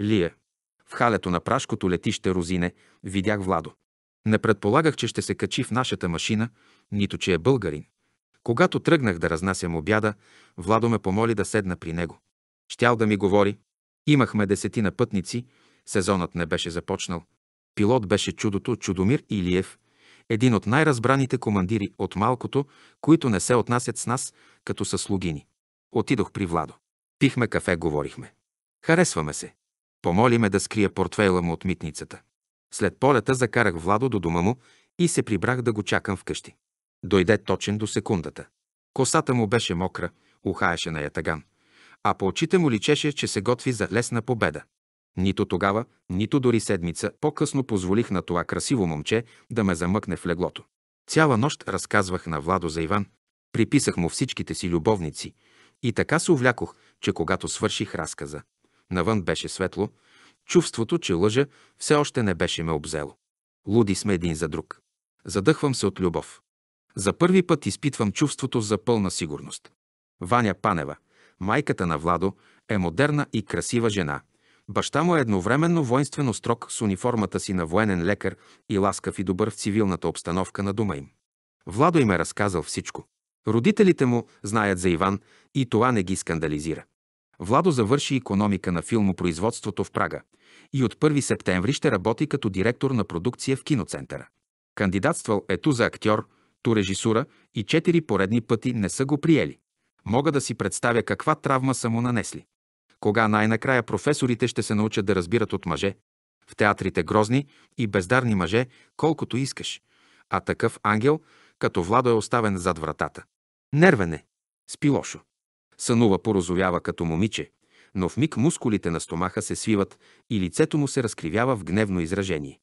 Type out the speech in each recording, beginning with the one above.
Лия. В халето на прашкото летище Розине видях Владо. Не предполагах, че ще се качи в нашата машина, нито че е българин. Когато тръгнах да разнасям обяда, Владо ме помоли да седна при него. Щял да ми говори. Имахме десетина пътници, сезонът не беше започнал. Пилот беше чудото Чудомир Илиев, един от най-разбраните командири от малкото, които не се отнасят с нас като са слугини. Отидох при Владо. Пихме кафе, говорихме. Харесваме се. Помоли ме да скрия портфейла му от митницата. След полета закарах Владо до дома му и се прибрах да го чакам вкъщи. Дойде точен до секундата. Косата му беше мокра, ухаеше на ятаган, а по очите му личеше, че се готви за лесна победа. Нито тогава, нито дори седмица по-късно позволих на това красиво момче да ме замъкне в леглото. Цяла нощ разказвах на Владо за Иван, приписах му всичките си любовници и така се увлякох, че когато свърших разказа, Навън беше светло. Чувството, че лъжа, все още не беше ме обзело. Луди сме един за друг. Задъхвам се от любов. За първи път изпитвам чувството за пълна сигурност. Ваня Панева, майката на Владо, е модерна и красива жена. Баща му е едновременно воинствено строг с униформата си на военен лекар и ласкав и добър в цивилната обстановка на дома им. Владо им е разказал всичко. Родителите му знаят за Иван и това не ги скандализира. Владо завърши економика на филмопроизводството в Прага и от 1 септември ще работи като директор на продукция в киноцентъра. Кандидатствал е ту за актьор, ту режисура и четири поредни пъти не са го приели. Мога да си представя каква травма са му нанесли. Кога най-накрая професорите ще се научат да разбират от мъже? В театрите грозни и бездарни мъже, колкото искаш. А такъв ангел, като Владо е оставен зад вратата. Нервен е. Спи лошо. Сънува порозовява като момиче, но в миг мускулите на стомаха се свиват и лицето му се разкривява в гневно изражение.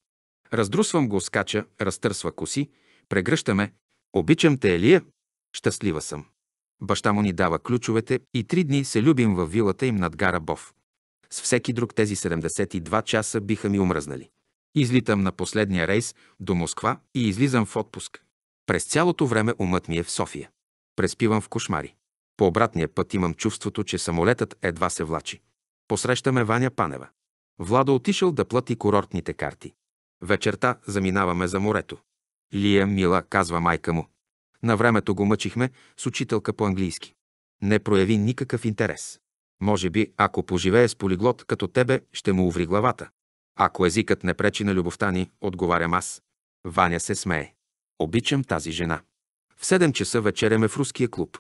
Раздрусвам го, скача, разтърсва коси, прегръщаме, Обичам те, Елия. Щастлива съм. Баща му ни дава ключовете и три дни се любим във вилата им над гара Бов. С всеки друг тези 72 часа биха ми умръзнали. Излитам на последния рейс до Москва и излизам в отпуск. През цялото време умът ми е в София. Преспивам в кошмари. По обратния път имам чувството, че самолетът едва се влачи. Посрещаме Ваня Панева. Владо отишъл да плати курортните карти. Вечерта заминаваме за морето. Лия, мила, казва майка му. На времето го мъчихме с учителка по английски. Не прояви никакъв интерес. Може би, ако поживее с полиглот като тебе, ще му уври главата. Ако езикът не пречи на любовта ни, отговарям аз. Ваня се смее. Обичам тази жена. В 7 часа вечеряме в руския клуб.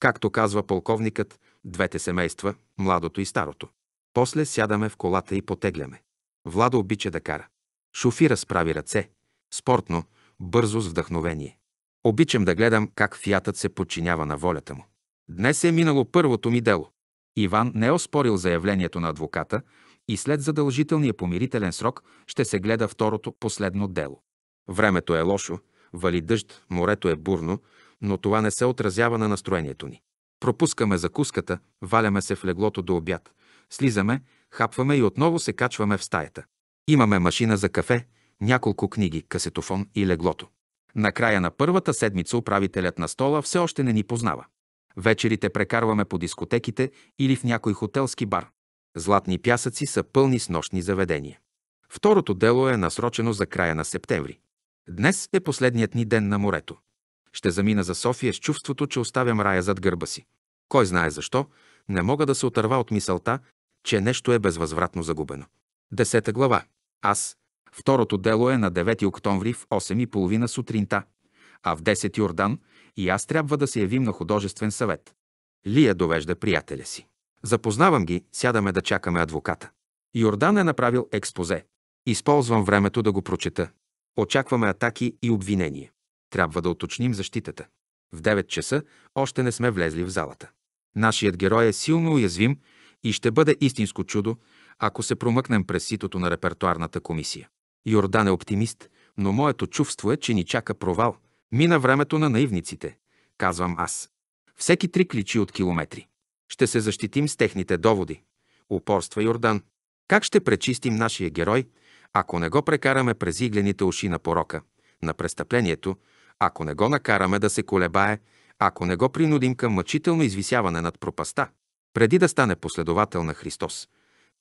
Както казва полковникът, двете семейства, младото и старото. После сядаме в колата и потегляме. Владо обича да кара. Шофира справи ръце. Спортно, бързо с вдъхновение. Обичам да гледам как фиатът се подчинява на волята му. Днес е минало първото ми дело. Иван не е оспорил заявлението на адвоката и след задължителния помирителен срок ще се гледа второто последно дело. Времето е лошо, вали дъжд, морето е бурно, но това не се отразява на настроението ни. Пропускаме закуската, валяме се в леглото до обяд, слизаме, хапваме и отново се качваме в стаята. Имаме машина за кафе, няколко книги, касетофон и леглото. На края на първата седмица управителят на стола все още не ни познава. Вечерите прекарваме по дискотеките или в някой хотелски бар. Златни пясъци са пълни с нощни заведения. Второто дело е насрочено за края на септември. Днес е последният ни ден на морето. Ще замина за София с чувството, че оставям рая зад гърба си. Кой знае защо, не мога да се отърва от мисълта, че нещо е безвъзвратно загубено. Десета глава. Аз. Второто дело е на 9 октомври в 8.30 сутринта, а в 10 Йордан и аз трябва да се явим на художествен съвет. Лия довежда приятеля си. Запознавам ги, сядаме да чакаме адвоката. Йордан е направил експозе. Използвам времето да го прочета. Очакваме атаки и обвинения. Трябва да уточним защитата. В 9 часа още не сме влезли в залата. Нашият герой е силно уязвим и ще бъде истинско чудо, ако се промъкнем през ситото на репертуарната комисия. Йордан е оптимист, но моето чувство е, че ни чака провал. Мина времето на наивниците, казвам аз. Всеки три кличи от километри. Ще се защитим с техните доводи. Упорства Йордан. Как ще пречистим нашия герой, ако не го прекараме през иглените уши на порока, на престъплението, ако не го накараме да се колебае, ако не го принудим към мъчително извисяване над пропаста. Преди да стане последовател на Христос,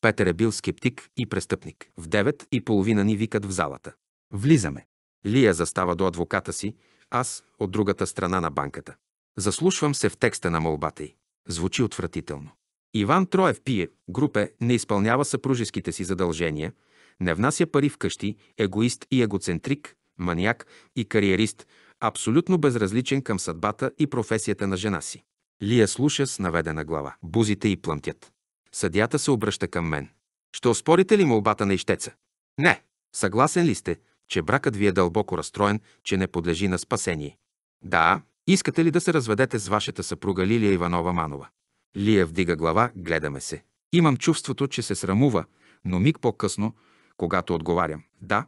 Петър е бил скептик и престъпник. В девет и половина ни викат в залата. Влизаме. Лия застава до адвоката си, аз от другата страна на банката. Заслушвам се в текста на молбата й. Звучи отвратително. Иван Троев пие, групе, не изпълнява съпружеските си задължения, не внася пари в къщи, егоист и егоцентрик, маниак и кариерист, абсолютно безразличен към съдбата и професията на жена си. Лия слуша с наведена глава. Бузите й плъмтят. Съдята се обръща към мен. Ще оспорите ли молбата на ищеца? Не. Съгласен ли сте, че бракът ви е дълбоко разстроен, че не подлежи на спасение? Да. Искате ли да се разведете с вашата съпруга Лилия Иванова Манова? Лия вдига глава, гледаме се. Имам чувството, че се срамува, но миг по-късно, когато отговарям «да»,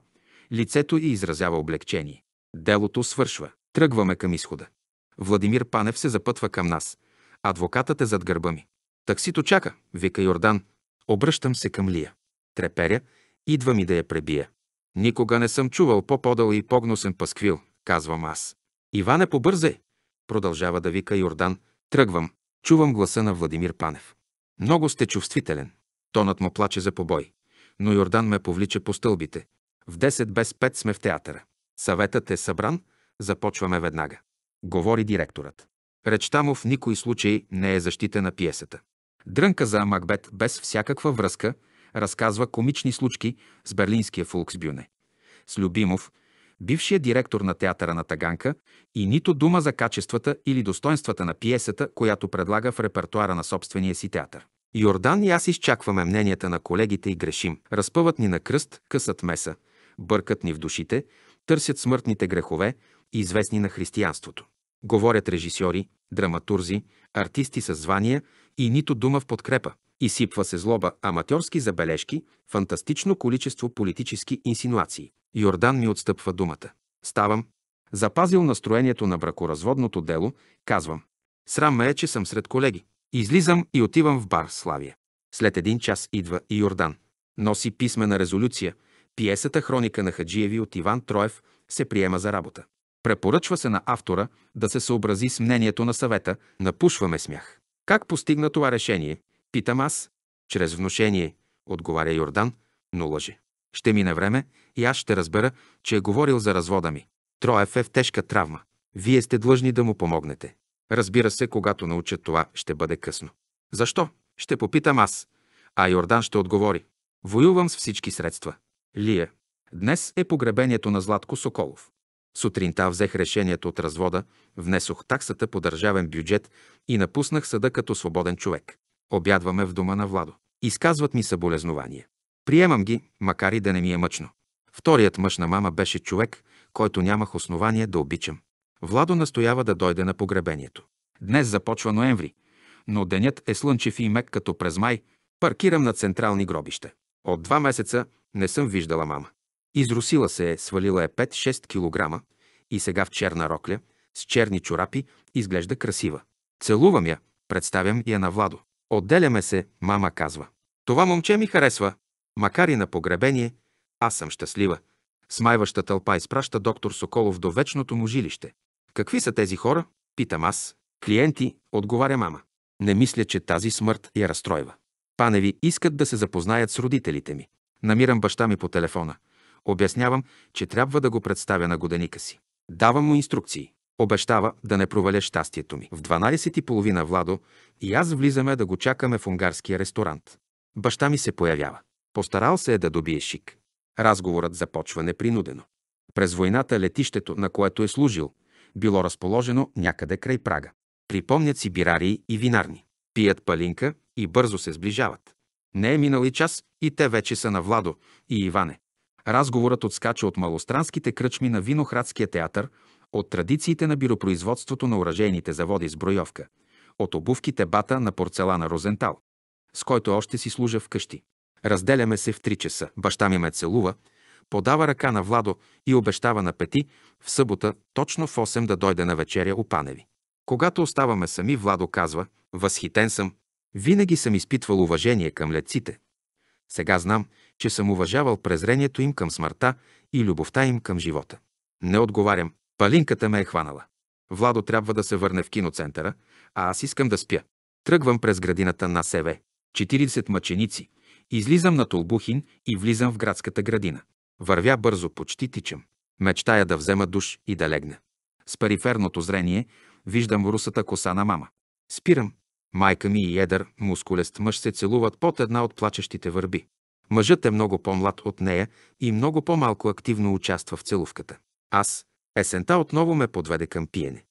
лицето й изразява облегчение. Делото свършва. Тръгваме към изхода. Владимир Панев се запътва към нас. Адвокатът е зад гърба ми. Таксито чака, вика Йордан. Обръщам се към Лия. Треперя, идва ми да я пребия. Никога не съм чувал по-подал и погносен пасквил, казвам аз. Иване, побързай! Продължава да вика Йордан. Тръгвам. Чувам гласа на Владимир Панев. Много сте чувствителен. Тонът му плаче за побой. Но Йордан ме повлича по стълбите. В 10 без 5 сме в театъра. Съветът е събран, започваме веднага. Говори директорът. Речта му в никой случай не е защита на пиесата. Дрънка за Макбет без всякаква връзка разказва комични случки с берлинския Фолксбюне. С Любимов, бившия директор на театъра на Таганка и нито дума за качествата или достоинствата на пиесата, която предлага в репертуара на собствения си театър. Йордан и аз изчакваме мненията на колегите и грешим. Разпъват ни на кръст, късат меса, бъркат ни в душите, търсят смъртните грехове, известни на християнството. Говорят режисьори, драматурзи, артисти с звания и нито дума в подкрепа. Изсипва се злоба, аматьорски забележки, фантастично количество политически инсинуации. Йордан ми отстъпва думата. Ставам. Запазил настроението на бракоразводното дело, казвам. Срам ме е, че съм сред колеги. Излизам и отивам в бар Славия. След един час идва и Йордан. Носи писмена резолюция – Пиесата «Хроника на Хаджиеви» от Иван Троев се приема за работа. Препоръчва се на автора да се съобрази с мнението на съвета «Напушваме смях». Как постигна това решение? Питам аз. Чрез вношение, отговаря Йордан, но лъже. Ще мине време и аз ще разбера, че е говорил за развода ми. Троев е в тежка травма. Вие сте длъжни да му помогнете. Разбира се, когато научат това, ще бъде късно. Защо? Ще попитам аз. А Йордан ще отговори. Воювам с всички средства. Лия. Днес е погребението на Златко Соколов. Сутринта взех решението от развода, внесох таксата по държавен бюджет и напуснах съда като свободен човек. Обядваме в дома на Владо. Изказват ми съболезнования. Приемам ги, макар и да не ми е мъчно. Вторият мъж на мама беше човек, който нямах основание да обичам. Владо настоява да дойде на погребението. Днес започва ноември, но денят е слънчев и мек като през май. Паркирам на централни гробища. От два месеца не съм виждала мама. Изрусила се е, свалила е 5-6 кг и сега в черна рокля, с черни чорапи, изглежда красива. Целувам я, представям я на Владо. Отделяме се, мама казва. Това момче ми харесва. Макар и на погребение, аз съм щастлива. Смайваща тълпа изпраща доктор Соколов до вечното му жилище. Какви са тези хора? Питам аз. Клиенти, отговаря мама. Не мисля, че тази смърт я разстройва. Паневи искат да се запознаят с родителите ми. Намирам баща ми по телефона. Обяснявам, че трябва да го представя на годеника си. Давам му инструкции. Обещава да не проваля щастието ми. В 12.30 Владо и аз влизаме да го чакаме в унгарския ресторант. Баща ми се появява. Постарал се е да добие шик. Разговорът започва непринудено. През войната летището, на което е служил, било разположено някъде край Прага. Припомнят си бирари и винарни. Пият палинка и бързо се сближават. Не е минал и час, и те вече са на Владо и Иване. Разговорът отскача от малостранските кръчми на Виноградския театър, от традициите на биропроизводството на уражейните заводи с броевка, от обувките бата на порцелана Розентал, с който още си служа вкъщи. Разделяме се в 3 часа. Баща ми ме целува, подава ръка на Владо и обещава на Пети в събота точно в 8 да дойде на вечеря у Паневи. Когато оставаме сами, Владо казва, възхитен съм, винаги съм изпитвал уважение към леците. Сега знам, че съм уважавал презрението им към смъртта и любовта им към живота. Не отговарям. Палинката ме е хванала. Владо трябва да се върне в киноцентъра, а аз искам да спя. Тръгвам през градината на Севе. 40 мъченици. Излизам на Толбухин и влизам в градската градина. Вървя бързо, почти тичам. Мечтая да взема душ и да легна. С периферното зрение виждам русата коса на мама. Спирам. Майка ми и едър, мускулест мъж се целуват под една от плачещите върби. Мъжът е много по-млад от нея и много по-малко активно участва в целувката. Аз, есента отново ме подведе към пиене.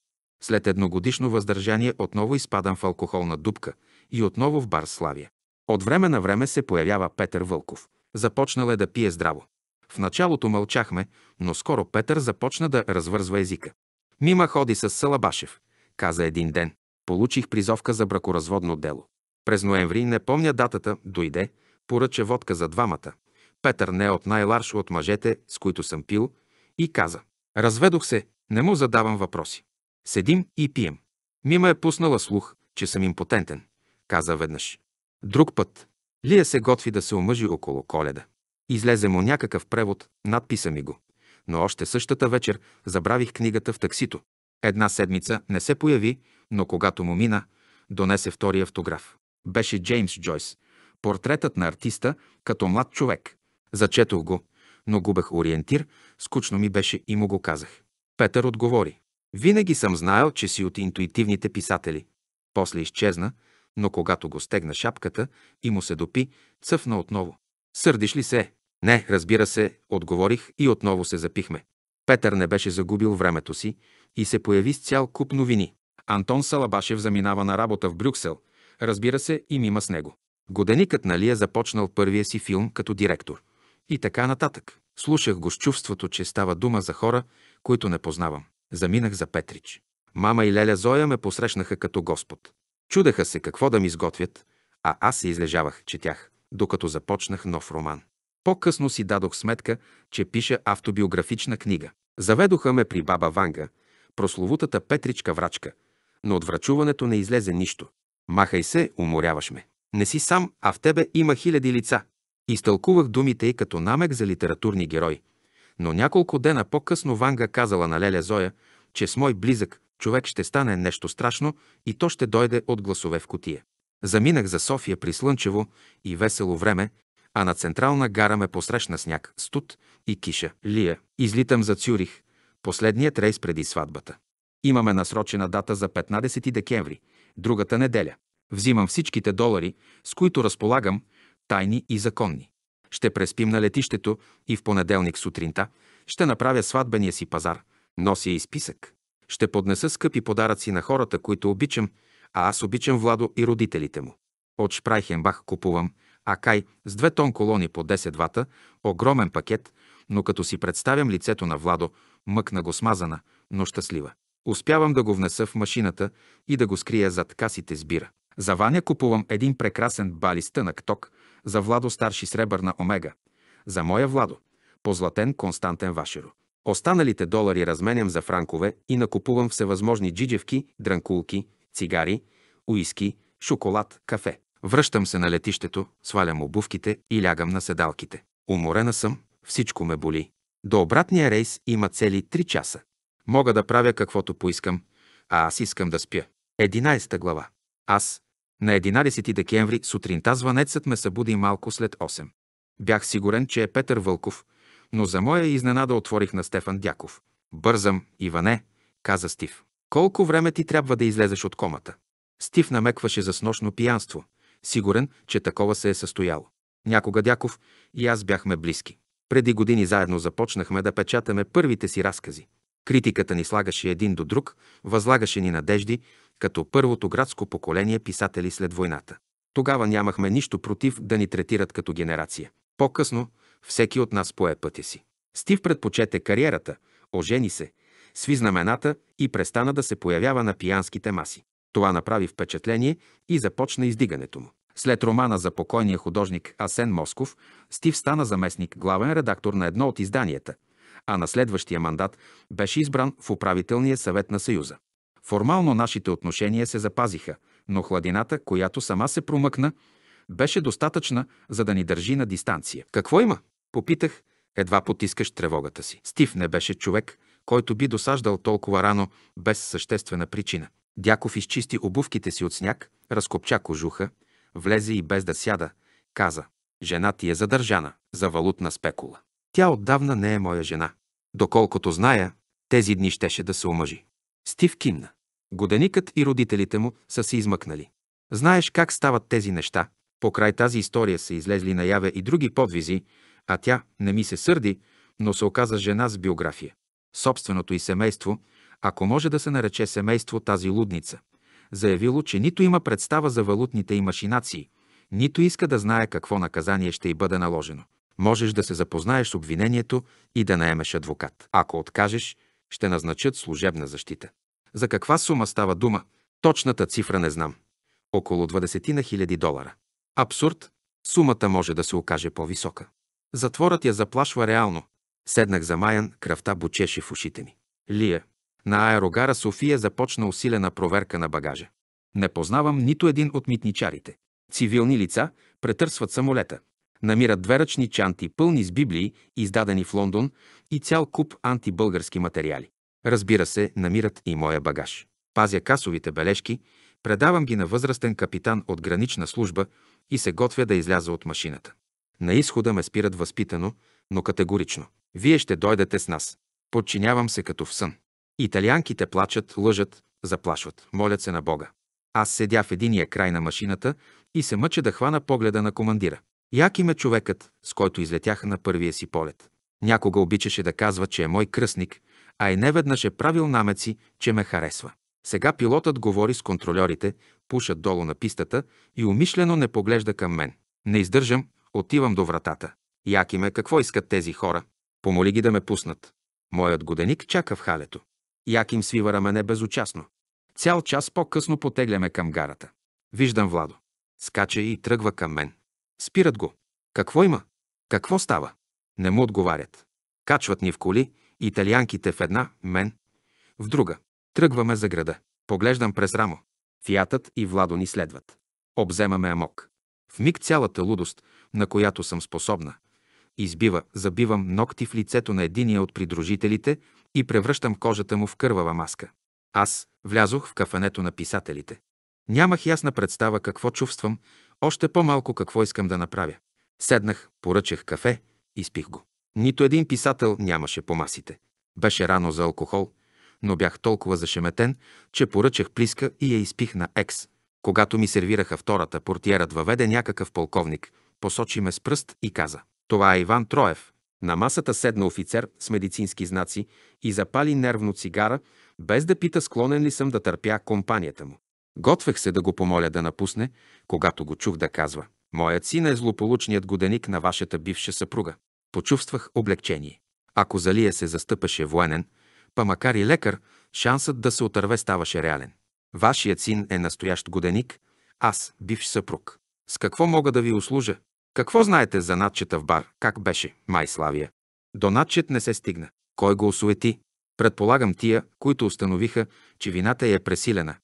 След едногодишно въздържание отново изпадам в алкохолна дупка и отново в бар Славия. От време на време се появява Петър Вълков. Започнал е да пие здраво. В началото мълчахме, но скоро Петър започна да развързва езика. Мима ходи с Салабашев, каза един ден. Получих призовка за бракоразводно дело. През ноември, не помня датата, дойде, поръча водка за двамата. Петър не е от най-ларш от мъжете, с които съм пил, и каза. Разведох се, не му задавам въпроси. Седим и пием. Мима е пуснала слух, че съм импотентен, каза веднъж. Друг път. Лия се готви да се омъжи около коледа. Излезе му някакъв превод, надписа ми го. Но още същата вечер забравих книгата в таксито. Една седмица не се появи, но когато му мина, донесе втори автограф. Беше Джеймс Джойс, портретът на артиста като млад човек. Зачетох го, но губех ориентир, скучно ми беше и му го казах. Петър отговори. Винаги съм знаел, че си от интуитивните писатели. После изчезна, но когато го стегна шапката и му се допи, цъфна отново. Сърдиш ли се? Не, разбира се, отговорих и отново се запихме. Петър не беше загубил времето си и се появи с цял куп новини. Антон Салабашев заминава на работа в Брюксел, разбира се и мима с него. Годеникът нали е започнал първия си филм като директор. И така нататък. Слушах го с чувството, че става дума за хора, които не познавам. Заминах за Петрич. Мама и Леля Зоя ме посрещнаха като Господ. Чудеха се какво да ми изготвят, а аз се излежавах, четях, докато започнах нов роман. По-късно си дадох сметка, че пиша автобиографична книга. Заведоха ме при баба Ванга, прословутата Петричка врачка – но от врачуването не излезе нищо. Махай се, уморяваш ме. Не си сам, а в тебе има хиляди лица. Изтълкувах думите й като намек за литературни герои. Но няколко дена по-късно Ванга казала на Леля Зоя, че с мой близък човек ще стане нещо страшно и то ще дойде от гласове в котия. Заминах за София при слънчево и весело време, а на централна гара ме посрещна сняг, студ и киша, лия. Излитам за Цюрих, последният рейс преди сватбата. Имаме насрочена дата за 15 декември, другата неделя. Взимам всичките долари, с които разполагам, тайни и законни. Ще преспим на летището и в понеделник сутринта ще направя сватбения си пазар, нося и списък. Ще поднеса скъпи подаръци на хората, които обичам, а аз обичам Владо и родителите му. От Шпрайхенбах купувам Акай с две тон колони по 10 вата, огромен пакет, но като си представям лицето на Владо, мъкна го смазана, но щастлива. Успявам да го внеса в машината и да го скрия зад касите с бира. За Ваня купувам един прекрасен балист тънък ток, за Владо старши сребърна омега, за моя Владо, позлатен Константен Вашеро. Останалите долари разменям за франкове и накупувам всевъзможни джиджевки, дранкулки, цигари, уиски, шоколад, кафе. Връщам се на летището, свалям обувките и лягам на седалките. Уморена съм, всичко ме боли. До обратния рейс има цели 3 часа. Мога да правя каквото поискам, а аз искам да спя. 11 глава. Аз. На 11 декември сутринта звънецът ме събуди малко след 8. Бях сигурен, че е Петър Вълков, но за моя изненада отворих на Стефан Дяков. Бързам, Иване, каза Стив. Колко време ти трябва да излезеш от комата? Стив намекваше за снощно пиянство. Сигурен, че такова се е състояло. Някога Дяков и аз бяхме близки. Преди години заедно започнахме да печатаме първите си разкази. Критиката ни слагаше един до друг, възлагаше ни надежди, като първото градско поколение писатели след войната. Тогава нямахме нищо против да ни третират като генерация. По-късно всеки от нас пое пътя си. Стив предпочете кариерата, ожени се, сви знамената и престана да се появява на пиянските маси. Това направи впечатление и започна издигането му. След романа за покойния художник Асен Москов, Стив стана заместник главен редактор на едно от изданията – а на следващия мандат беше избран в управителния съвет на Съюза. Формално нашите отношения се запазиха, но хладината, която сама се промъкна, беше достатъчна, за да ни държи на дистанция. Какво има? Попитах, едва потискаш тревогата си. Стив не беше човек, който би досаждал толкова рано, без съществена причина. Дяков изчисти обувките си от сняг, разкопча кожуха, влезе и без да сяда, каза, жена ти е задържана за валутна спекула. Тя отдавна не е моя жена. Доколкото зная, тези дни щеше да се омъжи. Стив кимна. Годеникът и родителите му са се измъкнали. Знаеш как стават тези неща. Покрай тази история са излезли наяве и други подвизи, а тя не ми се сърди, но се оказа жена с биография. Собственото и семейство, ако може да се нарече семейство тази лудница, заявило, че нито има представа за валутните и машинации, нито иска да знае какво наказание ще й бъде наложено. Можеш да се запознаеш с обвинението и да наемеш адвокат. Ако откажеш, ще назначат служебна защита. За каква сума става дума? Точната цифра не знам. Около 20 на хиляди долара. Абсурд. Сумата може да се окаже по-висока. Затворът я заплашва реално. Седнах за Майан, кръвта бучеше в ушите ми. Лия. На аерогара София започна усилена проверка на багажа. Не познавам нито един от митничарите. Цивилни лица претърсват самолета намира две ръчни чанти, пълни с библии, издадени в Лондон, и цял куп антибългарски материали. Разбира се, намират и моя багаж. Пазя касовите бележки, предавам ги на възрастен капитан от гранична служба и се готвя да изляза от машината. На изхода ме спират възпитано, но категорично. Вие ще дойдете с нас. Подчинявам се като в сън. Италианките плачат, лъжат, заплашват, молят се на Бога. Аз седя в единия край на машината и се мъча да хвана погледа на командира. Як им е човекът, с който излетях на първия си полет. Някога обичаше да казва, че е мой кръстник, а и неведнъж е правил намеци, че ме харесва. Сега пилотът говори с контролерите, пуша долу на пистата и умишлено не поглежда към мен. Не издържам, отивам до вратата. Якиме, какво искат тези хора? Помоли ги да ме пуснат. Моят годеник чака в халето. Яким свива рамене безучастно. Цял час по-късно потегляме към гарата. Виждам Владо. Скача и тръгва към мен. Спират го. Какво има? Какво става? Не му отговарят. Качват ни в коли, италианките в една, мен, в друга. Тръгваме за града. Поглеждам през рамо. Фиатът и Владо ни следват. Обземаме амок. В миг цялата лудост, на която съм способна, избива, забивам ногти в лицето на единия от придружителите и превръщам кожата му в кървава маска. Аз влязох в кафенето на писателите. Нямах ясна представа какво чувствам още по-малко какво искам да направя. Седнах, поръчах кафе, изпих го. Нито един писател нямаше по масите. Беше рано за алкохол, но бях толкова зашеметен, че поръчах плиска и я изпих на екс. Когато ми сервираха втората, портиерът въведе някакъв полковник, посочи ме с пръст и каза «Това е Иван Троев». На масата седна офицер с медицински знаци и запали нервно цигара, без да пита склонен ли съм да търпя компанията му. Готвех се да го помоля да напусне, когато го чух да казва «Моят син е злополучният годеник на вашата бивша съпруга». Почувствах облегчение. Ако Залия се застъпаше военен, па макар и лекар, шансът да се отърве ставаше реален. Вашият син е настоящ годеник, аз бивш съпруг. С какво мога да ви услужа? Какво знаете за надчета в бар? Как беше, май Славия? До надчет не се стигна. Кой го осуети? Предполагам тия, които установиха, че вината е пресилена.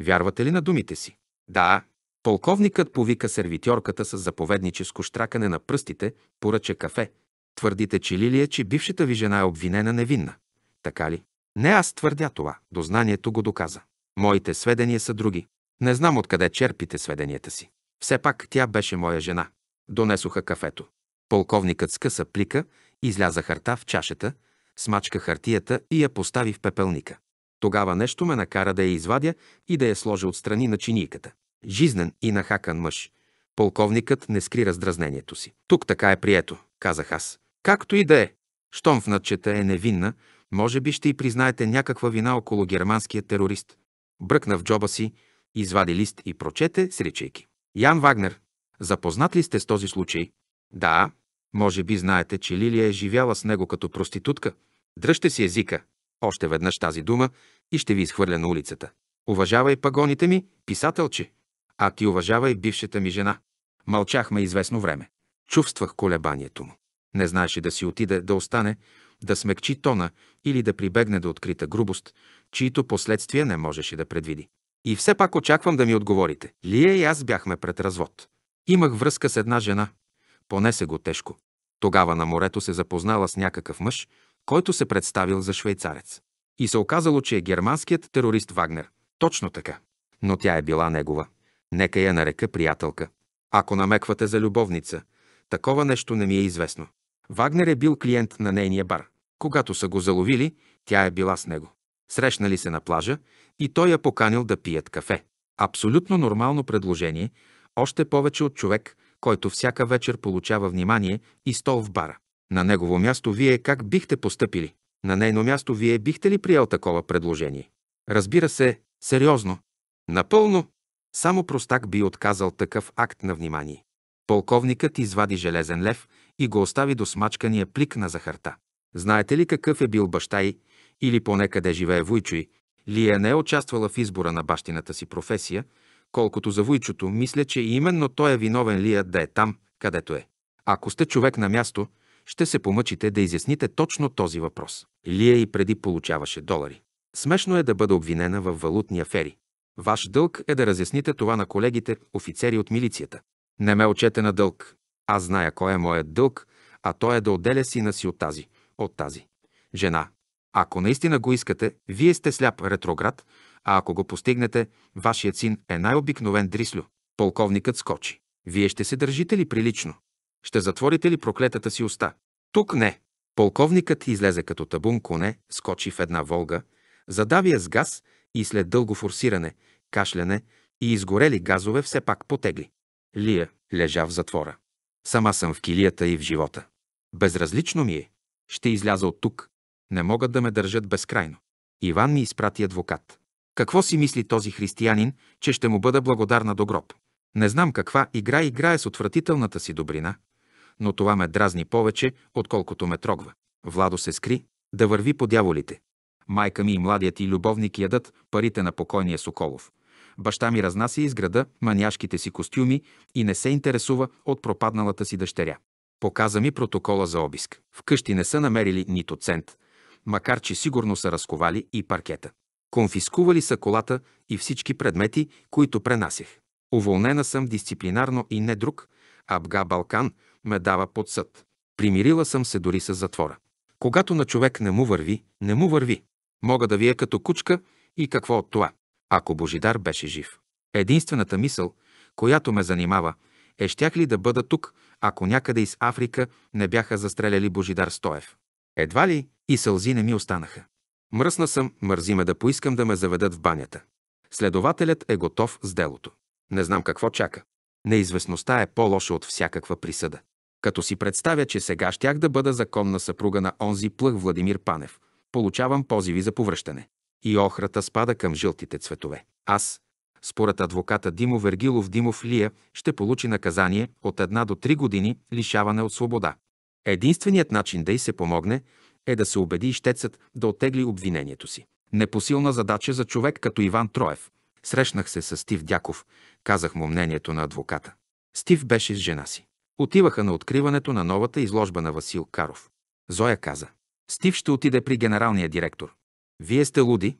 Вярвате ли на думите си? Да. Полковникът повика сервитьорката с заповедническо штракане на пръстите, поръча кафе. Твърдите, че Лилия, е, че бившата ви жена е обвинена невинна. Така ли? Не аз твърдя това. Дознанието го доказа. Моите сведения са други. Не знам откъде черпите сведенията си. Все пак тя беше моя жена. Донесоха кафето. Полковникът скъса плика, изляза харта в чашата, смачка хартията и я постави в пепелника. Тогава нещо ме накара да я извадя и да я сложа отстрани на чинийката. Жизнен и нахакан мъж. Полковникът не скри раздразнението си. Тук така е прието, казах аз. Както и да е. Щом в надчета е невинна, може би ще и признаете някаква вина около германския терорист. Бръкна в джоба си, извади лист и прочете, сричайки. Ян Вагнер, запознат ли сте с този случай? Да, може би знаете, че Лилия е живяла с него като проститутка. Дръжте си езика. Още веднъж тази дума и ще ви изхвърля на улицата. Уважавай пагоните ми, писателче, а ти уважавай бившата ми жена. Мълчахме известно време. Чувствах колебанието му. Не знаеше да си отиде, да остане, да смекчи тона или да прибегне до открита грубост, чието последствия не можеше да предвиди. И все пак очаквам да ми отговорите. Лия и аз бяхме пред развод. Имах връзка с една жена. Понесе го тежко. Тогава на морето се запознала с някакъв мъж, който се представил за швейцарец. И се оказало, че е германският терорист Вагнер. Точно така. Но тя е била негова. Нека я нарека приятелка. Ако намеквате за любовница, такова нещо не ми е известно. Вагнер е бил клиент на нейния бар. Когато са го заловили, тя е била с него. Срещнали се на плажа и той я поканил да пият кафе. Абсолютно нормално предложение, още повече от човек, който всяка вечер получава внимание и стол в бара. На негово място вие как бихте постъпили? На нейно място вие бихте ли приел такова предложение? Разбира се, сериозно. Напълно. Само простак би отказал такъв акт на внимание. Полковникът извади железен лев и го остави до смачкания плик на захарта. Знаете ли какъв е бил баща й, или поне къде живее Вуйчо й? Лия е не е участвала в избора на бащината си професия, колкото за Вуйчото, мисля, че именно той е виновен Лия е да е там, където е. Ако сте човек на място – ще се помъчите да изясните точно този въпрос. Лия и преди получаваше долари. Смешно е да бъда обвинена в валутни афери. Ваш дълг е да разясните това на колегите, офицери от милицията. Не ме очете на дълг. Аз зная кой е моят дълг, а той е да отделя сина си от тази, от тази. Жена. Ако наистина го искате, вие сте сляп ретроград, а ако го постигнете, вашият син е най-обикновен дрислю. Полковникът скочи. Вие ще се държите ли прилично? Ще затворите ли проклетата си уста? Тук не. Полковникът излезе като табун коне, скочи в една волга, задави я с газ и след дълго форсиране, кашляне и изгорели газове все пак потегли. Лия лежа в затвора. Сама съм в килията и в живота. Безразлично ми е. Ще изляза от тук. Не могат да ме държат безкрайно. Иван ми изпрати адвокат. Какво си мисли този християнин, че ще му бъда благодарна до гроб? Не знам каква игра играе с отвратителната си добрина, но това ме дразни повече, отколкото ме трогва. Владо се скри, да върви по дяволите. Майка ми и младият и любовник ядат парите на покойния Соколов. Баща ми разнася из града маняшките си костюми и не се интересува от пропадналата си дъщеря. Показа ми протокола за обиск. Вкъщи не са намерили нито цент, макар че сигурно са разковали и паркета. Конфискували са колата и всички предмети, които пренасях. Уволнена съм дисциплинарно и не друг, Абга Балкан – ме дава под съд. Примирила съм се дори с затвора. Когато на човек не му върви, не му върви. Мога да вие като кучка и какво от това, ако Божидар беше жив. Единствената мисъл, която ме занимава, е щях ли да бъда тук, ако някъде из Африка не бяха застреляли Божидар Стоев. Едва ли и сълзи не ми останаха. Мръсна съм, мързи ме да поискам да ме заведат в банята. Следователят е готов с делото. Не знам какво чака. Неизвестността е по-лоша от всякаква присъда. Като си представя, че сега щях да бъда законна съпруга на онзи плъх Владимир Панев, получавам позиви за повръщане. И охрата спада към жълтите цветове. Аз, според адвоката Димо Вергилов Димов Лия, ще получи наказание от една до три години лишаване от свобода. Единственият начин да й се помогне е да се убеди щецът да отегли обвинението си. Непосилна задача за човек като Иван Троев. Срещнах се с Стив Дяков, казах му мнението на адвоката. Стив беше с жена си. Отиваха на откриването на новата изложба на Васил Каров. Зоя каза. Стив ще отиде при генералния директор. Вие сте луди,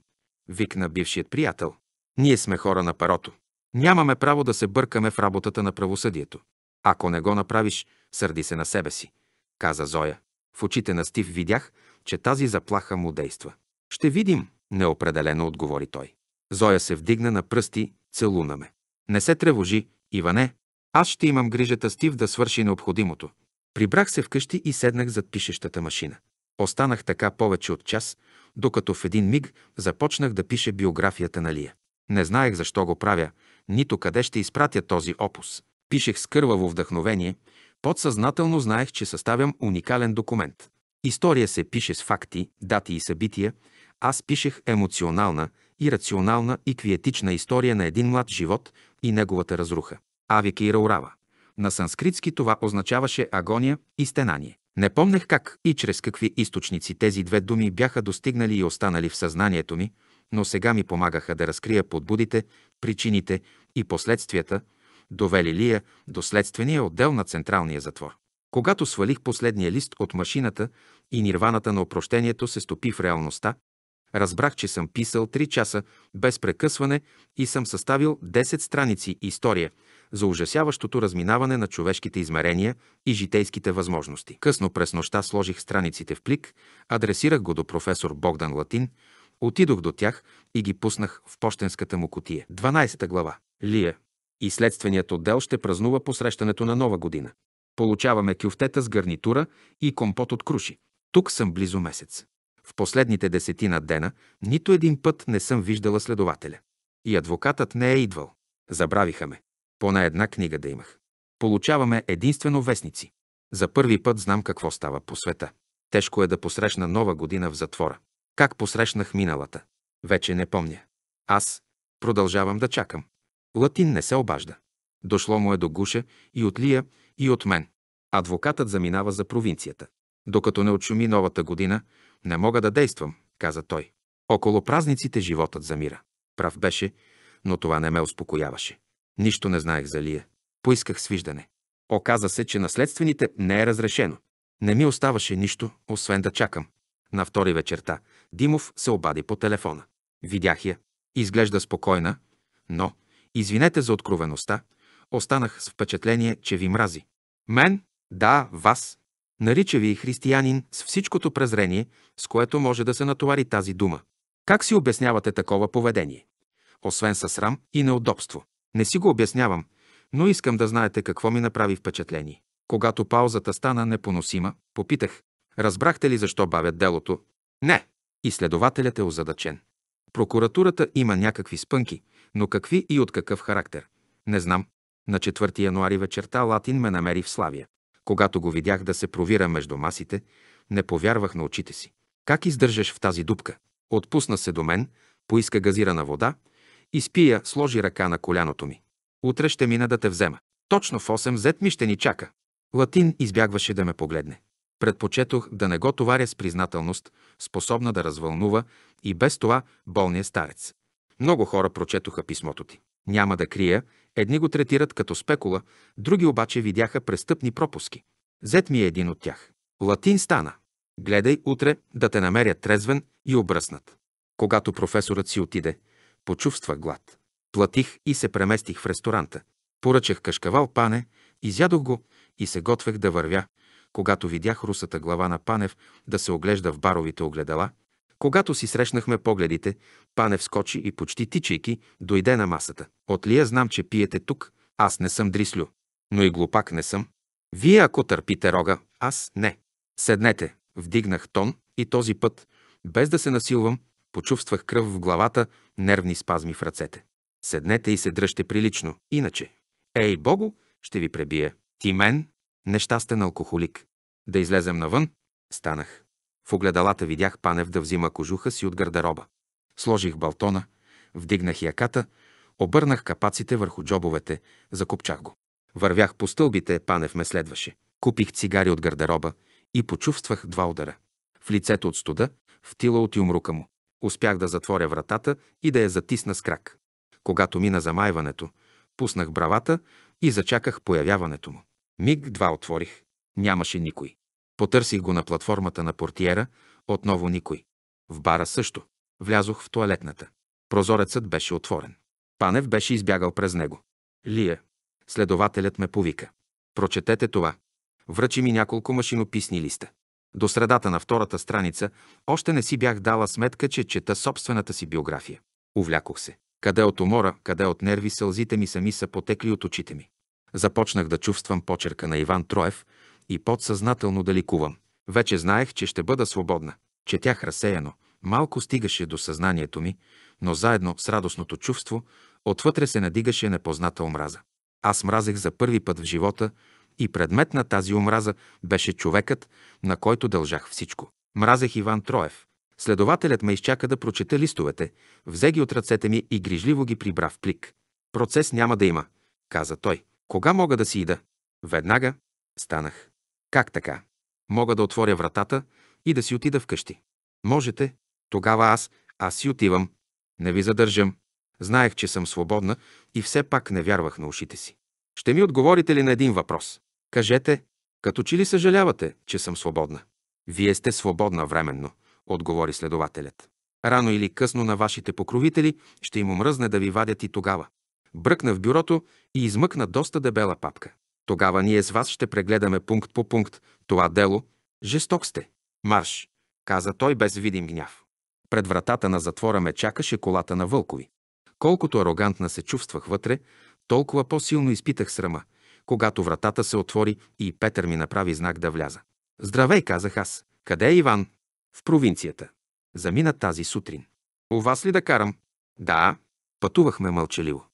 викна бившият приятел. Ние сме хора на парото. Нямаме право да се бъркаме в работата на правосъдието. Ако не го направиш, сърди се на себе си, каза Зоя. В очите на Стив видях, че тази заплаха му действа. Ще видим, неопределено отговори той. Зоя се вдигна на пръсти, целуна ме. Не се тревожи, Иване, аз ще имам грижата Стив да свърши необходимото. Прибрах се вкъщи и седнах зад пишещата машина. Останах така повече от час, докато в един миг започнах да пише биографията на Лия. Не знаех защо го правя, нито къде ще изпратя този опус. Пишех с кърваво вдъхновение, подсъзнателно знаех, че съставям уникален документ. История се пише с факти, дати и събития, аз пишех емоционална, и рационална и квиетична история на един млад живот и неговата разруха. Авика и Раурава. На санскритски това означаваше агония и стенание. Не помнях как и чрез какви източници тези две думи бяха достигнали и останали в съзнанието ми, но сега ми помагаха да разкрия подбудите, причините и последствията, довели ли я до следствения отдел на централния затвор. Когато свалих последния лист от машината и нирваната на опрощението се стопи в реалността, Разбрах, че съм писал 3 часа без прекъсване и съм съставил 10 страници история за ужасяващото разминаване на човешките измерения и житейските възможности. Късно през нощта сложих страниците в плик, адресирах го до професор Богдан Латин, отидох до тях и ги пуснах в почтенската му котия. 12 глава. Лия. И следственият отдел ще празнува посрещането на нова година. Получаваме кюфтета с гарнитура и компот от круши. Тук съм близо месец. В последните десетина дена нито един път не съм виждала следователя. И адвокатът не е идвал. Забравиха ме. Поне една книга да имах. Получаваме единствено вестници. За първи път знам какво става по света. Тежко е да посрещна нова година в затвора. Как посрещнах миналата? Вече не помня. Аз продължавам да чакам. Латин не се обажда. Дошло му е до гуша и от Лия, и от мен. Адвокатът заминава за провинцията. Докато не отшуми новата година, не мога да действам, каза той. Около празниците животът замира. Прав беше, но това не ме успокояваше. Нищо не знаех за Лия. Поисках свиждане. Оказа се, че наследствените не е разрешено. Не ми оставаше нищо, освен да чакам. На втори вечерта Димов се обади по телефона. Видях я. Изглежда спокойна, но, извинете за откровеността, останах с впечатление, че ви мрази. Мен? Да, вас, Нарича ви и християнин с всичкото презрение, с което може да се натовари тази дума. Как си обяснявате такова поведение? Освен със срам и неудобство. Не си го обяснявам, но искам да знаете какво ми направи впечатление. Когато паузата стана непоносима, попитах, разбрахте ли защо бавят делото? Не. И следователят е озадачен. Прокуратурата има някакви спънки, но какви и от какъв характер? Не знам. На 4 януари вечерта Латин ме намери в Славия. Когато го видях да се провира между масите, не повярвах на очите си. Как издържаш в тази дупка? Отпусна се до мен, поиска газирана вода, изпи я, сложи ръка на коляното ми. Утре ще мина да те взема. Точно в 8 зет ми ще ни чака. Латин избягваше да ме погледне. Предпочетох да не го товаря с признателност, способна да развълнува и без това болния старец. Много хора прочетоха писмото ти. Няма да крия, едни го третират като спекула, други обаче видяха престъпни пропуски. Зет ми е един от тях. Латин стана. Гледай утре да те намерят трезвен и обръснат. Когато професорът си отиде, почувствах глад. Платих и се преместих в ресторанта. Поръчах кашкавал пане, изядох го и се готвех да вървя, когато видях русата глава на Панев да се оглежда в баровите огледала – когато си срещнахме погледите, пане вскочи и почти тичайки, дойде на масата. От Лия знам, че пиете тук, аз не съм дрислю, но и глупак не съм. Вие ако търпите рога, аз не. Седнете, вдигнах тон и този път, без да се насилвам, почувствах кръв в главата, нервни спазми в ръцете. Седнете и се дръжте прилично, иначе. Ей, Богу, ще ви пребия. Ти мен, нещастен алкохолик. Да излезем навън, станах. В огледалата видях Панев да взима кожуха си от гардероба. Сложих балтона, вдигнах яката, обърнах капаците върху джобовете, закопчах го. Вървях по стълбите, Панев ме следваше. Купих цигари от гардероба и почувствах два удара. В лицето от студа, в тила от юмрука му. Успях да затворя вратата и да я затисна с крак. Когато мина замайването, пуснах бравата и зачаках появяването му. Миг два отворих. Нямаше никой. Потърсих го на платформата на портиера, отново никой. В бара също. Влязох в туалетната. Прозорецът беше отворен. Панев беше избягал през него. Лия. Следователят ме повика. Прочетете това. Връчи ми няколко машинописни листа. До средата на втората страница още не си бях дала сметка, че чета собствената си биография. Увлякох се. Къде от умора, къде от нерви, сълзите ми сами са потекли от очите ми. Започнах да чувствам почерка на Иван Троев, и подсъзнателно да ликувам. Вече знаех, че ще бъда свободна. Четях разсеяно. Малко стигаше до съзнанието ми, но заедно с радостното чувство, отвътре се надигаше непозната омраза. Аз мразех за първи път в живота и предмет на тази омраза беше човекът, на който дължах всичко. Мразех Иван Троев. Следователят ме изчака да прочета листовете, взе ги от ръцете ми и грижливо ги прибра в плик. Процес няма да има, каза той. Кога мога да си ида? Веднага станах. Как така? Мога да отворя вратата и да си отида вкъщи. Можете. Тогава аз, аз си отивам. Не ви задържам. Знаех, че съм свободна и все пак не вярвах на ушите си. Ще ми отговорите ли на един въпрос? Кажете, като че ли съжалявате, че съм свободна? Вие сте свободна временно, отговори следователят. Рано или късно на вашите покровители ще им омръзне да ви вадят и тогава. Бръкна в бюрото и измъкна доста дебела папка. Тогава ние с вас ще прегледаме пункт по пункт това дело. Жесток сте. Марш, каза той без видим гняв. Пред вратата на затвора ме чакаше колата на Вълкови. Колкото арогантна се чувствах вътре, толкова по-силно изпитах срама, когато вратата се отвори и Петър ми направи знак да вляза. Здравей, казах аз. Къде е Иван? В провинцията. Замина тази сутрин. У вас ли да карам? Да. Пътувахме мълчаливо.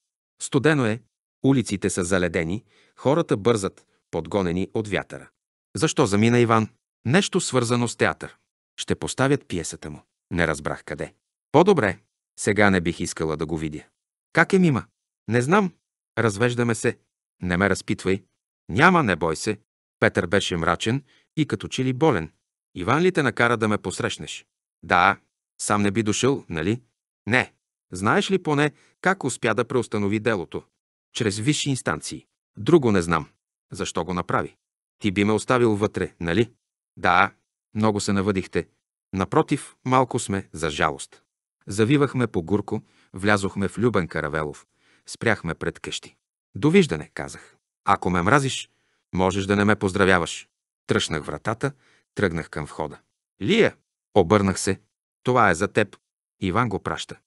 Студено е, Улиците са заледени, хората бързат, подгонени от вятъра. Защо замина Иван? Нещо свързано с театър. Ще поставят пиесата му. Не разбрах къде. По-добре. Сега не бих искала да го видя. Как е мима? Не знам. Развеждаме се. Не ме разпитвай. Няма, не бой се. Петър беше мрачен и като че ли болен. Иван ли те накара да ме посрещнеш? Да. Сам не би дошъл, нали? Не. Знаеш ли поне как успя да преустанови делото? чрез висши инстанции. Друго не знам. Защо го направи? Ти би ме оставил вътре, нали? Да, много се навъдихте. Напротив, малко сме, за жалост. Завивахме по Гурко, влязохме в Любен Каравелов. Спряхме пред къщи. Довиждане, казах. Ако ме мразиш, можеш да не ме поздравяваш. Тръшнах вратата, тръгнах към входа. Лия! Обърнах се. Това е за теб. Иван го праща.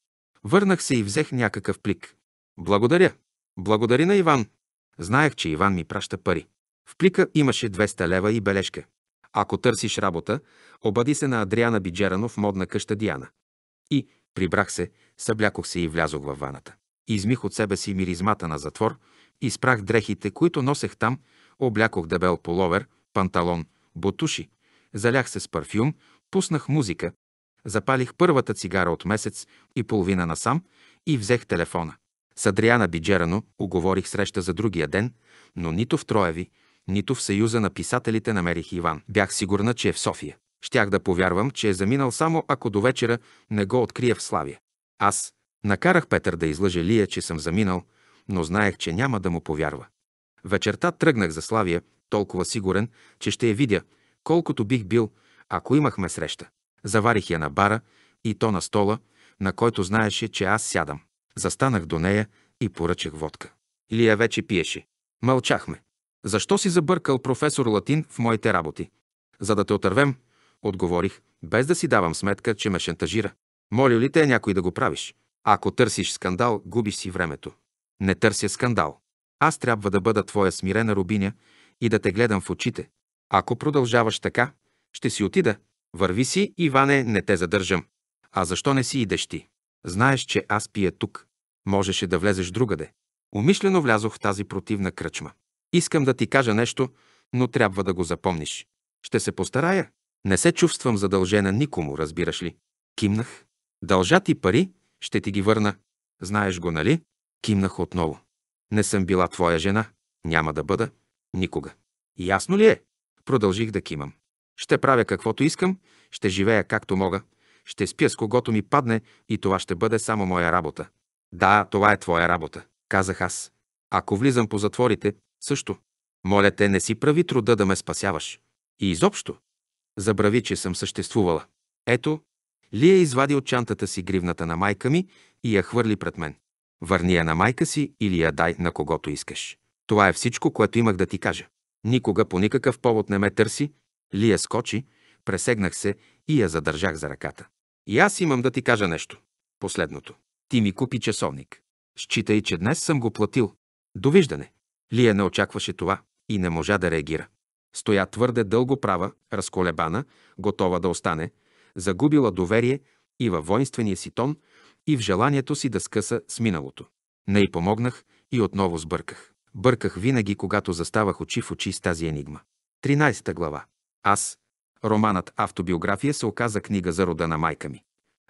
Върнах се и взех някакъв плик. Благодаря. Благодари на Иван. Знаех, че Иван ми праща пари. В плика имаше 200 лева и бележка. Ако търсиш работа, обади се на Адриана Биджерано в модна къща Диана. И прибрах се, съблякох се и влязох във ваната. Измих от себе си миризмата на затвор, изпрах дрехите, които носех там, облякох дебел половер, панталон, бутуши, залях се с парфюм, пуснах музика, запалих първата цигара от месец и половина насам и взех телефона. С Адриана Биджерано уговорих среща за другия ден, но нито в Троеви, нито в Съюза на писателите намерих Иван. Бях сигурна, че е в София. Щях да повярвам, че е заминал само ако до вечера не го открия в Славия. Аз накарах Петър да излъже Лия, че съм заминал, но знаех, че няма да му повярва. Вечерта тръгнах за Славия, толкова сигурен, че ще я видя, колкото бих бил, ако имахме среща. Заварих я на бара и то на стола, на който знаеше, че аз сядам. Застанах до нея и поръчах водка. Илия вече пиеше. Мълчахме. Защо си забъркал професор Латин в моите работи? За да те отървем, отговорих, без да си давам сметка, че ме шантажира. Моля ли те някой да го правиш? Ако търсиш скандал, губиш си времето. Не търся скандал. Аз трябва да бъда твоя смирена рубиня и да те гледам в очите. Ако продължаваш така, ще си отида. Върви си, Иване, не те задържам. А защо не си идеш ти? Знаеш, че аз пия тук. Можеше да влезеш другаде. Умишлено влязох в тази противна кръчма. Искам да ти кажа нещо, но трябва да го запомниш. Ще се постарая. Не се чувствам задължена никому, разбираш ли? Кимнах. Дължа ти пари, ще ти ги върна. Знаеш го, нали? Кимнах отново. Не съм била твоя жена. Няма да бъда. Никога. Ясно ли е? Продължих да кимам. Ще правя каквото искам, ще живея както мога, ще спя с когото ми падне и това ще бъде само моя работа. Да, това е твоя работа, казах аз. Ако влизам по затворите, също. Моля те, не си прави труда да ме спасяваш. И изобщо. Забрави, че съм съществувала. Ето, Лия е извади от чантата си гривната на майка ми и я хвърли пред мен. Върни я на майка си или я дай на когото искаш. Това е всичко, което имах да ти кажа. Никога по никакъв повод не ме търси. Лия скочи, Пресегнах се и я задържах за ръката. И аз имам да ти кажа нещо. Последното. Ти ми купи часовник. Считай, че днес съм го платил. Довиждане. Лия не очакваше това и не можа да реагира. Стоя твърде дълго права, разколебана, готова да остане, загубила доверие и във воинствения си тон, и в желанието си да скъса с миналото. Не й помогнах и отново сбърках. Бърках винаги, когато заставах очи в очи с тази енигма. 13 глава. Аз, Романът «Автобиография» се оказа книга за рода на майка ми.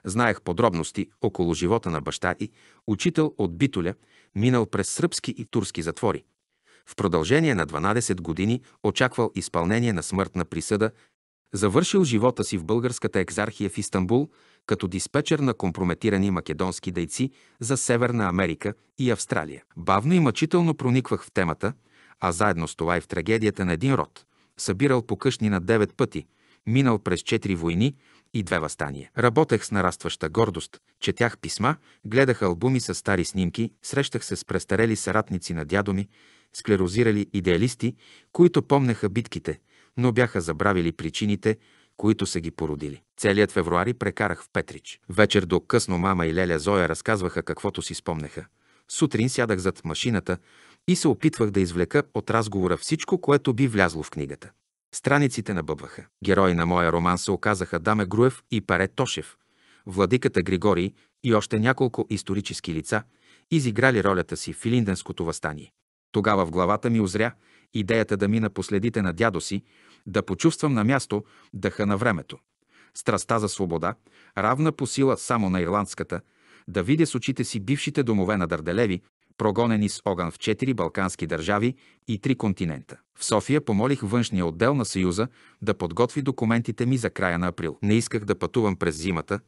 Знаех подробности около живота на баща и учител от Битоля, минал през сръбски и турски затвори. В продължение на 12 години очаквал изпълнение на смъртна присъда, завършил живота си в българската екзархия в Истанбул като диспетчер на компрометирани македонски дейци за Северна Америка и Австралия. Бавно и мъчително прониквах в темата, а заедно с това и в трагедията на един род. Събирал по къщни на 9 пъти – минал през четири войни и две възстания. Работех с нарастваща гордост, четях писма, гледах албуми с стари снимки, срещах се с престарели саратници на дядо ми, склерозирали идеалисти, които помнеха битките, но бяха забравили причините, които са ги породили. Целият февруари прекарах в Петрич. Вечер до късно мама и Леля Зоя разказваха каквото си спомнеха. Сутрин сядах зад машината и се опитвах да извлека от разговора всичко, което би влязло в книгата. Страниците набъбваха. Герои на моя роман се оказаха Даме Груев и Паре Тошев, владиката Григорий и още няколко исторически лица, изиграли ролята си в Илинденското възстание. Тогава в главата ми озря идеята да мина последите на дядо си, да почувствам на място дъха на времето. Страста за свобода, равна по сила само на ирландската, да видя с очите си бившите домове на Дърделеви, прогонени с огън в четири балкански държави и три континента. В София помолих външния отдел на Съюза да подготви документите ми за края на април. Не исках да пътувам през зимата,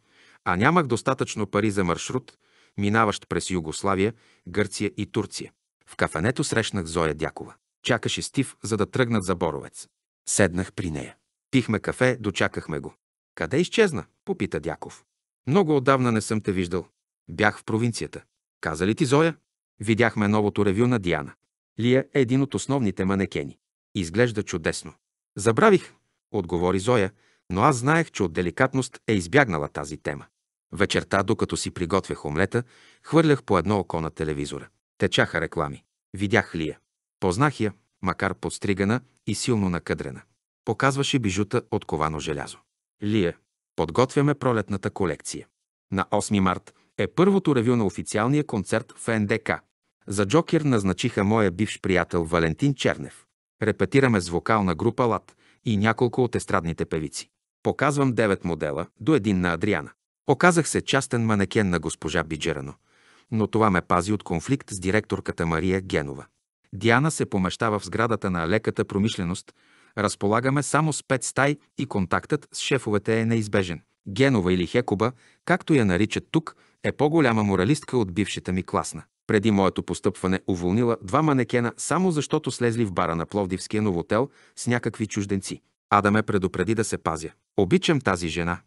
а нямах достатъчно пари за маршрут, минаващ през Югославия, Гърция и Турция. В кафенето срещнах Зоя Дякова. Чакаше Стив, за да тръгнат за Боровец. Седнах при нея. Пихме кафе, дочакахме го. Къде изчезна? попита Дяков. Много отдавна не съм те виждал. Бях в провинцията. Каза ли ти Зоя? Видяхме новото ревю на Диана. Лия е един от основните манекени. Изглежда чудесно. Забравих, отговори Зоя, но аз знаех, че от деликатност е избягнала тази тема. Вечерта, докато си приготвях омлета, хвърлях по едно око на телевизора. Течаха реклами. Видях Лия. Познах я, макар подстригана и силно накъдрена. Показваше бижута от ковано желязо. Лия. Подготвяме пролетната колекция. На 8 март е първото ревю на официалния концерт в НДК. За Джокер назначиха моя бивш приятел Валентин Чернев. Репетираме с вокална група Лад и няколко от естрадните певици. Показвам девет модела, до един на Адриана. Оказах се частен манекен на госпожа Биджерано, но това ме пази от конфликт с директорката Мария Генова. Диана се помещава в сградата на леката промишленост, разполагаме само с пет стай и контактът с шефовете е неизбежен. Генова или Хекоба, както я наричат тук, е по-голяма моралистка от бившата ми класна. Преди моето постъпване уволнила два манекена само защото слезли в бара на Пловдивския новотел с някакви чужденци. А да ме предупреди да се пазя. Обичам тази жена,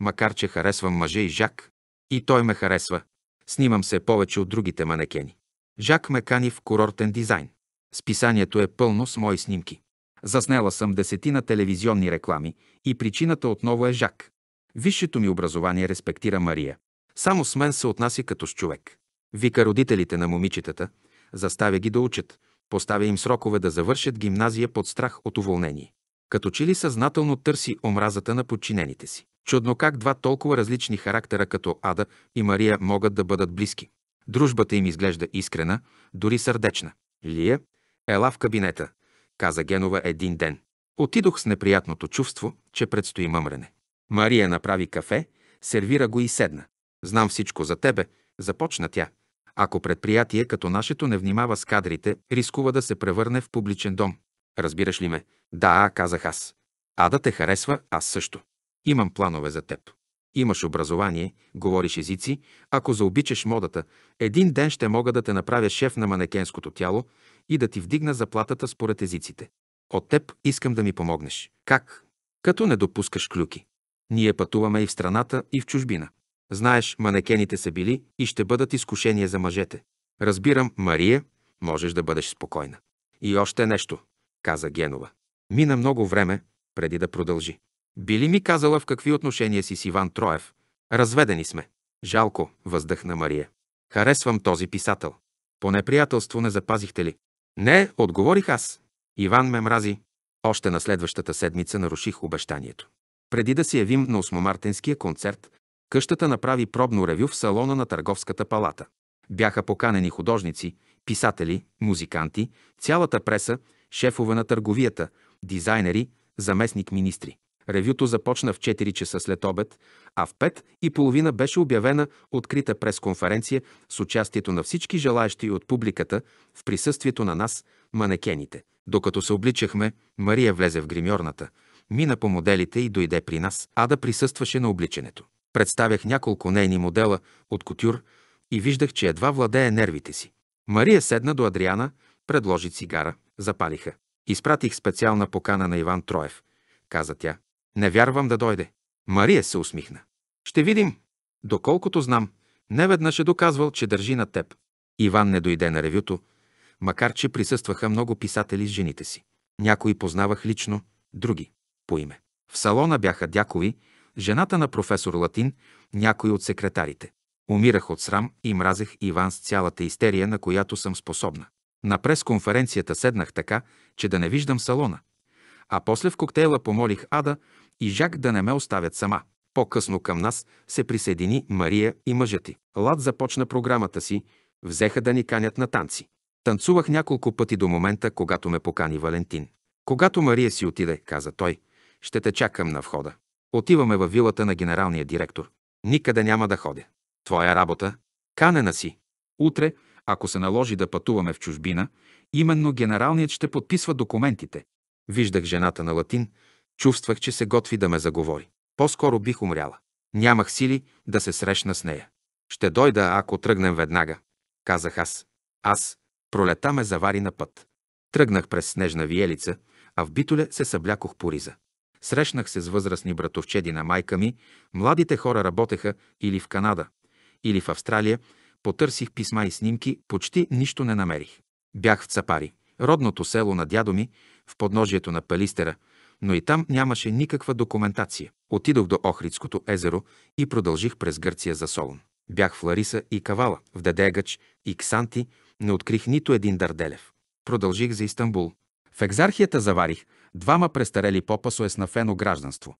макар че харесвам мъже и Жак. И той ме харесва. Снимам се повече от другите манекени. Жак ме кани в курортен дизайн. Списанието е пълно с мои снимки. Заснела съм десетина телевизионни реклами и причината отново е Жак. Висшето ми образование респектира Мария. Само с мен се отнася като с човек. Вика родителите на момичетата, заставя ги да учат, поставя им срокове да завършат гимназия под страх от уволнение. Като че ли съзнателно търси омразата на подчинените си. Чудно как два толкова различни характера като Ада и Мария могат да бъдат близки. Дружбата им изглежда искрена, дори сърдечна. Лия, ела в кабинета, каза Генова един ден. Отидох с неприятното чувство, че предстои мъмрене. Мария направи кафе, сервира го и седна. Знам всичко за тебе, започна тя. Ако предприятие като нашето не внимава с кадрите, рискува да се превърне в публичен дом. Разбираш ли ме? Да, казах аз. А да те харесва, аз също. Имам планове за теб. Имаш образование, говориш езици, ако заобичаш модата, един ден ще мога да те направя шеф на манекенското тяло и да ти вдигна заплатата според езиците. От теб искам да ми помогнеш. Как? Като не допускаш клюки. Ние пътуваме и в страната, и в чужбина. Знаеш, манекените са били и ще бъдат изкушения за мъжете. Разбирам, Мария, можеш да бъдеш спокойна. И още нещо, каза Генова. Мина много време, преди да продължи. Били ми казала в какви отношения си с Иван Троев. Разведени сме. Жалко, въздъхна Мария. Харесвам този писател. По неприятелство не запазихте ли? Не, отговорих аз. Иван ме мрази. Още на следващата седмица наруших обещанието. Преди да се явим на осмомартенския концерт, Къщата направи пробно ревю в салона на Търговската палата. Бяха поканени художници, писатели, музиканти, цялата преса, шефове на търговията, дизайнери, заместник-министри. Ревюто започна в 4 часа след обед, а в 5 и половина беше обявена открита пресконференция с участието на всички желаящи от публиката в присъствието на нас, манекените. Докато се обличахме, Мария влезе в гримьорната, мина по моделите и дойде при нас, а да присъстваше на обличането. Представях няколко нейни модела от кутюр и виждах, че едва владее нервите си. Мария седна до Адриана, предложи цигара, запалиха. Изпратих специална покана на Иван Троев, каза тя. Не вярвам да дойде. Мария се усмихна. Ще видим. Доколкото знам, неведнъж е доказвал, че държи на теб. Иван не дойде на ревюто, макар че присъстваха много писатели с жените си. Някои познавах лично, други – по име. В салона бяха дякови, жената на професор Латин, някой от секретарите. Умирах от срам и мразех Иван с цялата истерия, на която съм способна. На пресконференцията седнах така, че да не виждам салона. А после в коктейла помолих Ада и Жак да не ме оставят сама. По-късно към нас се присъедини Мария и мъжът ти. Лад започна програмата си, взеха да ни канят на танци. Танцувах няколко пъти до момента, когато ме покани Валентин. Когато Мария си отиде, каза той, ще те чакам на входа. Отиваме във вилата на генералния директор. Никъде няма да ходя. Твоя работа. Канена си. Утре, ако се наложи да пътуваме в чужбина, именно генералният ще подписва документите. Виждах жената на латин, чувствах, че се готви да ме заговори. По-скоро бих умряла. Нямах сили да се срещна с нея. Ще дойда, ако тръгнем веднага, казах аз. Аз, пролета ме завари на път. Тръгнах през снежна виелица, а в битоле се съблякох по риза. Срещнах се с възрастни братовчеди на майка ми, младите хора работеха или в Канада, или в Австралия, потърсих писма и снимки, почти нищо не намерих. Бях в Цапари, родното село на дядо ми, в подножието на Палистера, но и там нямаше никаква документация. Отидох до Охридското езеро и продължих през Гърция за Солон. Бях в Лариса и Кавала, в Дедегач и Ксанти, не открих нито един Дарделев. Продължих за Истанбул. В екзархията заварих – двама престарели попа с уяснафено гражданство,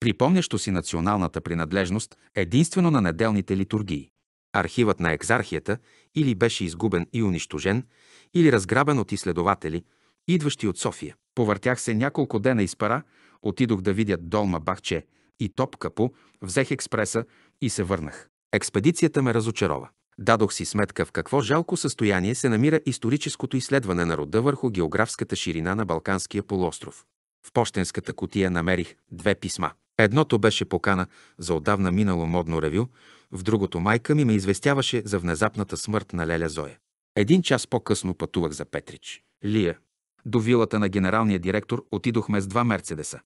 припомнящо си националната принадлежност единствено на неделните литургии. Архивът на екзархията или беше изгубен и унищожен, или разграбен от изследователи, идващи от София. Повъртях се няколко дена из пара, отидох да видя Долма Бахче и Топ Капу, взех експреса и се върнах. Експедицията ме разочарова. Дадох си сметка в какво жалко състояние се намира историческото изследване на рода върху географската ширина на Балканския полуостров. В почтенската котия намерих две писма. Едното беше покана за отдавна минало модно ревю, в другото майка ми ме известяваше за внезапната смърт на Леля Зоя. Един час по-късно пътувах за Петрич. Лия. До вилата на генералния директор отидохме с два мерцедеса.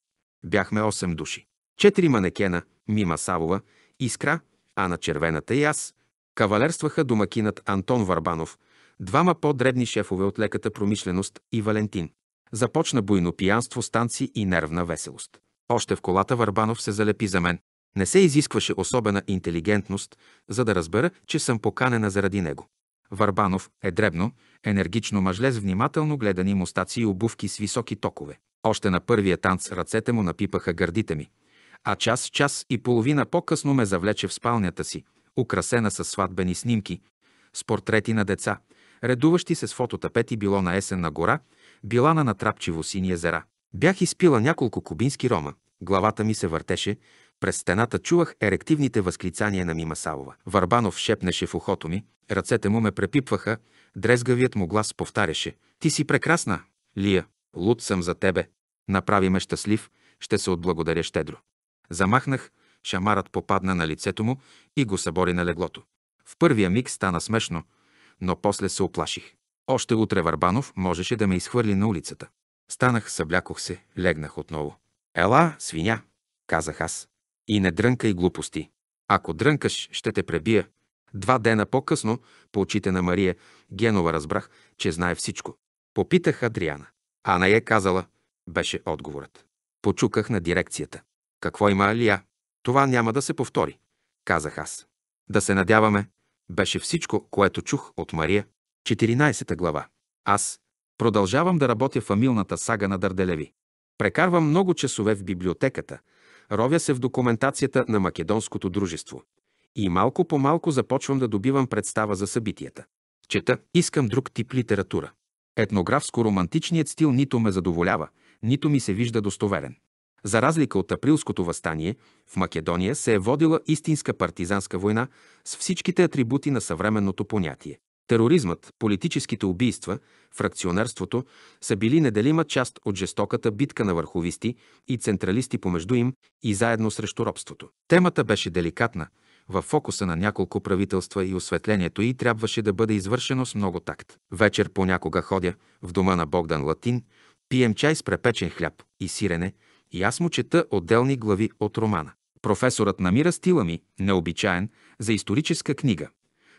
Бяхме 8 души. Четири манекена, Мима Савова, Искра, Ана Червената и аз, Кавалерстваха домакинът Антон Варбанов, двама по-дребни шефове от леката промишленост и Валентин. Започна буйно пиянство станци и нервна веселост. Още в колата Варбанов се залепи за мен. Не се изискваше особена интелигентност, за да разбера, че съм поканена заради него. Варбанов е дребно, енергично мъжле с внимателно гледани мустаци и обувки с високи токове. Още на първия танц ръцете му напипаха гърдите ми, а час, час и половина по-късно ме завлече в спалнята си – украсена с сватбени снимки, с портрети на деца, редуващи се с фототапети било на есенна гора, била на натрапчиво сини езера. Бях изпила няколко кубински рома. Главата ми се въртеше, през стената чувах ерективните възклицания на Мима Савова. Варбанов шепнеше в ухото ми, ръцете му ме препипваха, дрезгавият му глас повтаряше. Ти си прекрасна, Лия, луд съм за тебе. Направи ме щастлив, ще се отблагодаря щедро. Замахнах, Шамарът попадна на лицето му и го събори на леглото. В първия миг стана смешно, но после се оплаших. Още утре Варбанов можеше да ме изхвърли на улицата. Станах, съблякох се, легнах отново. Ела, свиня, казах аз. И не дрънкай глупости. Ако дрънкаш, ще те пребия. Два дена по-късно, по очите на Мария, Генова разбрах, че знае всичко. Попитах Адриана. Ана е казала, беше отговорът. Почуках на дирекцията. Какво има Алия? Това няма да се повтори, казах аз. Да се надяваме, беше всичко, което чух от Мария. 14 глава. Аз продължавам да работя фамилната сага на Дърделеви. Прекарвам много часове в библиотеката, ровя се в документацията на Македонското дружество. И малко по малко започвам да добивам представа за събитията. Чета, искам друг тип литература. Етнографско-романтичният стил нито ме задоволява, нито ми се вижда достоверен. За разлика от априлското въстание, в Македония се е водила истинска партизанска война с всичките атрибути на съвременното понятие. Тероризмът, политическите убийства, фракционерството са били неделима част от жестоката битка на върховисти и централисти помежду им и заедно срещу робството. Темата беше деликатна, в фокуса на няколко правителства и осветлението и трябваше да бъде извършено с много такт. Вечер понякога ходя в дома на Богдан Латин, пием чай с препечен хляб и сирене – и аз му чета отделни глави от романа. Професорът намира стила ми, необичаен, за историческа книга.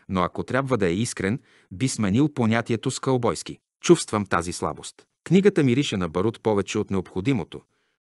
Но ако трябва да е искрен, би сменил понятието с кълбойски. Чувствам тази слабост. Книгата мирише на барут повече от необходимото.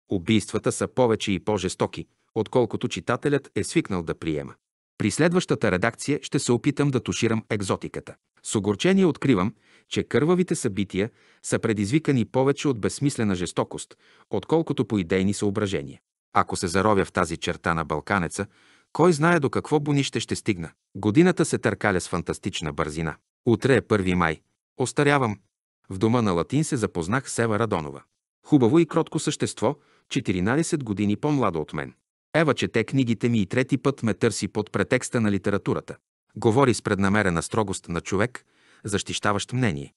Убийствата са повече и по-жестоки, отколкото читателят е свикнал да приема. При следващата редакция ще се опитам да туширам екзотиката. С огорчение откривам, че кървавите събития са предизвикани повече от безсмислена жестокост, отколкото по идейни съображения. Ако се заровя в тази черта на Балканеца, кой знае до какво бонище ще стигна. Годината се търкаля с фантастична бързина. Утре е 1 май. Остарявам. В дома на Латин се запознах с Ева Радонова. Хубаво и кротко същество, 14 години по-младо от мен. Ева чете книгите ми и трети път ме търси под претекста на литературата. Говори с преднамерена строгост на човек, защищаващ мнение.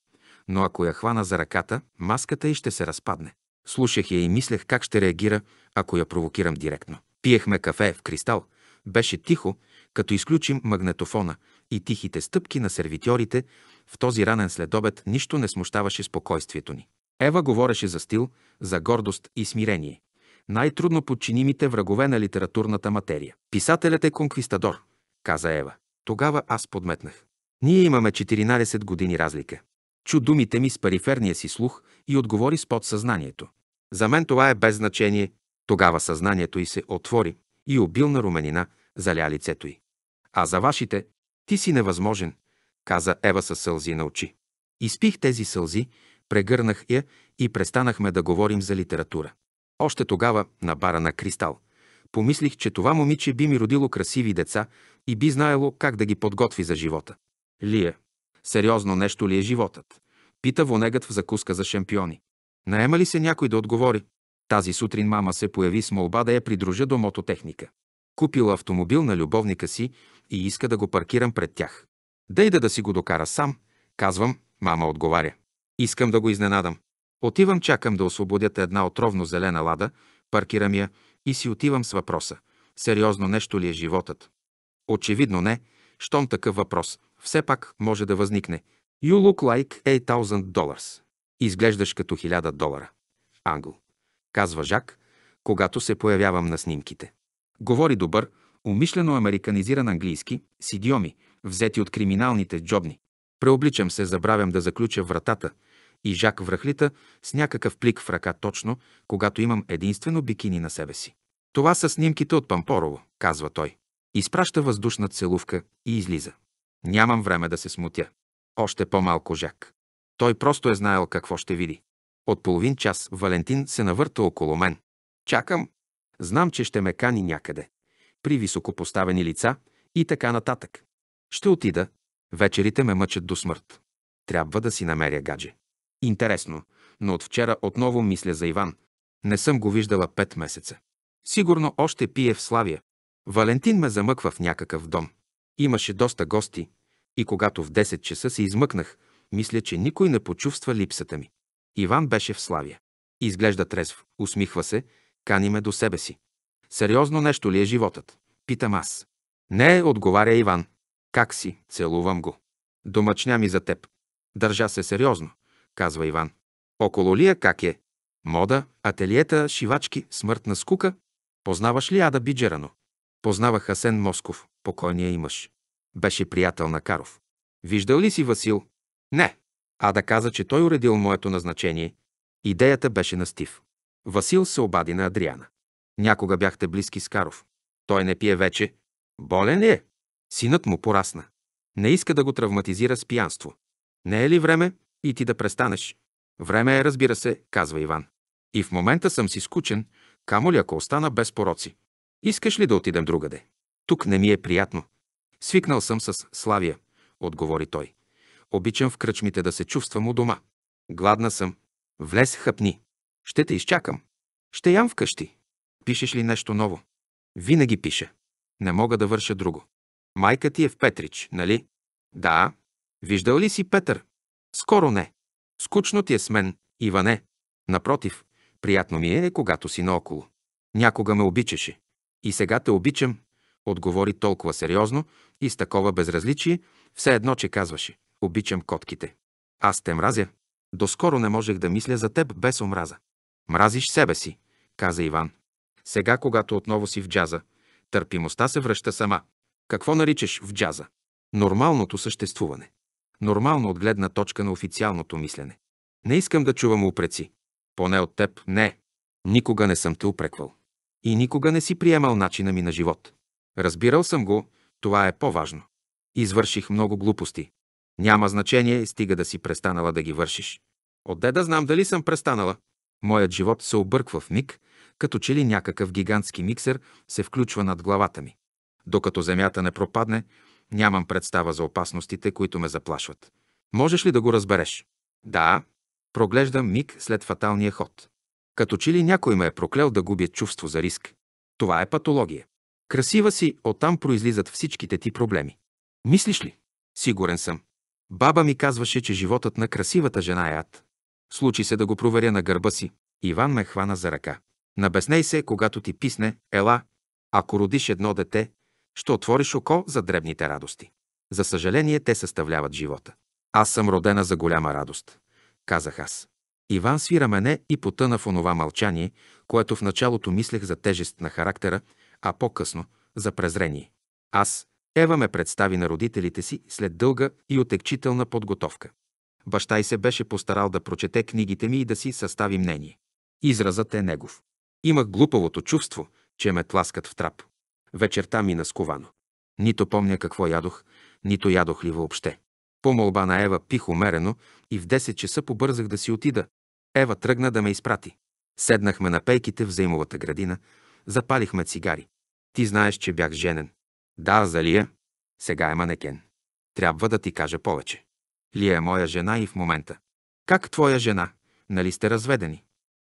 Но ако я хвана за ръката, маската и ще се разпадне. Слушах я и мислех как ще реагира, ако я провокирам директно. Пиехме кафе в кристал. Беше тихо, като изключим магнетофона и тихите стъпки на сервитьорите, в този ранен следобед нищо не смущаваше спокойствието ни. Ева говореше за стил, за гордост и смирение. Най-трудно подчинимите врагове на литературната материя. Писателят е конквистадор, каза Ева. Тогава аз подметнах. Ние имаме 14 години разлика. Чу думите ми с периферния си слух и отговори с подсъзнанието. За мен това е без значение. Тогава съзнанието й се отвори и обилна руменина заля лицето й. А за вашите, ти си невъзможен, каза Ева със сълзи на очи. Изпих тези сълзи, прегърнах я и престанахме да говорим за литература. Още тогава, на бара на Кристал, помислих, че това момиче би ми родило красиви деца и би знаело как да ги подготви за живота. Ли е? Сериозно нещо ли е животът? Пита вонегът в закуска за шампиони. Наема ли се някой да отговори? Тази сутрин мама се появи с молба да я придружа до мототехника. Купила автомобил на любовника си и иска да го паркирам пред тях. Дай да си го докара сам, казвам, мама отговаря. Искам да го изненадам. Отивам, чакам да освободят една отровно зелена лада, паркирам я и си отивам с въпроса. Сериозно нещо ли е животът? Очевидно не, щом такъв въпрос все пак може да възникне. You look like 8000 dollars. Изглеждаш като хиляда долара. Англ. Казва Жак, когато се появявам на снимките. Говори добър, умишлено американизиран английски, с идиоми, взети от криминалните джобни. Преобличам се, забравям да заключа вратата и Жак връхлита с някакъв плик в ръка точно, когато имам единствено бикини на себе си. Това са снимките от Пампорово, казва той. Изпраща въздушна целувка и излиза. Нямам време да се смутя. Още по-малко Жак. Той просто е знаел какво ще види. От половин час Валентин се навърта около мен. Чакам. Знам, че ще ме кани някъде. При високопоставени лица и така нататък. Ще отида. Вечерите ме мъчат до смърт. Трябва да си намеря гадже. Интересно, но от вчера отново мисля за Иван. Не съм го виждала пет месеца. Сигурно още пие в Славия. Валентин ме замъква в някакъв дом. Имаше доста гости, и когато в 10 часа се измъкнах, мисля, че никой не почувства липсата ми. Иван беше в Славия. Изглежда трезв, усмихва се, кани ме до себе си. Сериозно нещо ли е животът? Питам аз. Не, отговаря Иван. Как си? Целувам го. Домъчня ми за теб. Държа се сериозно, казва Иван. Около Лия е, как е? Мода, ателиета, шивачки, смъртна скука. Познаваш ли Ада Биджерано? Познавах Асен Москов, покойния и мъж. Беше приятел на Каров. Виждал ли си Васил? Не. А да каза, че той уредил моето назначение. Идеята беше на Стив. Васил се обади на Адриана. Някога бяхте близки с Каров. Той не пие вече. Болен е. Синът му порасна. Не иска да го травматизира с пиянство. Не е ли време и ти да престанеш? Време е, разбира се, казва Иван. И в момента съм си скучен, камо ли ако остана без пороци. Искаш ли да отидем другаде? Тук не ми е приятно. Свикнал съм с Славия, отговори той. Обичам в кръчмите да се чувствам у дома. Гладна съм. Влез хъпни. Ще те изчакам. Ще ям вкъщи. Пишеш ли нещо ново? Винаги пиша. Не мога да върша друго. Майка ти е в Петрич, нали? Да. Виждал ли си Петър? Скоро не. Скучно ти е с мен, Иване. Напротив, приятно ми е, когато си наоколо. Някога ме обичаше. И сега те обичам, Отговори толкова сериозно и с такова безразличие, все едно, че казваше «Обичам котките». Аз те мразя. Доскоро не можех да мисля за теб без омраза. Мразиш себе си, каза Иван. Сега, когато отново си в джаза, търпимостта се връща сама. Какво наричаш в джаза? Нормалното съществуване. Нормално от гледна точка на официалното мислене. Не искам да чувам упреци. Поне от теб не. Никога не съм те упреквал. И никога не си приемал начина ми на живот. Разбирал съм го, това е по-важно. Извърших много глупости. Няма значение, стига да си престанала да ги вършиш. Отде да знам дали съм престанала? Моят живот се обърква в миг, като че ли някакъв гигантски миксер се включва над главата ми. Докато земята не пропадне, нямам представа за опасностите, които ме заплашват. Можеш ли да го разбереш? Да. Проглеждам миг след фаталния ход. Като че ли някой ме е проклел да губя чувство за риск. Това е патология. Красива си, оттам произлизат всичките ти проблеми. Мислиш ли? Сигурен съм. Баба ми казваше, че животът на красивата жена е ад. Случи се да го проверя на гърба си. Иван ме хвана за ръка. Набесней се, когато ти писне, ела. Ако родиш едно дете, ще отвориш око за дребните радости. За съжаление, те съставляват живота. Аз съм родена за голяма радост, казах аз. Иван свира мене и потъна в онова мълчание, което в началото мислех за тежест на характера, а по-късно – за презрение. Аз, Ева ме представи на родителите си след дълга и отекчителна подготовка. Баща й се беше постарал да прочете книгите ми и да си състави мнение. Изразът е негов. Имах глупавото чувство, че ме тласкат в трап. Вечерта мина сковано. Нито помня какво ядох, нито ядох ли въобще. По молба на Ева пих умерено и в 10 часа побързах да си отида. Ева тръгна да ме изпрати. Седнахме на пейките в заимовата градина, запалихме цигари. Ти знаеш, че бях женен. Да, за Лия. Сега е манекен. Трябва да ти кажа повече. Лия е моя жена и в момента. Как твоя жена? Нали сте разведени?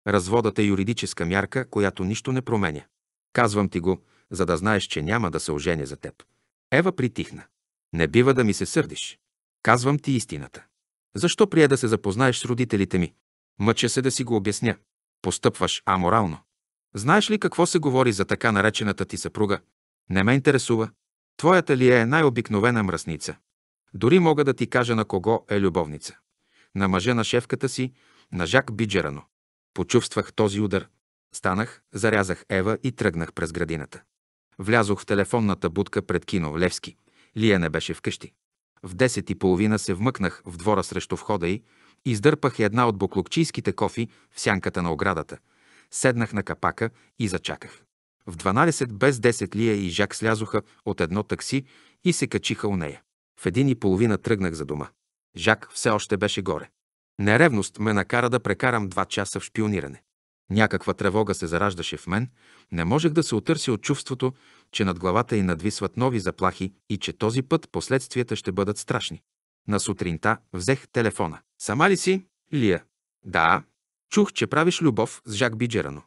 Разводът е юридическа мярка, която нищо не променя. Казвам ти го, за да знаеш, че няма да се оженя за теб. Ева притихна. Не бива да ми се сърдиш. Казвам ти истината. Защо прие да се запознаеш с родителите ми? Мъча се да си го обясня. Постъпваш аморално. Знаеш ли какво се говори за така наречената ти съпруга? Не ме интересува. Твоята ли е най-обикновена мръсница? Дори мога да ти кажа на кого е любовница. На мъжа на шефката си, на Жак Биджерано. Почувствах този удар. Станах, зарязах Ева и тръгнах през градината. Влязох в телефонната будка пред кино Левски. Лия не беше вкъщи. В десет и половина се вмъкнах в двора срещу входа й, издърпах една от буклокчийските кофи в сянката на оградата – седнах на капака и зачаках. В 12 без 10 Лия и Жак слязоха от едно такси и се качиха у нея. В един и половина тръгнах за дома. Жак все още беше горе. Неревност ме накара да прекарам два часа в шпиониране. Някаква тревога се зараждаше в мен, не можех да се отърся от чувството, че над главата й надвисват нови заплахи и че този път последствията ще бъдат страшни. На сутринта взех телефона. Сама ли си? Лия. Да, Чух, че правиш любов с Жак Биджерано.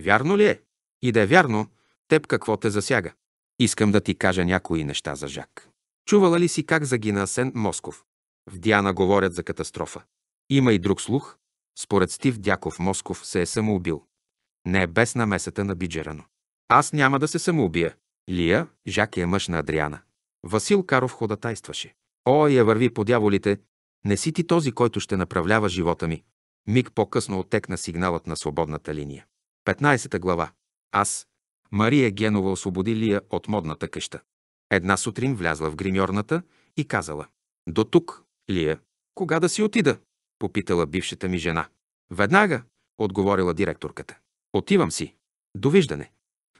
Вярно ли е? И да е вярно, теб какво те засяга? Искам да ти кажа някои неща за Жак. Чувала ли си как загина Асен Москов? В Диана говорят за катастрофа. Има и друг слух. Според Стив Дяков Москов се е самоубил. Не е без намесата на Биджерано. Аз няма да се самоубия. Лия, Жак е мъж на Адриана. Васил Каров ходатайстваше. О, я върви по дяволите, не си ти този, който ще направлява живота ми. Миг по-късно отекна сигналът на свободната линия. 15 та глава. Аз, Мария Генова освободи Лия от модната къща. Една сутрин влязла в гримьорната и казала. До тук, Лия. Кога да си отида? Попитала бившата ми жена. Веднага, отговорила директорката. Отивам си. Довиждане.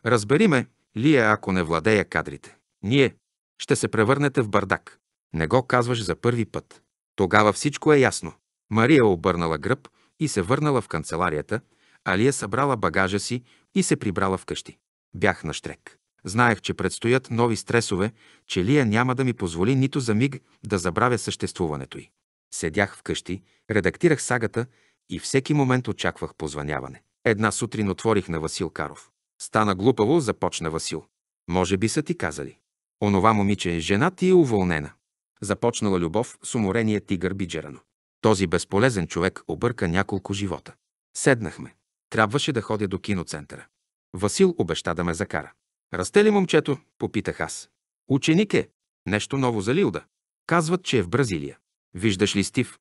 Разбери ме, Лия, ако не владея кадрите. Ние ще се превърнете в бардак. Не го казваш за първи път. Тогава всичко е ясно. Мария е обърнала гръб и се върнала в канцеларията, Алия събрала багажа си и се прибрала вкъщи. Бях на штрек. Знаех, че предстоят нови стресове, че Лия няма да ми позволи нито за миг да забравя съществуването й. Седях вкъщи, редактирах сагата и всеки момент очаквах позваняване. Една сутрин отворих на Васил Каров. Стана глупаво, започна Васил. Може би са ти казали. Онова момиче е жена ти е уволнена. Започнала любов с уморения тигър Биджерано. Този безполезен човек обърка няколко живота. Седнахме. Трябваше да ходя до киноцентъра. Васил обеща да ме закара. Расте ли момчето? Попитах аз. Ученик е. Нещо ново за Лилда. Казват, че е в Бразилия. Виждаш ли Стив?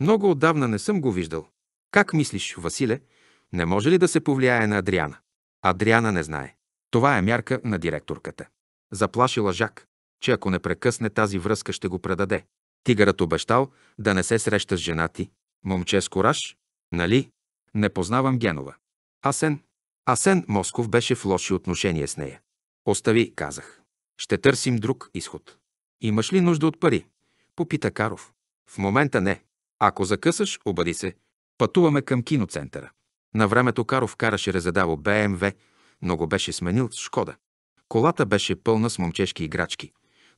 Много отдавна не съм го виждал. Как мислиш, Василе, не може ли да се повлияе на Адриана? Адриана не знае. Това е мярка на директорката. Заплашила Жак, че ако не прекъсне тази връзка, ще го предаде. Тигърът обещал да не се среща с жена ти. Момче с кораж, нали? Не познавам Генова. Асен. Асен Москов беше в лоши отношения с нея. Остави, казах. Ще търсим друг изход. Имаш ли нужда от пари? Попита Каров. В момента не. Ако закъсаш, обади се. Пътуваме към киноцентъра. На времето Каров караше резадаво БМВ, но го беше сменил с Шкода. Колата беше пълна с момчешки играчки.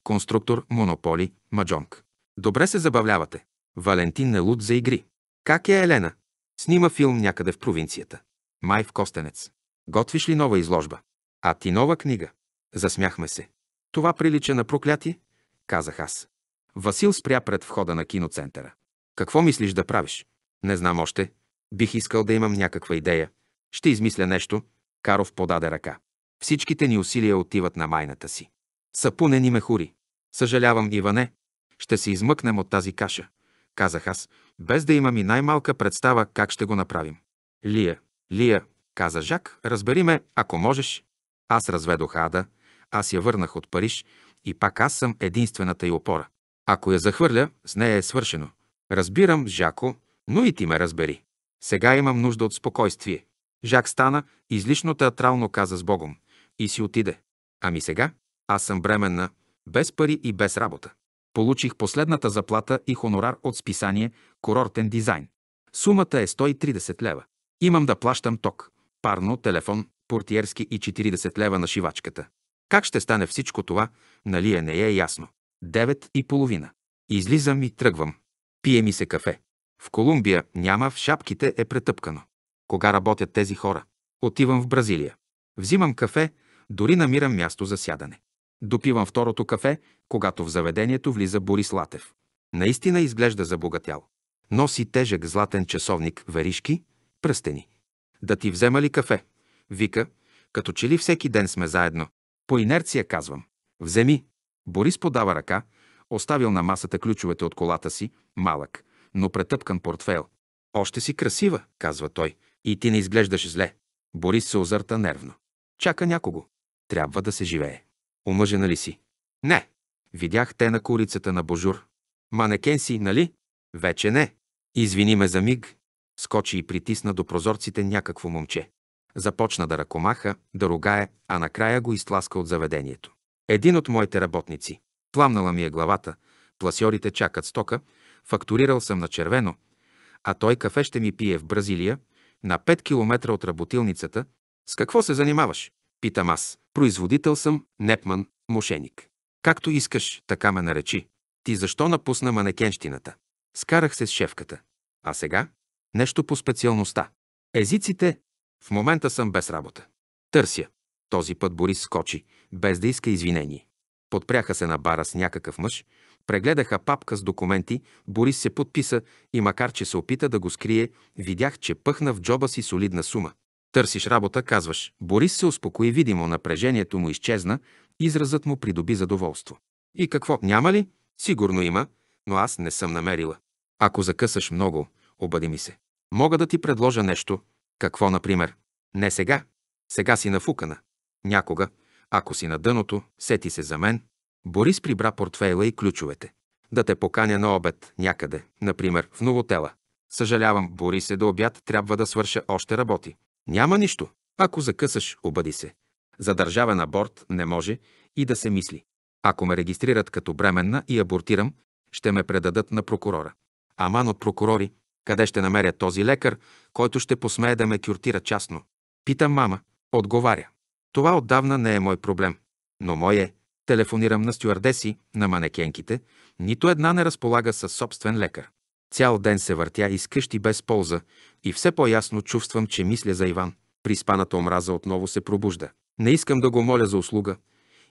Конструктор, монополи, маджонг. Добре се забавлявате. Валентин е луд за игри. Как е Елена? Снима филм някъде в провинцията. Май в Костенец. Готвиш ли нова изложба? А ти нова книга? Засмяхме се. Това прилича на проклятие, казах аз. Васил спря пред входа на киноцентъра. Какво мислиш да правиш? Не знам още. Бих искал да имам някаква идея. Ще измисля нещо. Каров подаде ръка. Всичките ни усилия отиват на майната си. Сапунени мехури. Съжалявам, Иване, ще се измъкнем от тази каша, казах аз, без да имам и най-малка представа как ще го направим. Лия, Лия, каза Жак, разбери ме, ако можеш. Аз разведох Ада, аз я върнах от Париж и пак аз съм единствената й опора. Ако я захвърля, с нея е свършено. Разбирам, Жако, но и ти ме разбери. Сега имам нужда от спокойствие. Жак стана, излишно театрално каза с Богом. И си отиде. Ами сега? Аз съм бременна, без пари и без работа. Получих последната заплата и хонорар от списание «Курортен дизайн». Сумата е 130 лева. Имам да плащам ток, парно, телефон, портиерски и 40 лева на шивачката. Как ще стане всичко това, нали е не е ясно. Девет и половина. Излизам и тръгвам. Пие ми се кафе. В Колумбия няма, в шапките е претъпкано. Кога работят тези хора? Отивам в Бразилия. Взимам кафе, дори намирам място за сядане. Допивам второто кафе, когато в заведението влиза Борис Латев. Наистина изглежда забогатял. Носи тежък златен часовник, веришки, пръстени. Да ти взема ли кафе? Вика, като че ли всеки ден сме заедно. По инерция казвам. Вземи. Борис подава ръка, оставил на масата ключовете от колата си, малък, но претъпкан портфел. Още си красива, казва той, и ти не изглеждаш зле. Борис се озърта нервно. Чака някого. Трябва да се живее. Омъжена ли си? Не. Видях те на курицата на Божур. Манекен си, нали? Вече не. Извини ме за миг. Скочи и притисна до прозорците някакво момче. Започна да ръкомаха, да ругае, а накрая го изтласка от заведението. Един от моите работници. Пламнала ми е главата. Пласьорите чакат стока. Фактурирал съм на червено. А той кафе ще ми пие в Бразилия, на 5 километра от работилницата. С какво се занимаваш? Питам аз. Производител съм, непман, мошеник. Както искаш, така ме наречи. Ти защо напусна манекенщината? Скарах се с шефката. А сега? Нещо по специалността. Езиците. В момента съм без работа. Търся. Този път Борис скочи, без да иска извинение. Подпряха се на бара с някакъв мъж, прегледаха папка с документи, Борис се подписа и макар, че се опита да го скрие, видях, че пъхна в джоба си солидна сума. Търсиш работа, казваш. Борис се успокои видимо, напрежението му изчезна, изразът му придоби задоволство. И какво, няма ли? Сигурно има, но аз не съм намерила. Ако закъсаш много, обади ми се. Мога да ти предложа нещо. Какво, например? Не сега. Сега си нафукана. Някога, ако си на дъното, сети се за мен. Борис прибра портфейла и ключовете. Да те поканя на обед някъде, например в Новотела. Съжалявам, Борис е до обяд, трябва да свърша още работи. Няма нищо. Ако закъсаш, обади се. За държавен аборт не може и да се мисли. Ако ме регистрират като бременна и абортирам, ще ме предадат на прокурора. Аман от прокурори, къде ще намеря този лекар, който ще посмее да ме кюртира частно? Питам мама. Отговаря. Това отдавна не е мой проблем. Но мое, е. Телефонирам на стюардеси, на манекенките. Нито една не разполага със собствен лекар. Цял ден се въртя из къщи без полза и все по-ясно чувствам, че мисля за Иван. Приспаната омраза отново се пробужда. Не искам да го моля за услуга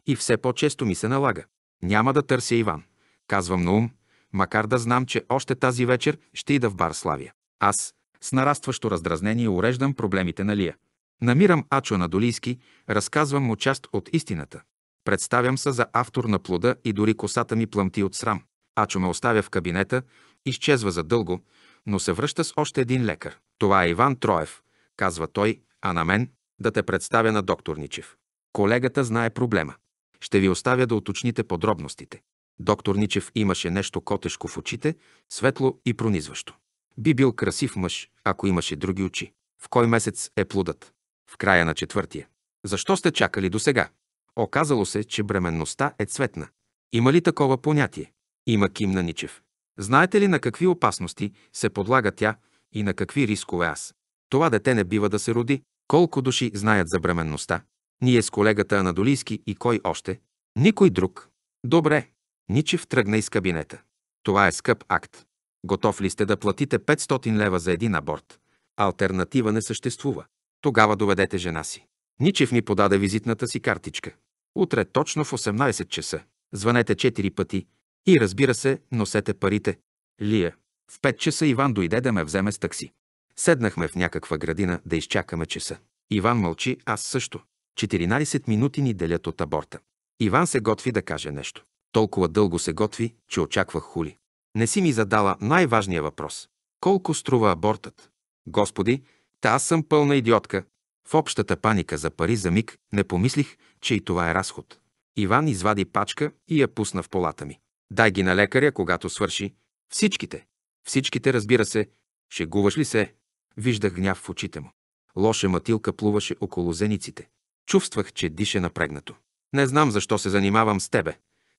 и все по-често ми се налага. Няма да търся Иван. Казвам на ум, макар да знам, че още тази вечер ще ида в бар Славия. Аз с нарастващо раздразнение уреждам проблемите на Лия. Намирам Ачо Надолийски, разказвам му част от истината. Представям се за автор на плода и дори косата ми плъмти от срам. Ачо ме оставя в кабинета, изчезва задълго, но се връща с още един лекар. Това е Иван Троев, казва той, а на мен да те представя на доктор Ничев. Колегата знае проблема. Ще ви оставя да уточните подробностите. Доктор Ничев имаше нещо котешко в очите, светло и пронизващо. Би бил красив мъж, ако имаше други очи. В кой месец е плудът? В края на четвъртия. Защо сте чакали до сега? Оказало се, че бременността е цветна. Има ли такова понятие? Има кимна Ничев. Знаете ли на какви опасности се подлага тя и на какви рискове аз? Това дете не бива да се роди. Колко души знаят за бременността? Ние с колегата Анадолийски и кой още? Никой друг. Добре. Ничев тръгна из кабинета. Това е скъп акт. Готов ли сте да платите 500 лева за един аборт? Алтернатива не съществува. Тогава доведете жена си. Ничев ми подаде визитната си картичка. Утре точно в 18 часа. Звънете 4 пъти, и разбира се, носете парите. Лия. В 5 часа Иван дойде да ме вземе с такси. Седнахме в някаква градина да изчакаме часа. Иван мълчи, аз също. 14 минути ни делят от аборта. Иван се готви да каже нещо. Толкова дълго се готви, че очаквах хули. Не си ми задала най-важния въпрос. Колко струва абортът? Господи, та аз съм пълна идиотка. В общата паника за пари за миг не помислих, че и това е разход. Иван извади пачка и я пусна в полата ми. Дай ги на лекаря, когато свърши. Всичките. Всичките, разбира се. Шегуваш ли се? Виждах гняв в очите му. Лоша матилка плуваше около зениците. Чувствах, че дише напрегнато. Не знам защо се занимавам с тебе,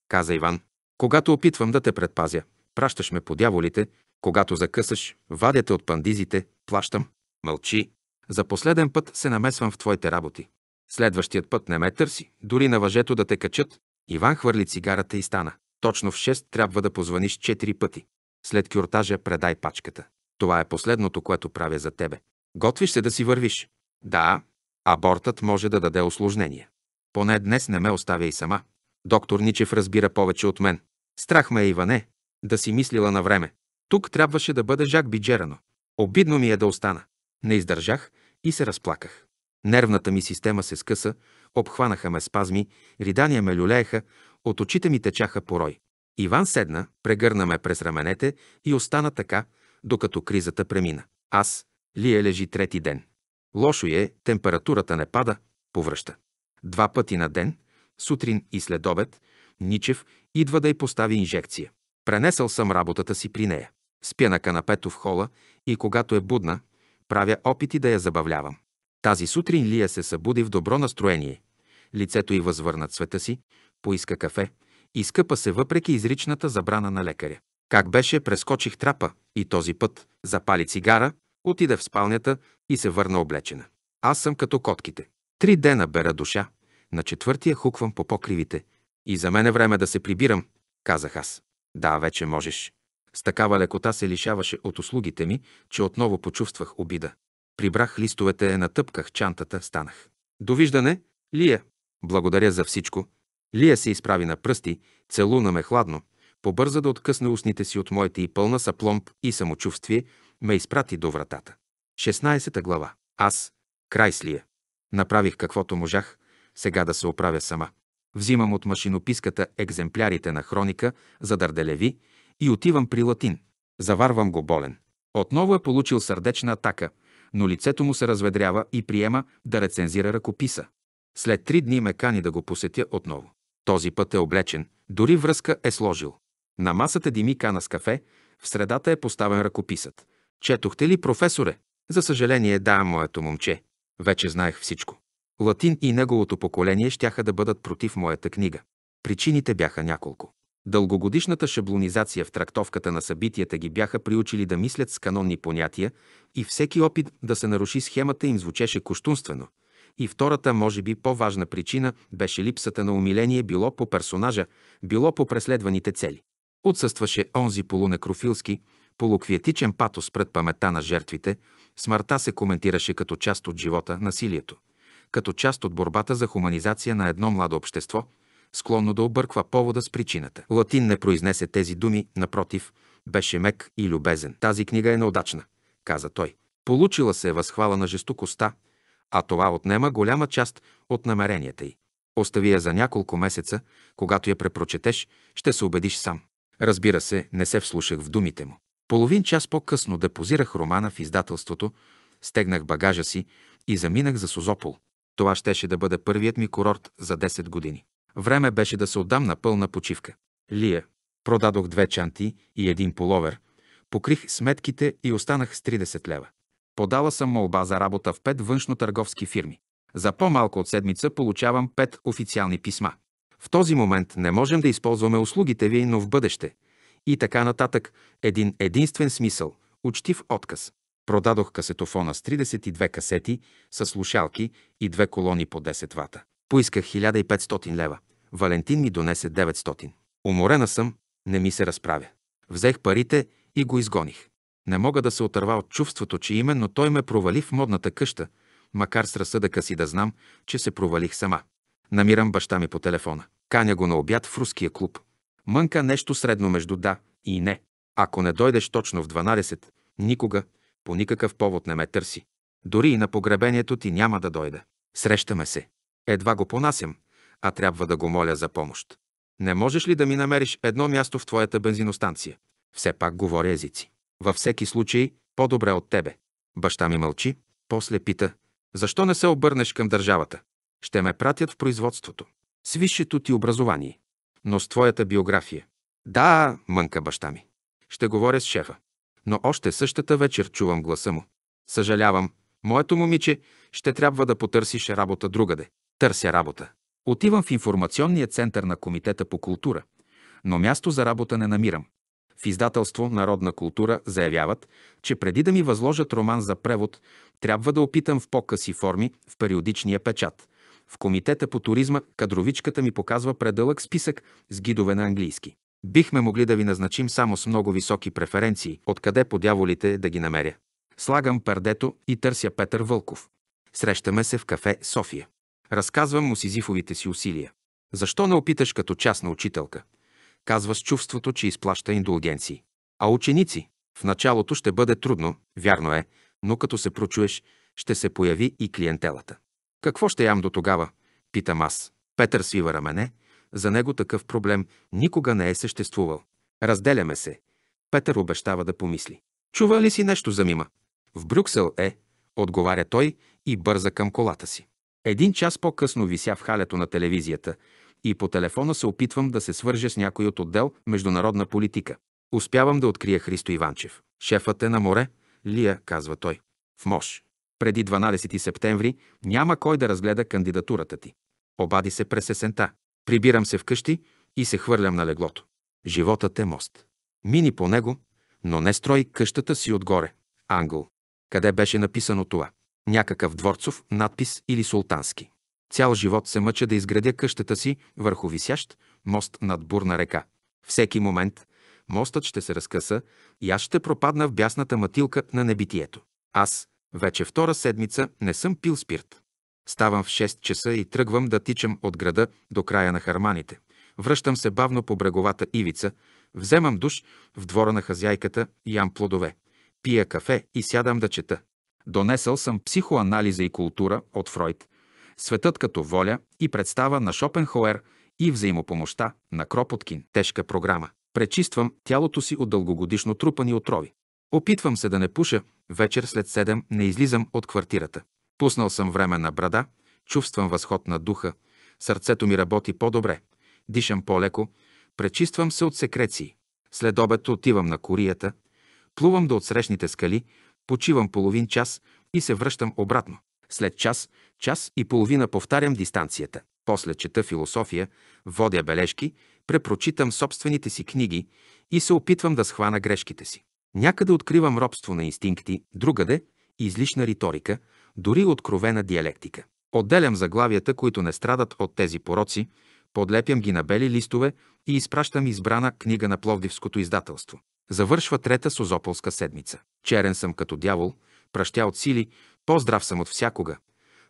каза Иван. Когато опитвам да те предпазя, пращаш ме по дяволите, когато закъсаш, вадяте от пандизите, плащам. Мълчи. За последен път се намесвам в твоите работи. Следващият път не ме търси, дори на въжето да те качат. Иван хвърли цигарата и стана. Точно в 6 трябва да позваниш 4 пъти. След кюртажа предай пачката. Това е последното, което правя за тебе. Готвиш се да си вървиш. Да, абортът може да даде осложнение. Поне днес не ме оставя и сама. Доктор Ничев разбира повече от мен. Страх ме е Иване, да си мислила на време. Тук трябваше да бъде Жак Биджерано. Обидно ми е да остана. Не издържах и се разплаках. Нервната ми система се скъса, обхванаха ме спазми, ридания ме люлееха, от очите ми течаха порой. Иван седна, прегърна ме през раменете и остана така, докато кризата премина. Аз, Лия лежи трети ден. Лошо е, температурата не пада, повръща. Два пъти на ден, сутрин и след обед, Ничев идва да й постави инжекция. Пренесъл съм работата си при нея. Спя на канапето в хола и когато е будна, правя опити да я забавлявам. Тази сутрин Лия се събуди в добро настроение. Лицето й възвърна цвета си, поиска кафе, и скъпа се въпреки изричната забрана на лекаря. Как беше, прескочих трапа и този път запали цигара, отиде в спалнята и се върна облечена. Аз съм като котките. Три дена бера душа, на четвъртия хуквам по покривите. И за мен е време да се прибирам, казах аз. Да, вече можеш. С такава лекота се лишаваше от услугите ми, че отново почувствах обида. Прибрах листовете, натъпках чантата, станах. Довиждане, Лия. Благодаря за всичко, Лия се изправи на пръсти, целуна ме хладно, побърза да откъсне устните си от моите и пълна са пломб и самочувствие, ме изпрати до вратата. 16 глава. Аз, край с Лия. Направих каквото можах, сега да се оправя сама. Взимам от машинописката екземплярите на хроника за дърделеви и отивам при Латин. Заварвам го болен. Отново е получил сърдечна атака, но лицето му се разведрява и приема да рецензира ръкописа. След три дни ме кани да го посетя отново. Този път е облечен, дори връзка е сложил. На масата дими кана с кафе, в средата е поставен ръкописът. Четохте ли, професоре? За съжаление, да, моето момче. Вече знаех всичко. Латин и неговото поколение щяха да бъдат против моята книга. Причините бяха няколко. Дългогодишната шаблонизация в трактовката на събитията ги бяха приучили да мислят с канонни понятия и всеки опит да се наруши схемата им звучеше куштунствено. И втората, може би по-важна причина, беше липсата на умиление било по персонажа, било по преследваните цели. Отсъстваше онзи полунекрофилски, полуквиетичен патос пред паметта на жертвите, смъртта се коментираше като част от живота, насилието, като част от борбата за хуманизация на едно младо общество, склонно да обърква повода с причината. Латин не произнесе тези думи, напротив, беше мек и любезен. Тази книга е неудачна, каза той. Получила се е възхвала на жестокостта, а това отнема голяма част от намеренията й. Остави я за няколко месеца, когато я препрочетеш, ще се убедиш сам. Разбира се, не се вслушах в думите му. Половин час по-късно депозирах романа в издателството, стегнах багажа си и заминах за Созопол. Това щеше да бъде първият ми курорт за 10 години. Време беше да се отдам на пълна почивка. Лия. Продадох две чанти и един половер. Покрих сметките и останах с 30 лева. Подала съм молба за работа в пет външно-търговски фирми. За по-малко от седмица получавам пет официални писма. В този момент не можем да използваме услугите ви, но в бъдеще. И така нататък, един единствен смисъл – учтив отказ. Продадох касетофона с 32 касети, с слушалки и две колони по 10 вата. Поисках 1500 лева. Валентин ми донесе 900. Уморена съм, не ми се разправя. Взех парите и го изгоних. Не мога да се отърва от чувството, че именно той ме провали в модната къща, макар с разсъдъка си да знам, че се провалих сама. Намирам баща ми по телефона. Каня го на обяд в руския клуб. Мънка нещо средно между да и не. Ако не дойдеш точно в 12, никога, по никакъв повод не ме търси. Дори и на погребението ти няма да дойда. Срещаме се. Едва го понасям, а трябва да го моля за помощ. Не можеш ли да ми намериш едно място в твоята бензиностанция? Все пак говоря езици. Във всеки случай, по-добре от тебе. Баща ми мълчи, после пита, защо не се обърнеш към държавата? Ще ме пратят в производството. С висшето ти образование. Но с твоята биография. Да, мънка баща ми. Ще говоря с шефа. Но още същата вечер чувам гласа му. Съжалявам, моето момиче, ще трябва да потърсиш работа другаде. Търся работа. Отивам в информационния център на Комитета по култура, но място за работа не намирам. В издателство «Народна култура» заявяват, че преди да ми възложат роман за превод, трябва да опитам в по-къси форми в периодичния печат. В Комитета по туризма кадровичката ми показва предълъг списък с гидове на английски. Бихме могли да ви назначим само с много високи преференции, откъде по дяволите да ги намеря. Слагам пердето и търся Петър Вълков. Срещаме се в кафе София. Разказвам му сизифовите си усилия. Защо не опиташ като частна учителка? казва с чувството, че изплаща индулгенции. А ученици? В началото ще бъде трудно, вярно е, но като се прочуеш, ще се появи и клиентелата. Какво ще ям до тогава? Питам аз. Петър свива рамене. За него такъв проблем никога не е съществувал. Разделяме се. Петър обещава да помисли. Чува ли си нещо за Мима? В Брюксел е, отговаря той и бърза към колата си. Един час по-късно вися в халето на телевизията и по телефона се опитвам да се свържа с някой от отдел международна политика. Успявам да открия Христо Иванчев. Шефът е на море, Лия, казва той. В МОЖ. Преди 12 септември няма кой да разгледа кандидатурата ти. Обади се през есента. Прибирам се вкъщи и се хвърлям на леглото. Животът е мост. Мини по него, но не строй къщата си отгоре. Англ. Къде беше написано това? Някакъв дворцов надпис или султански. Цял живот се мъча да изградя къщата си върху висящ мост над бурна река. Всеки момент мостът ще се разкъса и аз ще пропадна в бясната матилка на небитието. Аз вече втора седмица не съм пил спирт. Ставам в 6 часа и тръгвам да тичам от града до края на харманите. Връщам се бавно по бреговата ивица, вземам душ в двора на хазяйката, ям плодове, пия кафе и сядам да чета. Донесъл съм психоанализа и култура от Фройд, Светът като воля и представа на Шопенхоер и взаимопомощта на Кропоткин. Тежка програма. Пречиствам тялото си от дългогодишно трупани отрови. Опитвам се да не пуша, вечер след седем не излизам от квартирата. Пуснал съм време на брада, чувствам възход на духа, сърцето ми работи по-добре, дишам по-леко, пречиствам се от секреции. След обед отивам на корията, плувам до отсрещните скали, почивам половин час и се връщам обратно. След час, час и половина повтарям дистанцията. После чета философия, водя бележки, препрочитам собствените си книги и се опитвам да схвана грешките си. Някъде откривам робство на инстинкти, другаде – излишна риторика, дори откровена диалектика. Отделям заглавията, които не страдат от тези пороци, подлепям ги на бели листове и изпращам избрана книга на Пловдивското издателство. Завършва трета Созополска седмица. Черен съм като дявол, пращя от сили, по-здрав съм от всякога,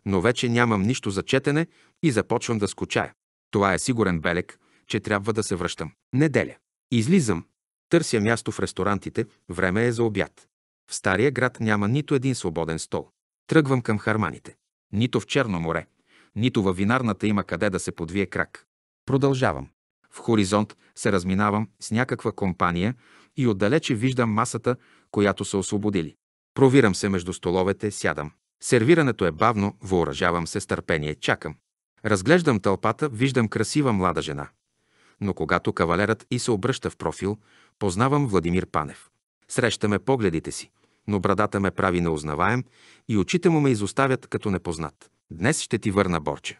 но вече нямам нищо за четене и започвам да скучая. Това е сигурен белег, че трябва да се връщам. Неделя. Излизам. Търся място в ресторантите, време е за обяд. В Стария град няма нито един свободен стол. Тръгвам към харманите. Нито в Черно море, нито във винарната има къде да се подвие крак. Продължавам. В хоризонт се разминавам с някаква компания и отдалече виждам масата, която са освободили. Провирам се между столовете, сядам. Сервирането е бавно, въоръжавам се с търпение, чакам. Разглеждам тълпата, виждам красива млада жена. Но когато кавалерът и се обръща в профил, познавам Владимир Панев. Срещаме погледите си, но брадата ме прави неузнаваем и очите му ме изоставят като непознат. Днес ще ти върна борче.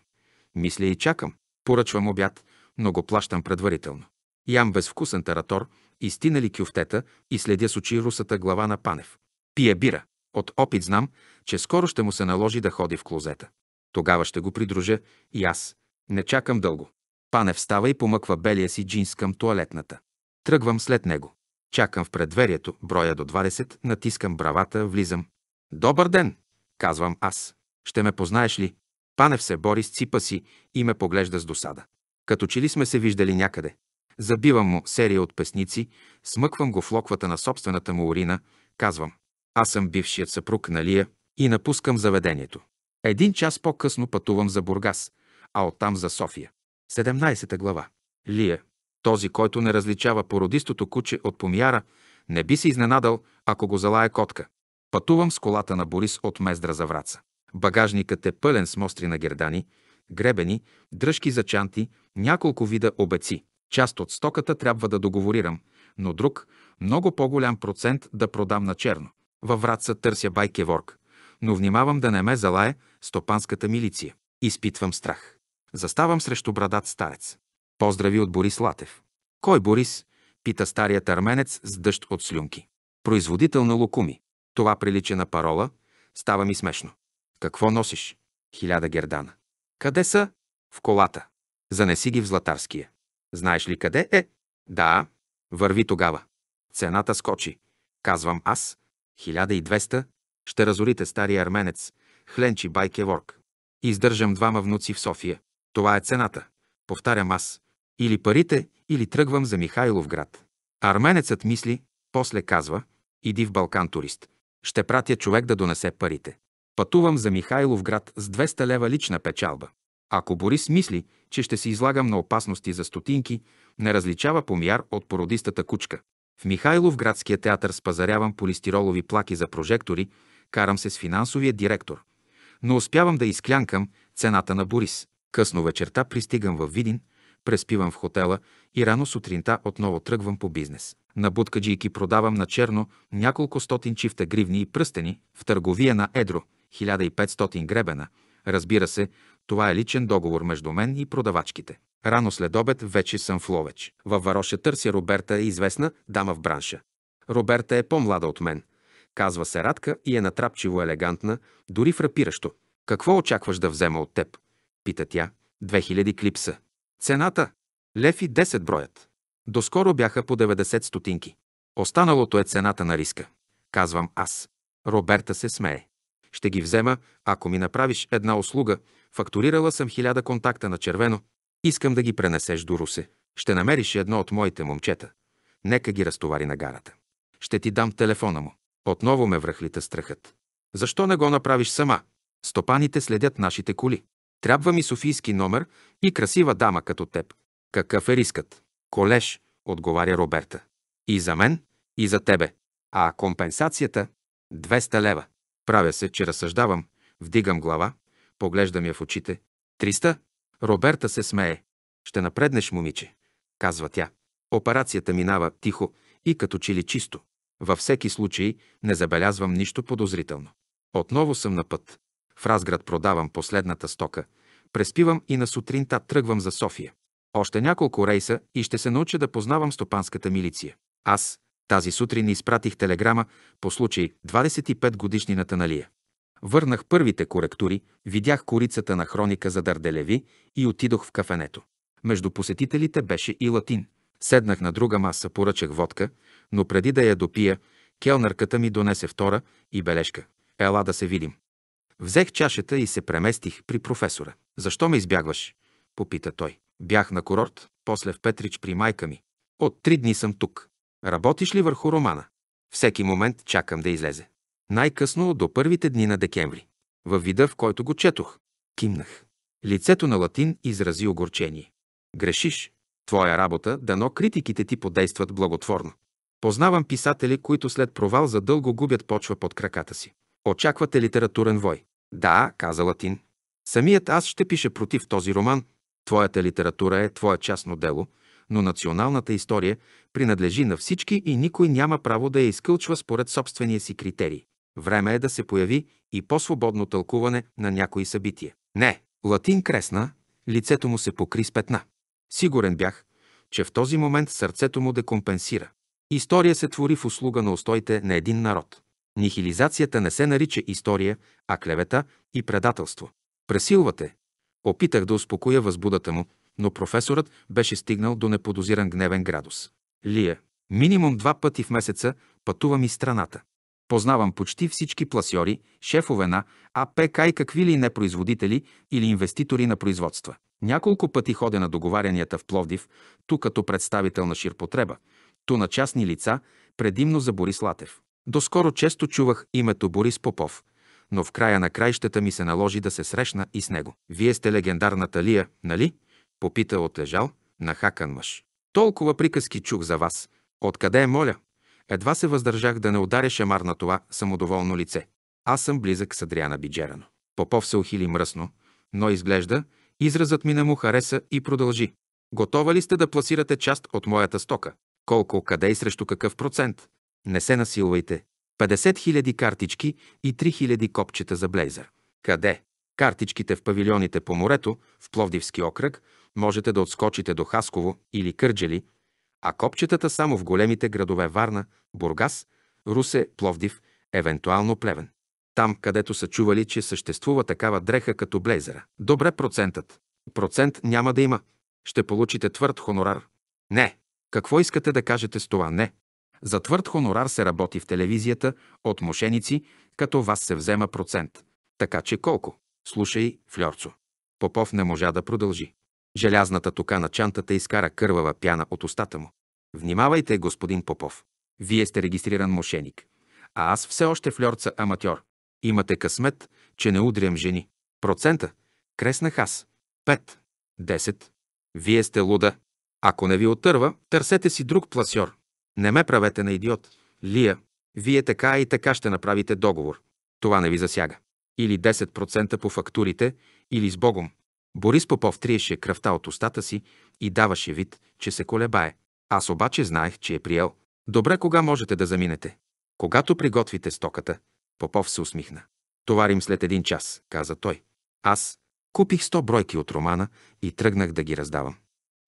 Мисля и чакам. Поръчвам обяд, но го плащам предварително. Ям безвкусен таратор, изтинали кюфтета и следя с очи русата глава на Панев. Пие бира. От опит знам, че скоро ще му се наложи да ходи в клозета. Тогава ще го придружа и аз. Не чакам дълго. Пане встава и помъква белия си джинс към туалетната. Тръгвам след него. Чакам в предверието, броя до 20, натискам бравата, влизам. Добър ден, казвам аз. Ще ме познаеш ли? Панев се бори с ципа си и ме поглежда с досада. Като че ли сме се виждали някъде. Забивам му серия от песници, смъквам го в локвата на собствената му урина, казвам. Аз съм бившият съпруг на Лия е? и напускам заведението. Един час по-късно пътувам за Бургас, а оттам за София. 17 глава. Лия. Е? Този, който не различава породистото куче от помияра, не би се изненадал, ако го залая котка. Пътувам с колата на Борис от Мездра за Враца. Багажникът е пълен с мостри на гердани, гребени, дръжки за чанти, няколко вида обеци. Част от стоката трябва да договорирам, но друг, много по-голям процент да продам на черно. Във вратца търся байкеворк, но внимавам да не ме залае стопанската милиция. Изпитвам страх. Заставам срещу брадат старец. Поздрави от Борис Латев. Кой Борис? Пита старият арменец с дъжд от слюнки. Производител на локуми. Това прилича на парола. Става ми смешно. Какво носиш? Хиляда гердана. Къде са? В колата. Занеси ги в Златарския. Знаеш ли къде е? Да, върви тогава. Цената скочи. Казвам аз, 1200, ще разорите стария арменец, Хленчи Байкеворк. Издържам двама внуци в София. Това е цената. Повтарям аз. Или парите, или тръгвам за Михайлов град. Арменецът мисли, после казва, иди в Балкан турист. Ще пратя човек да донесе парите. Пътувам за Михайлов град с 200 лева лична печалба. Ако Борис мисли, че ще се излагам на опасности за стотинки, не различава помяр от породистата кучка. В Михайлов градския театър спазарявам полистиролови плаки за прожектори, карам се с финансовия директор. Но успявам да изклянкам цената на Борис. Късно вечерта пристигам във Видин, преспивам в хотела и рано сутринта отново тръгвам по бизнес. На буткаджийки продавам на черно няколко стотин чифта гривни и пръстени в търговия на Едро, 1500 гребена. Разбира се, това е личен договор между мен и продавачките. Рано след обед вече съм в Ловеч. Във Вароша търся Роберта е известна дама в бранша. Роберта е по-млада от мен. Казва се Радка и е натрапчиво елегантна, дори фрапиращо. Какво очакваш да взема от теб? Пита тя. 2000 клипса. Цената? Лев и 10 броят. Доскоро бяха по 90 стотинки. Останалото е цената на риска. Казвам аз. Роберта се смее. Ще ги взема, ако ми направиш една услуга. Фактурирала съм 1000 контакта на червено – Искам да ги пренесеш до Русе. Ще намериш едно от моите момчета. Нека ги разтовари на гарата. Ще ти дам телефона му. Отново ме връхлита страхът. Защо не го направиш сама? Стопаните следят нашите коли. Трябва ми софийски номер и красива дама като теб. Какъв е рискът? Колеж, отговаря Роберта. И за мен, и за тебе. А компенсацията – 200 лева. Правя се, че разсъждавам, вдигам глава, поглеждам я в очите. 300? Роберта се смее. Ще напреднеш, момиче, казва тя. Операцията минава тихо и като че ли чисто. Във всеки случай не забелязвам нищо подозрително. Отново съм на път. В Разград продавам последната стока, преспивам и на сутринта тръгвам за София. Още няколко рейса и ще се науча да познавам стопанската милиция. Аз тази сутрин изпратих телеграма по случай 25 годишнината на Лия. Върнах първите коректури, видях корицата на хроника за Дарделеви и отидох в кафенето. Между посетителите беше и латин. Седнах на друга маса, поръчах водка, но преди да я допия, келнърката ми донесе втора и бележка. Ела да се видим. Взех чашата и се преместих при професора. Защо ме избягваш? Попита той. Бях на курорт, после в Петрич при майка ми. От три дни съм тук. Работиш ли върху романа? Всеки момент чакам да излезе. Най-късно до първите дни на декември. Във вида, в който го четох, кимнах. Лицето на Латин изрази огорчение. Грешиш. Твоя работа, дано критиките ти подействат благотворно. Познавам писатели, които след провал задълго губят почва под краката си. Очаквате литературен вой. Да, каза Латин. Самият аз ще пиша против този роман. Твоята литература е твое частно дело, но националната история принадлежи на всички и никой няма право да я изкълчва според собствения си критерий. Време е да се появи и по-свободно тълкуване на някои събития. Не, Латин кресна, лицето му се покри с петна. Сигурен бях, че в този момент сърцето му декомпенсира. История се твори в услуга на устоите на един народ. Нихилизацията не се нарича история, а клевета и предателство. Пресилвате. Опитах да успокоя възбудата му, но професорът беше стигнал до неподозиран гневен градус. Лия, минимум два пъти в месеца пътувам из страната. Познавам почти всички пласьори, шефове на АПК и какви ли не производители или инвеститори на производства. Няколко пъти ходя на договарянията в Пловдив, ту като представител на ширпотреба, ту на частни лица, предимно за Борис Латев. Доскоро често чувах името Борис Попов, но в края на краищата ми се наложи да се срещна и с него. Вие сте легендарната Лия, нали? Попита отлежал на хакан мъж. Толкова приказки чух за вас. Откъде е моля? Едва се въздържах да не ударя шамар на това самодоволно лице. Аз съм близък с Адриана Биджерано. Попов се ухили мръсно, но изглежда, изразът ми не му хареса и продължи. Готова ли сте да пласирате част от моята стока? Колко, къде и срещу какъв процент? Не се насилвайте. 50 000 картички и 3000 копчета за блейзър. Къде? Картичките в павилионите по морето, в Пловдивски окръг, можете да отскочите до Хасково или Кърджели, а копчетата само в големите градове Варна, Бургас, Русе, Пловдив, евентуално Плевен. Там, където са чували, че съществува такава дреха като блейзера. Добре процентът. Процент няма да има. Ще получите твърд хонорар. Не. Какво искате да кажете с това? Не. За твърд хонорар се работи в телевизията, от мошеници, като вас се взема процент. Така че колко? Слушай, Флорцо. Попов не можа да продължи. Желязната тока на чантата изкара кървава пяна от устата му. Внимавайте, господин Попов. Вие сте регистриран мошеник, а аз все още флорца аматьор. Имате късмет, че не удрям жени. Процента? Креснах аз. Пет. Десет. Вие сте луда. Ако не ви отърва, търсете си друг пласьор. Не ме правете на идиот. Лия, вие така и така ще направите договор. Това не ви засяга. Или 10% по фактурите, или с Богом. Борис Попов триеше кръвта от устата си и даваше вид, че се колебае. Аз обаче знаех, че е приел. Добре, кога можете да заминете? Когато приготвите стоката. Попов се усмихна. Товарим след един час, каза той. Аз купих сто бройки от романа и тръгнах да ги раздавам.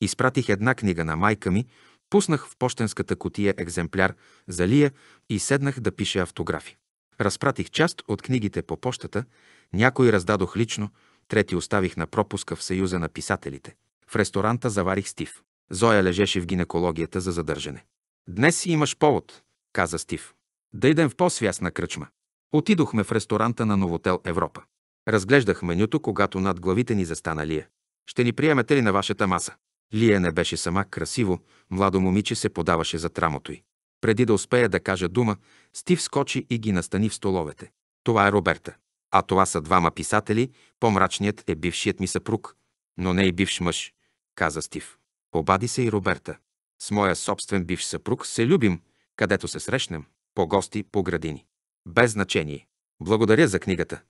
Изпратих една книга на майка ми, пуснах в почтенската котия екземпляр за Лия и седнах да пиша автографи. Разпратих част от книгите по почтата, някои раздадох лично, трети оставих на пропуска в Съюза на писателите. В ресторанта заварих стив. Зоя лежеше в гинекологията за задържане. Днес имаш повод, каза Стив. Да идем в по-свясна кръчма. Отидохме в ресторанта на Новотел Европа. Разглеждах менюто, когато над главите ни застана Лия. Ще ни приемете ли на вашата маса? Лия не беше сама красиво, младо момиче се подаваше за трамото й. Преди да успея да кажа дума, Стив скочи и ги настани в столовете. Това е Роберта. А това са двама писатели, по-мрачният е бившият ми съпруг, но не и бивш мъж, каза Стив. Обади се и Роберта. С моя собствен бивш съпруг се любим, където се срещнем, по гости, по градини. Без значение. Благодаря за книгата.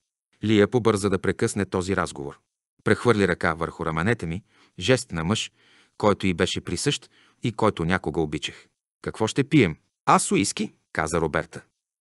Лия побърза да прекъсне този разговор. Прехвърли ръка върху раменете ми, жест на мъж, който и беше присъщ и който някога обичах. Какво ще пием? Аз уиски, каза Роберта.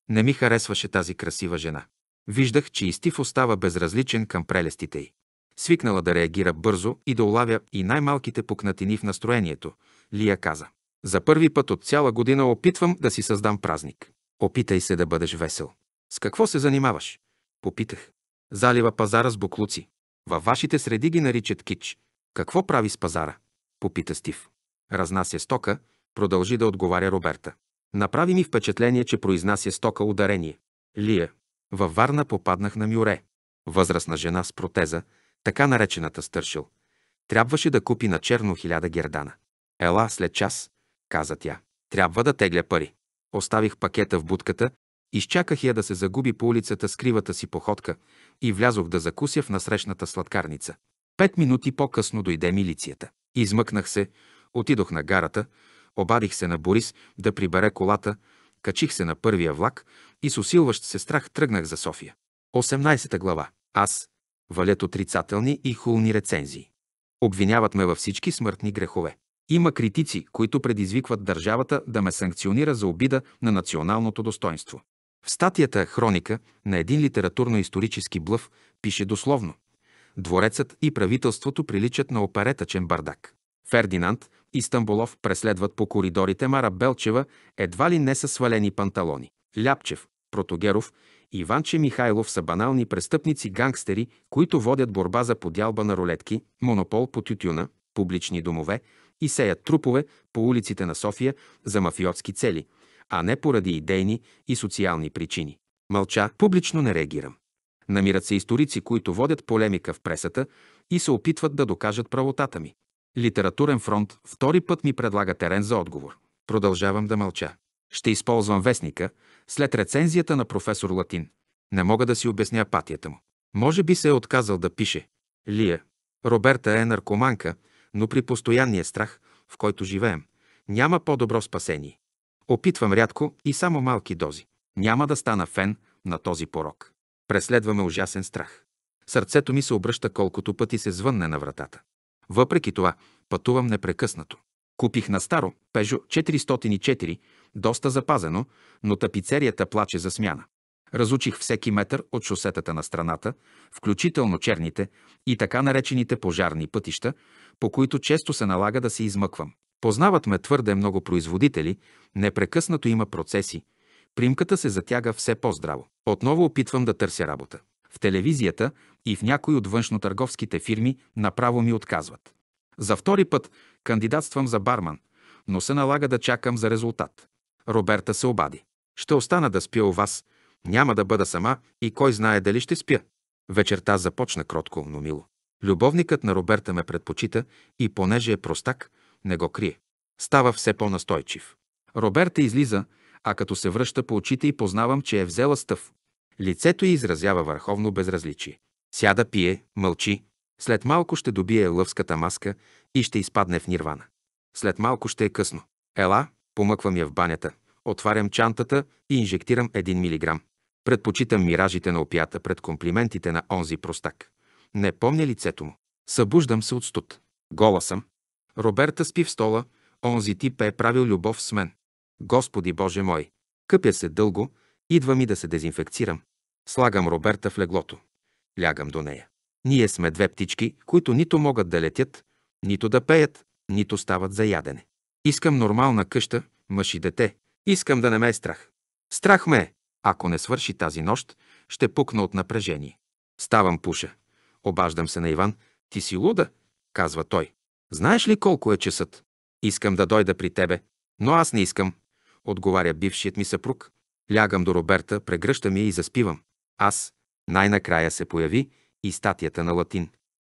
Не ми харесваше тази красива жена. Виждах, че Истив остава безразличен към прелестите й свикнала да реагира бързо и да улавя и най-малките пукнатини в настроението, Лия каза. За първи път от цяла година опитвам да си създам празник. Опитай се да бъдеш весел. С какво се занимаваш? Попитах. Залива пазара с буклуци. Във вашите среди ги наричат кич. Какво прави с пазара? Попита Стив. Разнася стока, продължи да отговаря Роберта. Направи ми впечатление, че произнася стока ударение. Лия. Във Варна попаднах на Мюре. Възрастна жена с протеза, така наречената стършил. Трябваше да купи на черно хиляда гердана. Ела след час, каза тя. Трябва да тегля пари. Оставих пакета в будката, изчаках я да се загуби по улицата с кривата си походка и влязох да закуся в насрещната сладкарница. Пет минути по-късно дойде милицията. Измъкнах се, отидох на гарата, обадих се на Борис да прибере колата, качих се на първия влак и с усилващ се страх тръгнах за София. 18 глава. Аз, валят отрицателни и хулни рецензии. Обвиняват ме във всички смъртни грехове. Има критици, които предизвикват държавата да ме санкционира за обида на националното достоинство. В статията «Хроника» на един литературно-исторически блъв пише дословно «Дворецът и правителството приличат на оперетъчен бардак. Фердинанд и Стамболов преследват по коридорите Мара Белчева едва ли не са свалени панталони. Ляпчев, Протогеров Иванче Михайлов са банални престъпници-гангстери, които водят борба за подялба на рулетки, монопол по тютюна, публични домове и сеят трупове по улиците на София за мафиотски цели, а не поради идейни и социални причини. Мълча, публично не реагирам. Намират се историци, които водят полемика в пресата и се опитват да докажат правотата ми. Литературен фронт втори път ми предлага терен за отговор. Продължавам да мълча. Ще използвам вестника след рецензията на професор Латин. Не мога да си обясня апатията му. Може би се е отказал да пише. Лия. Роберта е наркоманка, но при постоянния страх, в който живеем, няма по-добро спасение. Опитвам рядко и само малки дози. Няма да стана фен на този порок. Преследваме ужасен страх. Сърцето ми се обръща колкото пъти се звънне на вратата. Въпреки това, пътувам непрекъснато. Купих на старо Peugeot 404 доста запазено, но тапицерията плаче за смяна. Разучих всеки метър от шосетата на страната, включително черните и така наречените пожарни пътища, по които често се налага да се измъквам. Познават ме твърде много производители, непрекъснато има процеси. Примката се затяга все по-здраво. Отново опитвам да търся работа. В телевизията и в някои от външнотърговските фирми направо ми отказват. За втори път кандидатствам за барман, но се налага да чакам за резултат. Роберта се обади. Ще остана да спя у вас. Няма да бъда сама и кой знае дали ще спя. Вечерта започна кротко, но мило. Любовникът на Роберта ме предпочита и понеже е простак, не го крие. Става все по-настойчив. Роберта излиза, а като се връща по очите и познавам, че е взела стъв. Лицето й изразява върховно безразличие. Сяда, пие, мълчи. След малко ще добие лъвската маска и ще изпадне в нирвана. След малко ще е късно. Ела, Помъквам я в банята, отварям чантата и инжектирам 1 милиграм. Предпочитам миражите на опията пред комплиментите на онзи простак. Не помня лицето му. Събуждам се от студ. Гола съм. Роберта спи в стола, онзи тип е правил любов с мен. Господи Боже мой! Къпя се дълго, идва ми да се дезинфекцирам. Слагам Роберта в леглото. Лягам до нея. Ние сме две птички, които нито могат да летят, нито да пеят, нито стават за ядене. Искам нормална къща, мъж и дете. Искам да не ме е страх. Страх ме е. Ако не свърши тази нощ, ще пукна от напрежение. Ставам пуша. Обаждам се на Иван. Ти си луда, казва той. Знаеш ли колко е часът? Искам да дойда при тебе, но аз не искам, отговаря бившият ми съпруг. Лягам до Роберта, прегръщам я и заспивам. Аз най-накрая се появи и статията на латин.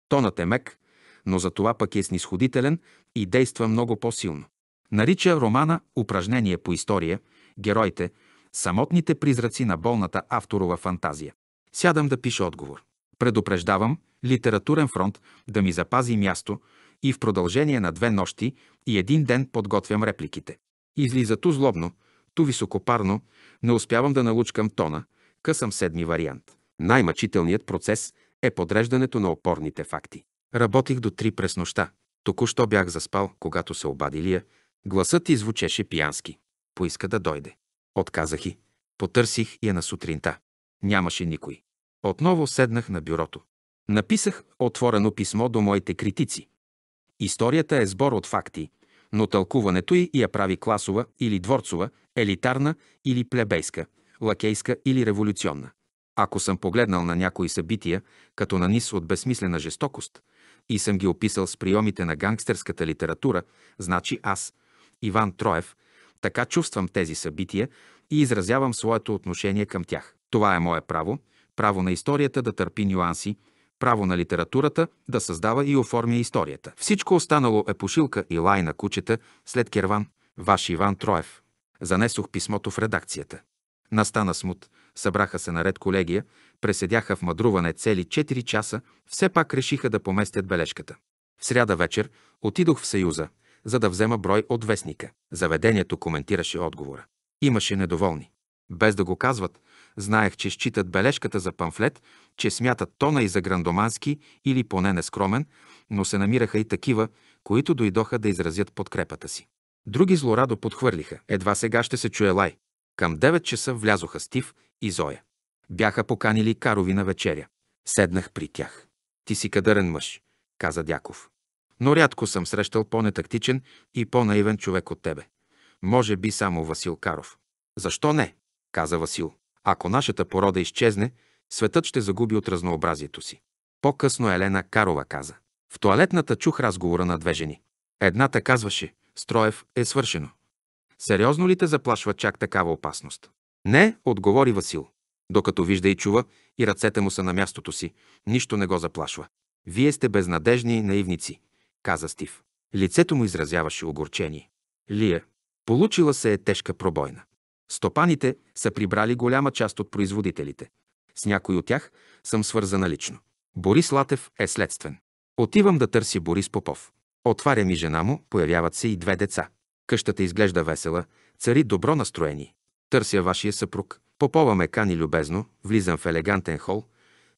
Тонът е мек, но за това пък е снисходителен и действа много по-силно. Нарича романа «Упражнение по история» героите самотните призраци на болната авторова фантазия. Сядам да пиша отговор. Предупреждавам литературен фронт да ми запази място и в продължение на две нощи и един ден подготвям репликите. Излиза ту злобно, ту високопарно, не успявам да налучкам тона, късам седми вариант. Най-мъчителният процес е подреждането на опорните факти. Работих до три през нощта. Току-що бях заспал, когато се обади Лия, Гласът ти звучеше пиянски. Поиска да дойде. Отказах и. Потърсих я на сутринта. Нямаше никой. Отново седнах на бюрото. Написах отворено писмо до моите критици. Историята е сбор от факти, но тълкуването й я прави класова или дворцова, елитарна или плебейска, лакейска или революционна. Ако съм погледнал на някои събития като на нис от безсмислена жестокост и съм ги описал с приемите на гангстерската литература, значи аз – Иван Троев, така чувствам тези събития и изразявам своето отношение към тях. Това е мое право, право на историята да търпи нюанси, право на литературата да създава и оформя историята. Всичко останало е пошилка и лай на кучета след Керван, ваш Иван Троев. Занесох писмото в редакцията. Настана смут, събраха се наред колегия, преседяха в мадруване цели 4 часа, все пак решиха да поместят бележката. В сряда вечер отидох в Съюза – за да взема брой от вестника. Заведението коментираше отговора. Имаше недоволни. Без да го казват, знаех, че считат бележката за памфлет, че смятат тона и за грандомански или поне нескромен, но се намираха и такива, които дойдоха да изразят подкрепата си. Други злорадо подхвърлиха. Едва сега ще се чуе лай. Към 9 часа влязоха Стив и Зоя. Бяха поканили Карови на вечеря. Седнах при тях. Ти си кадърен мъж, каза Дяков. Но рядко съм срещал по-нетактичен и по-наивен човек от тебе. Може би само Васил Каров. Защо не? каза Васил. Ако нашата порода изчезне, светът ще загуби от разнообразието си. По-късно Елена Карова каза. В туалетната чух разговора на две жени. Едната казваше, Строев е свършено. Сериозно ли те заплашва чак такава опасност? Не, отговори Васил. Докато вижда и чува, и ръцете му са на мястото си, нищо не го заплашва. Вие сте безнадежни наивници каза Стив. Лицето му изразяваше огорчение. Лия, получила се е тежка пробойна. Стопаните са прибрали голяма част от производителите. С някой от тях съм свързана лично. Борис Латев е следствен. Отивам да търси Борис Попов. Отваря ми жена му, появяват се и две деца. Къщата изглежда весела, цари добро настроение. Търся вашия съпруг. Попова ме кани любезно, влизам в елегантен хол,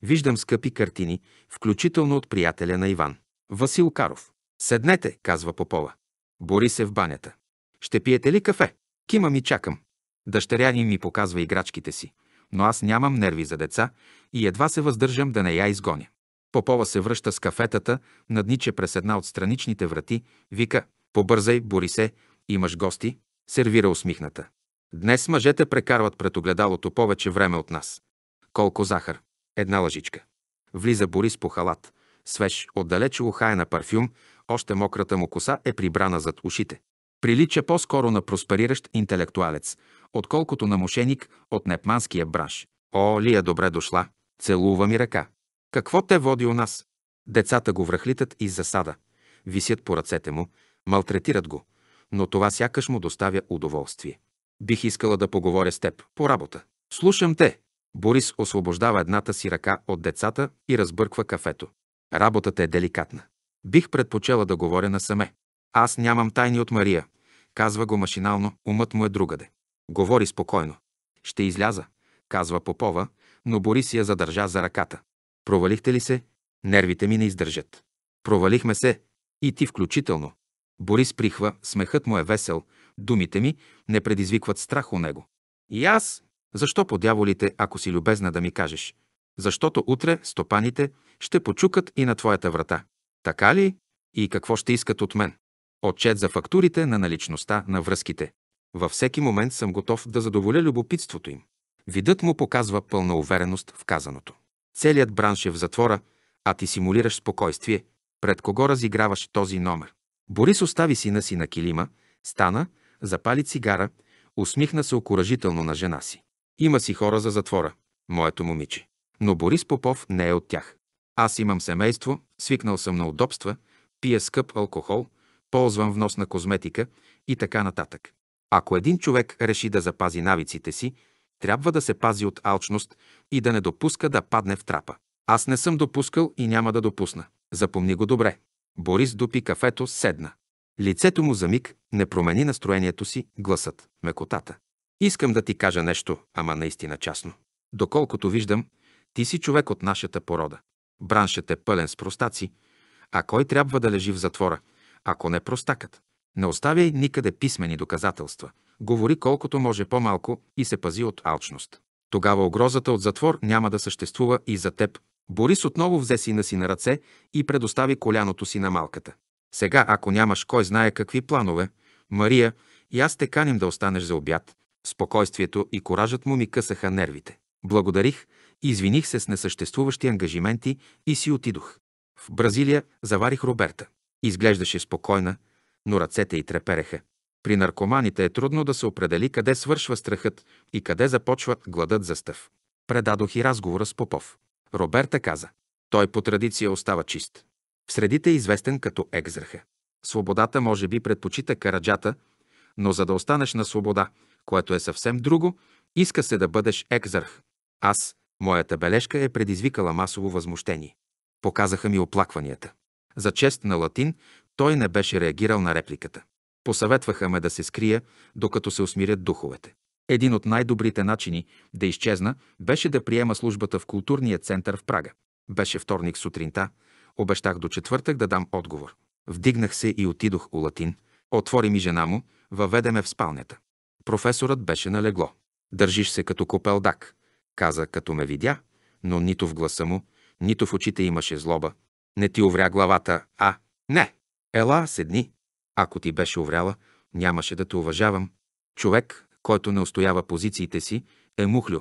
виждам скъпи картини, включително от приятеля на Иван. Васил Каров. Седнете, казва Попова. Бори се в банята. Ще пиете ли кафе? Кима ми чакам. Дъщеря ни ми показва играчките си, но аз нямам нерви за деца и едва се въздържам да не я изгоня. Попова се връща с кафетата, надниче през една от страничните врати, вика «Побързай, бори се, имаш гости», сервира усмихната. Днес мъжете прекарват пред огледалото повече време от нас. Колко захар? Една лъжичка. Влиза Борис по халат, свеж, отдалече ухая на парфюм, още мократа му коса е прибрана зад ушите. Прилича по-скоро на проспериращ интелектуалец, отколкото на мошеник от непманския бранш. О, Лия, е добре дошла! Целува ми ръка. Какво те води у нас? Децата го връхлитат из засада, висят по ръцете му, малтретират го, но това сякаш му доставя удоволствие. Бих искала да поговоря с теб по работа. Слушам те. Борис освобождава едната си ръка от децата и разбърква кафето. Работата е деликатна. Бих предпочела да говоря насаме. Аз нямам тайни от Мария. Казва го машинално, умът му е другаде. Говори спокойно. Ще изляза, казва Попова, но Борис я задържа за ръката. Провалихте ли се? Нервите ми не издържат. Провалихме се. И ти включително. Борис прихва, смехът му е весел, думите ми не предизвикват страх у него. И аз? Защо по дяволите, ако си любезна да ми кажеш? Защото утре стопаните ще почукат и на твоята врата. Така ли? И какво ще искат от мен? Отчет за фактурите на наличността на връзките. Във всеки момент съм готов да задоволя любопитството им. Видът му показва пълна увереност в казаното. Целият бранш е в затвора, а ти симулираш спокойствие. Пред кого разиграваш този номер? Борис остави сина си на килима, стана, запали цигара, усмихна се окоръжително на жена си. Има си хора за затвора, моето момиче. Но Борис Попов не е от тях. Аз имам семейство, свикнал съм на удобства, пия скъп алкохол, ползвам на козметика и така нататък. Ако един човек реши да запази навиците си, трябва да се пази от алчност и да не допуска да падне в трапа. Аз не съм допускал и няма да допусна. Запомни го добре. Борис допи кафето, седна. Лицето му за миг не промени настроението си, гласът, мекотата. Искам да ти кажа нещо, ама наистина частно. Доколкото виждам, ти си човек от нашата порода. Браншът е пълен с простаци, а кой трябва да лежи в затвора, ако не простакът? Не оставяй никъде писмени доказателства. Говори колкото може по-малко и се пази от алчност. Тогава угрозата от затвор няма да съществува и за теб. Борис отново взе сина си на ръце и предостави коляното си на малката. Сега, ако нямаш кой знае какви планове, Мария и аз те каним да останеш за обяд. Спокойствието и коражът му ми късаха нервите. Благодарих Извиних се с несъществуващи ангажименти и си отидох. В Бразилия заварих Роберта. Изглеждаше спокойна, но ръцете й трепереха. При наркоманите е трудно да се определи къде свършва страхът и къде започва гладът за стъв. Предадох и разговора с Попов. Роберта каза. Той по традиция остава чист. В средите е известен като екзърха. Свободата може би предпочита караджата, но за да останеш на свобода, което е съвсем друго, иска се да бъдеш екзарх. Аз, Моята бележка е предизвикала масово възмущение. Показаха ми оплакванията. За чест на латин той не беше реагирал на репликата. Посъветваха ме да се скрия, докато се усмирят духовете. Един от най-добрите начини да изчезна беше да приема службата в културния център в Прага. Беше вторник сутринта, обещах до четвъртък да дам отговор. Вдигнах се и отидох у Латин. Отвори ми жена му, въведе ме в спалнята. Професорът беше налегло. Държиш се като копелдак каза, като ме видя, но нито в гласа му, нито в очите имаше злоба. Не ти увря главата, а? Не! Ела, седни. Ако ти беше увряла, нямаше да те уважавам. Човек, който не устоява позициите си, е мухлю,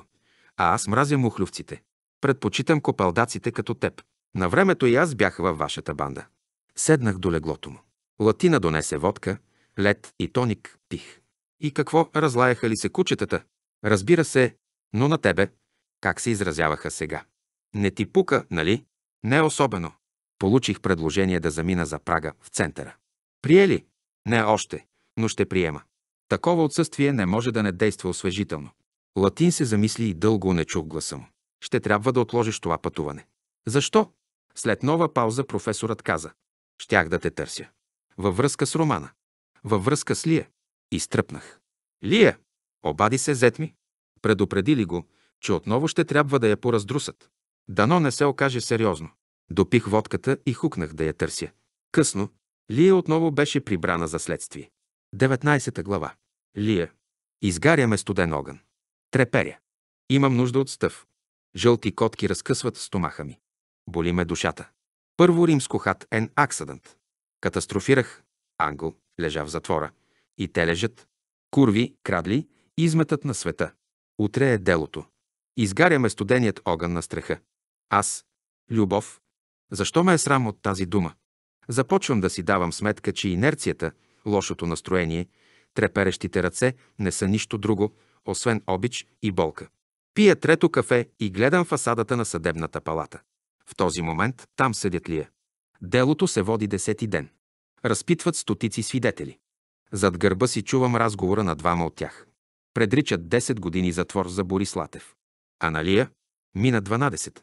а аз мразя мухлювците. Предпочитам копалдаците като теб. На времето и аз бях във вашата банда. Седнах до леглото му. Латина донесе водка, лед и тоник пих. И какво, разлаяха ли се кучетата? Разбира се, но на тебе, как се изразяваха сега. Не ти пука, нали? Не особено. Получих предложение да замина за Прага в центъра. Приели? Не още, но ще приема. Такова отсъствие не може да не действа освежително. Латин се замисли и дълго не чух гласа му. Ще трябва да отложиш това пътуване. Защо? След нова пауза професорът каза. Щях да те търся. Във връзка с романа. Във връзка с Лия. Изтръпнах. Лия! Обади се, зет ми. Предупреди ли го, че отново ще трябва да я пораздрусат. Дано не се окаже сериозно. Допих водката и хукнах да я търся. Късно, Лия отново беше прибрана за следствие. 19 глава. Лия. Изгаряме студен огън. Треперя. Имам нужда от стъв. Жълти котки разкъсват стомаха ми. Боли ме душата. Първо римско хат ен аксидент. Катастрофирах. Англ лежа в затвора. И те лежат. Курви, крадли, изметът на света. Утре е делото. Изгаряме студеният огън на страха. Аз, любов, защо ме е срам от тази дума? Започвам да си давам сметка, че инерцията, лошото настроение, треперещите ръце не са нищо друго, освен обич и болка. Пия трето кафе и гледам фасадата на съдебната палата. В този момент там съдят лия. Делото се води десети ден. Разпитват стотици свидетели. Зад гърба си чувам разговора на двама от тях. Предричат 10 години затвор за Борис Латев. Аналия, е? мина 12.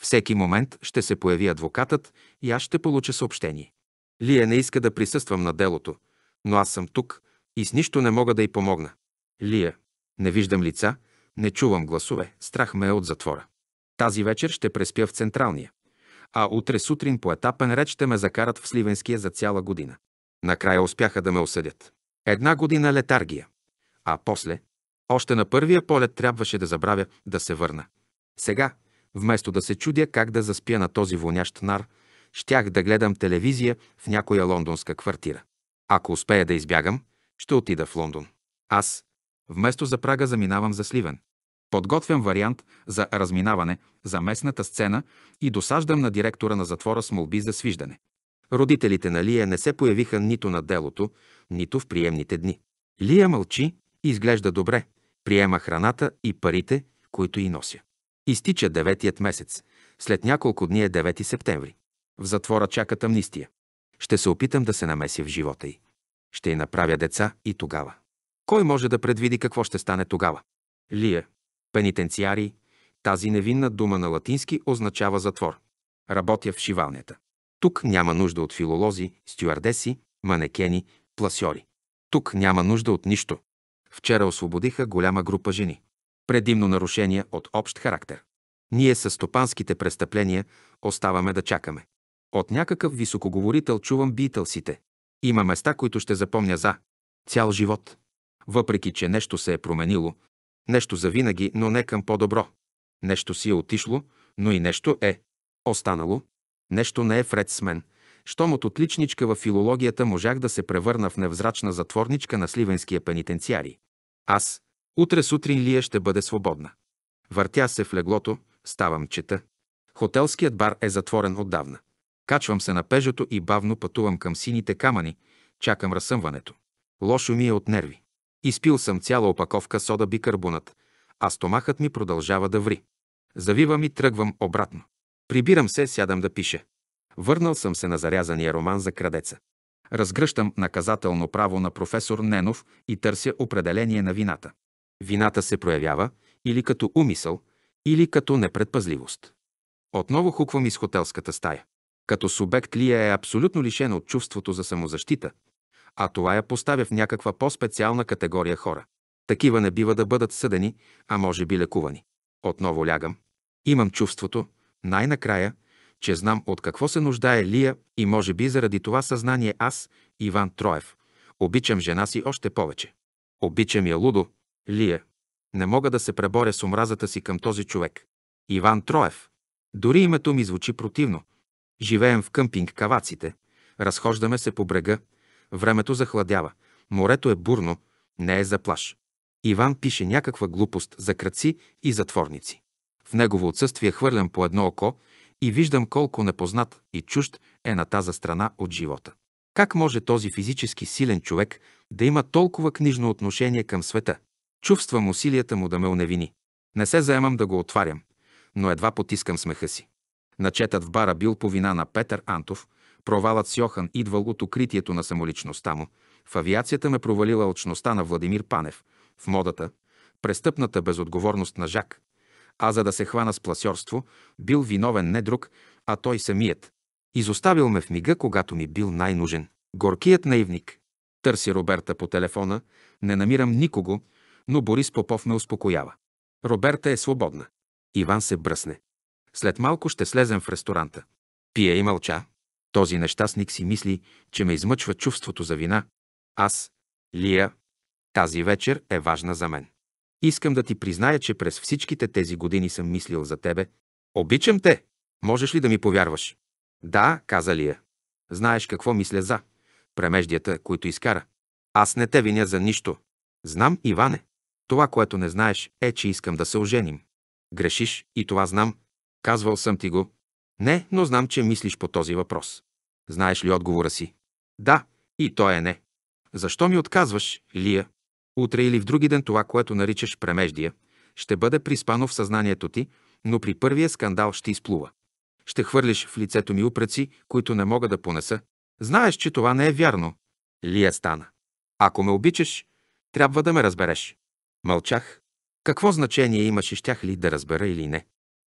Всеки момент ще се появи адвокатът и аз ще получа съобщение. Лия не иска да присъствам на делото, но аз съм тук и с нищо не мога да й помогна. Лия, не виждам лица, не чувам гласове, страх ме е от затвора. Тази вечер ще преспя в Централния, а утре сутрин по етапен реч ще ме закарат в Сливенския за цяла година. Накрая успяха да ме осъдят. Една година летаргия, а после още на първия полет трябваше да забравя да се върна. Сега, вместо да се чудя как да заспя на този вонящ нар, щях да гледам телевизия в някоя лондонска квартира. Ако успея да избягам, ще отида в Лондон. Аз, вместо за Прага, заминавам за Сливен. Подготвям вариант за разминаване за местната сцена и досаждам на директора на затвора с молби за свиждане. Родителите на Лия не се появиха нито на делото, нито в приемните дни. Лия мълчи и изглежда добре, приема храната и парите, които и нося. Изтича деветият месец. След няколко дни е 9 септември. В затвора чакат амнистия. Ще се опитам да се намеся в живота й. Ще й направя деца и тогава. Кой може да предвиди какво ще стане тогава? Лия. Пенитенциари. Тази невинна дума на латински означава затвор. Работя в шивалнята. Тук няма нужда от филолози, стюардеси, манекени, пласьори. Тук няма нужда от нищо. Вчера освободиха голяма група жени. Предимно нарушения от общ характер. Ние с стопанските престъпления оставаме да чакаме. От някакъв високоговорител чувам бителсите. Има места, които ще запомня за цял живот. Въпреки, че нещо се е променило, нещо завинаги, но не към по-добро. Нещо си е отишло, но и нещо е останало. Нещо не е вред с мен. Щом от отличничка в филологията можах да се превърна в невзрачна затворничка на сливенския пенитенциарий. Аз, утре сутрин Лия ще бъде свободна. Въртя се в леглото, ставам чета. Хотелският бар е затворен отдавна. Качвам се на пежето и бавно пътувам към сините камъни, чакам разсъмването. Лошо ми е от нерви. Изпил съм цяла опаковка сода бикарбонат, а стомахът ми продължава да ври. Завивам и тръгвам обратно. Прибирам се, сядам да пиша. Върнал съм се на зарязания роман за крадеца. Разгръщам наказателно право на професор Ненов и търся определение на вината. Вината се проявява или като умисъл, или като непредпазливост. Отново хуквам из хотелската стая. Като субект Лия е абсолютно лишена от чувството за самозащита, а това я поставя в някаква по-специална категория хора. Такива не бива да бъдат съдени, а може би лекувани. Отново лягам. Имам чувството, най-накрая, че знам от какво се нуждае Лия и може би заради това съзнание аз, Иван Троев, обичам жена си още повече. Обичам я лудо, Лия. Не мога да се преборя с омразата си към този човек. Иван Троев. Дори името ми звучи противно. Живеем в къмпинг каваците, разхождаме се по брега, времето захладява, морето е бурно, не е за Иван пише някаква глупост за кръци и затворници. В негово отсъствие хвърлям по едно око и виждам колко непознат и чужд е на тази страна от живота. Как може този физически силен човек да има толкова книжно отношение към света? Чувствам усилията му да ме уневини. Не се заемам да го отварям, но едва потискам смеха си. Начетът в бара бил по вина на Петър Антов, провалът с Йохан идвал от укритието на самоличността му, в авиацията ме провалила очността на Владимир Панев, в модата, престъпната безотговорност на Жак, а за да се хвана с пласьорство, бил виновен не друг, а той самият. Изоставил ме в мига, когато ми бил най-нужен. Горкият наивник. Търси Роберта по телефона, не намирам никого, но Борис Попов ме успокоява. Роберта е свободна. Иван се бръсне. След малко ще слезем в ресторанта. Пие и мълча. Този нещастник си мисли, че ме измъчва чувството за вина. Аз, Лия, тази вечер е важна за мен. Искам да ти призная, че през всичките тези години съм мислил за тебе. Обичам те! Можеш ли да ми повярваш? Да, каза Лия. Знаеш какво мисля за премеждията, които изкара. Аз не те виня за нищо. Знам, Иване. Това, което не знаеш, е, че искам да се оженим. Грешиш и това знам. Казвал съм ти го. Не, но знам, че мислиш по този въпрос. Знаеш ли отговора си? Да, и той е не. Защо ми отказваш, Лия? Утре или в други ден това, което наричаш премеждия, ще бъде приспано в съзнанието ти, но при първия скандал ще изплува. Ще хвърлиш в лицето ми упреци, които не мога да понеса. Знаеш, че това не е вярно. Лия е стана. Ако ме обичаш, трябва да ме разбереш. Мълчах. Какво значение имаше, щях ли да разбера или не?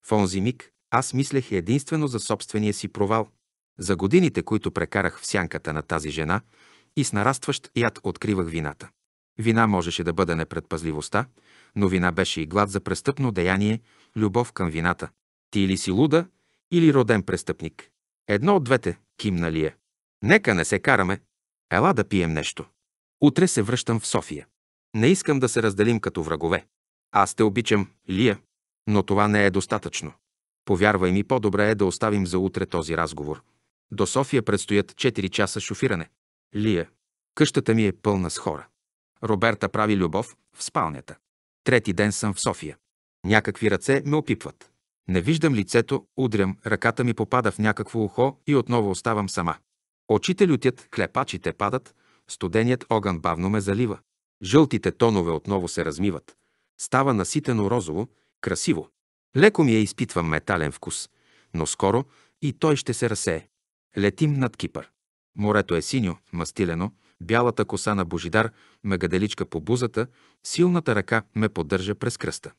В онзи миг аз мислех единствено за собствения си провал, за годините, които прекарах в сянката на тази жена и с нарастващ яд откривах вината. Вина можеше да бъде непредпазливостта, но вина беше и глад за престъпно деяние, любов към вината. Ти или си луда, или роден престъпник. Едно от двете кимна ли е. Нека не се караме. Ела да пием нещо. Утре се връщам в София. Не искам да се разделим като врагове. Аз те обичам, Лия, но това не е достатъчно. Повярвай ми, по-добре е да оставим за утре този разговор. До София предстоят 4 часа шофиране. Лия, къщата ми е пълна с хора. Роберта прави любов в спалнята. Трети ден съм в София. Някакви ръце ме опипват. Не виждам лицето, удрям, ръката ми попада в някакво ухо и отново оставам сама. Очите лютят, клепачите падат, студеният огън бавно ме залива. Жълтите тонове отново се размиват. Става наситено розово, красиво. Леко ми я е изпитвам метален вкус, но скоро и той ще се разсее. Летим над Кипър. Морето е синьо, мастилено, Бялата коса на Божидар, мегаделичка по бузата, силната ръка ме поддържа през кръста.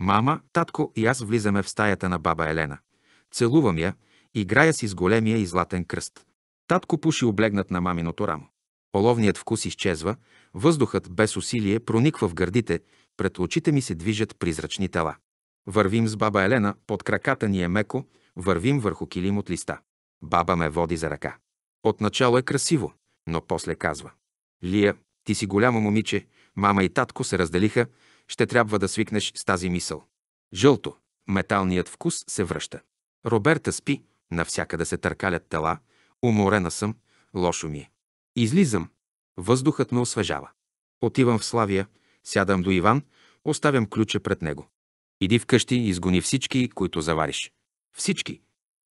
Мама, татко и аз влизаме в стаята на баба Елена. Целувам я, играя си с големия и златен кръст. Татко пуши облегнат на маминото рамо. Оловният вкус изчезва, въздухът без усилие прониква в гърдите, пред очите ми се движат призрачни тела. Вървим с баба Елена, под краката ни е меко, вървим върху килим от листа. Баба ме води за ръка. Отначало е красиво но после казва. Лия, ти си голямо момиче, мама и татко се разделиха, ще трябва да свикнеш с тази мисъл. Жълто, металният вкус се връща. Роберта спи, навсякъде се търкалят тела, уморена съм, лошо ми е. Излизам, въздухът ме освежава. Отивам в Славия, сядам до Иван, оставям ключа пред него. Иди вкъщи и изгони всички, които завариш. Всички.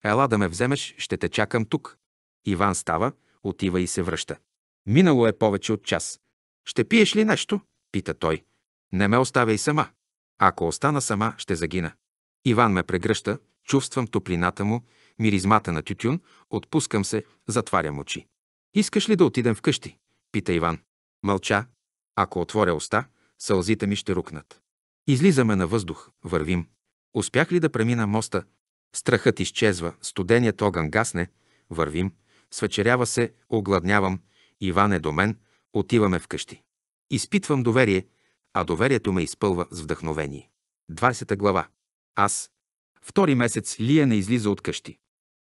Ела да ме вземеш, ще те чакам тук. Иван става, Отива и се връща. Минало е повече от час. Ще пиеш ли нещо? Пита той. Не ме оставяй сама. Ако остана сама, ще загина. Иван ме прегръща, чувствам топлината му, миризмата на тютюн, отпускам се, затварям очи. Искаш ли да отидем вкъщи? Пита Иван. Мълча. Ако отворя уста, сълзите ми ще рукнат. Излизаме на въздух, вървим. Успях ли да премина моста? Страхът изчезва, студеният огън гасне, вървим свечерява се, огладнявам, Иван е до мен, отиваме вкъщи. Изпитвам доверие, а доверието ме изпълва с вдъхновение. 20 глава. Аз. Втори месец Лия не излиза от къщи.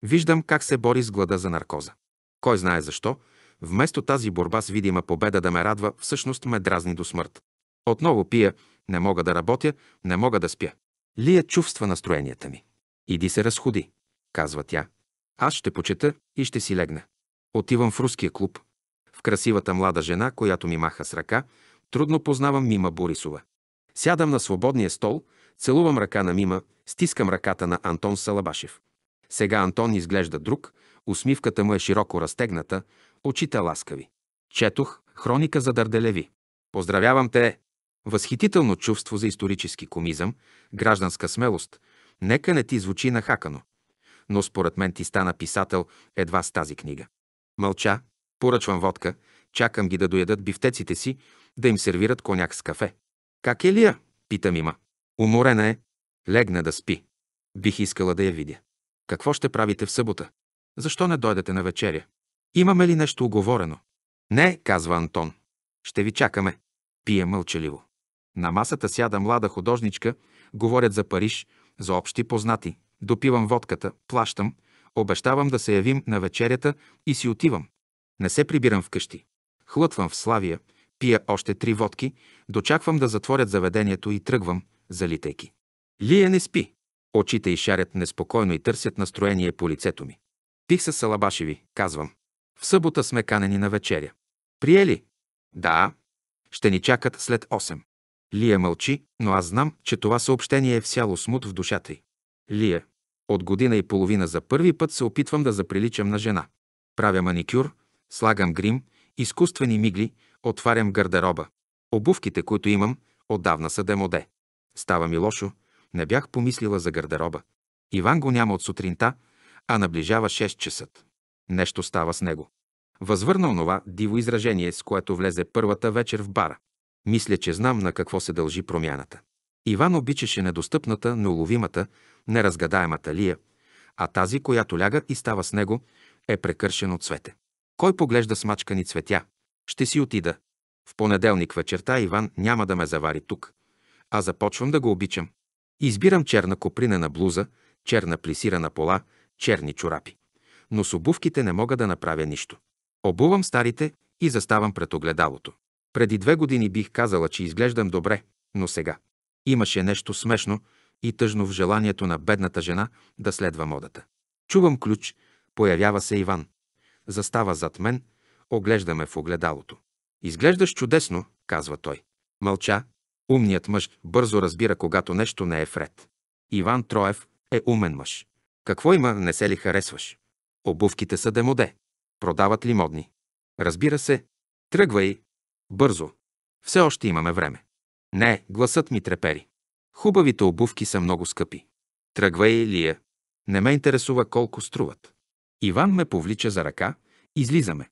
Виждам как се бори с глада за наркоза. Кой знае защо, вместо тази борба с видима победа да ме радва, всъщност ме дразни до смърт. Отново пия, не мога да работя, не мога да спя. Лия чувства настроенията ми. Иди се разходи, казва тя. Аз ще почета и ще си легна. Отивам в руския клуб. В красивата млада жена, която ми маха с ръка, трудно познавам Мима Борисова. Сядам на свободния стол, целувам ръка на Мима, стискам ръката на Антон Салабашев. Сега Антон изглежда друг, усмивката му е широко разтегната, очите ласкави. Четох хроника за Дърделеви. Поздравявам те! Възхитително чувство за исторически комизъм, гражданска смелост. Нека не ти звучи нахакано но според мен ти стана писател едва с тази книга. Мълча, поръчвам водка, чакам ги да доядат бифтеците си, да им сервират коняк с кафе. Как е Лия? Питам има. Уморена е. Легна да спи. Бих искала да я видя. Какво ще правите в събота? Защо не дойдете на вечеря? Имаме ли нещо оговорено? Не, казва Антон. Ще ви чакаме. Пие мълчаливо. На масата сяда млада художничка, говорят за Париж, за общи познати. Допивам водката, плащам, обещавам да се явим на вечерята и си отивам. Не се прибирам вкъщи. Хлътвам в Славия, пия още три водки, дочаквам да затворят заведението и тръгвам, залитейки. Лия не спи. Очите й шарят неспокойно и търсят настроение по лицето ми. Пих са салабашеви, казвам. В събота сме канени на вечеря. Приели? Да. Ще ни чакат след 8. Лия мълчи, но аз знам, че това съобщение е всяло смут в душата й. Лия. От година и половина за първи път се опитвам да заприличам на жена. Правя маникюр, слагам грим, изкуствени мигли, отварям гардероба. Обувките, които имам, отдавна са демоде. Става ми лошо, не бях помислила за гардероба. Иван го няма от сутринта, а наближава 6 часа. Нещо става с него. Възвърна онова диво изражение, с което влезе първата вечер в бара. Мисля, че знам на какво се дължи промяната. Иван обичаше недостъпната, неуловимата, неразгадаемата лия, а тази, която ляга и става с него, е прекършен от цвете. Кой поглежда смачкани цветя? Ще си отида. В понеделник вечерта Иван няма да ме завари тук, а започвам да го обичам. Избирам черна копринена блуза, черна плисирана пола, черни чорапи. Но с обувките не мога да направя нищо. Обувам старите и заставам пред огледалото. Преди две години бих казала, че изглеждам добре, но сега. Имаше нещо смешно, и тъжно в желанието на бедната жена да следва модата. Чувам ключ, появява се Иван. Застава зад мен, оглеждаме в огледалото. Изглеждаш чудесно, казва той. Мълча. Умният мъж бързо разбира, когато нещо не е вред. Иван Троев е умен мъж. Какво има, не се ли харесваш? Обувките са демоде. Продават ли модни? Разбира се. Тръгвай. Бързо. Все още имаме време. Не, гласът ми трепери. Хубавите обувки са много скъпи. Тръгвай, Илия. Не ме интересува колко струват. Иван ме повлича за ръка, излизаме.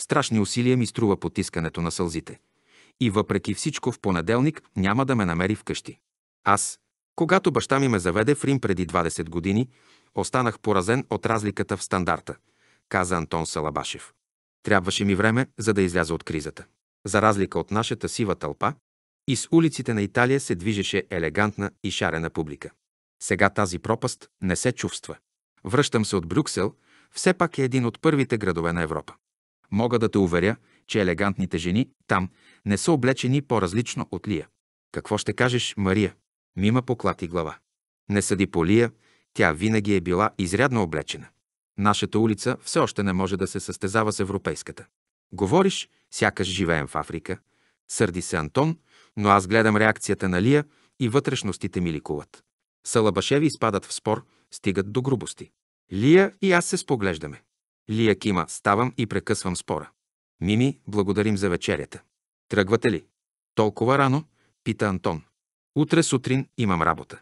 Страшни усилия ми струва потискането на сълзите. И въпреки всичко в понеделник няма да ме намери вкъщи. Аз, когато баща ми ме заведе в Рим преди 20 години, останах поразен от разликата в стандарта, каза Антон Салабашев. Трябваше ми време, за да изляза от кризата. За разлика от нашата сива тълпа, из улиците на Италия се движеше елегантна и шарена публика. Сега тази пропаст не се чувства. Връщам се от Брюксел, все пак е един от първите градове на Европа. Мога да те уверя, че елегантните жени там не са облечени по-различно от Лия. Какво ще кажеш, Мария? Мима поклати глава. Не съди по Лия, тя винаги е била изрядно облечена. Нашата улица все още не може да се състезава с европейската. Говориш, сякаш живеем в Африка. Сърди се Антон, но аз гледам реакцията на Лия и вътрешностите ми ликуват. Салабашеви изпадат в спор, стигат до грубости. Лия и аз се споглеждаме. Лия кима, ставам и прекъсвам спора. Мими, благодарим за вечерята. Тръгвате ли? Толкова рано? Пита Антон. Утре сутрин имам работа.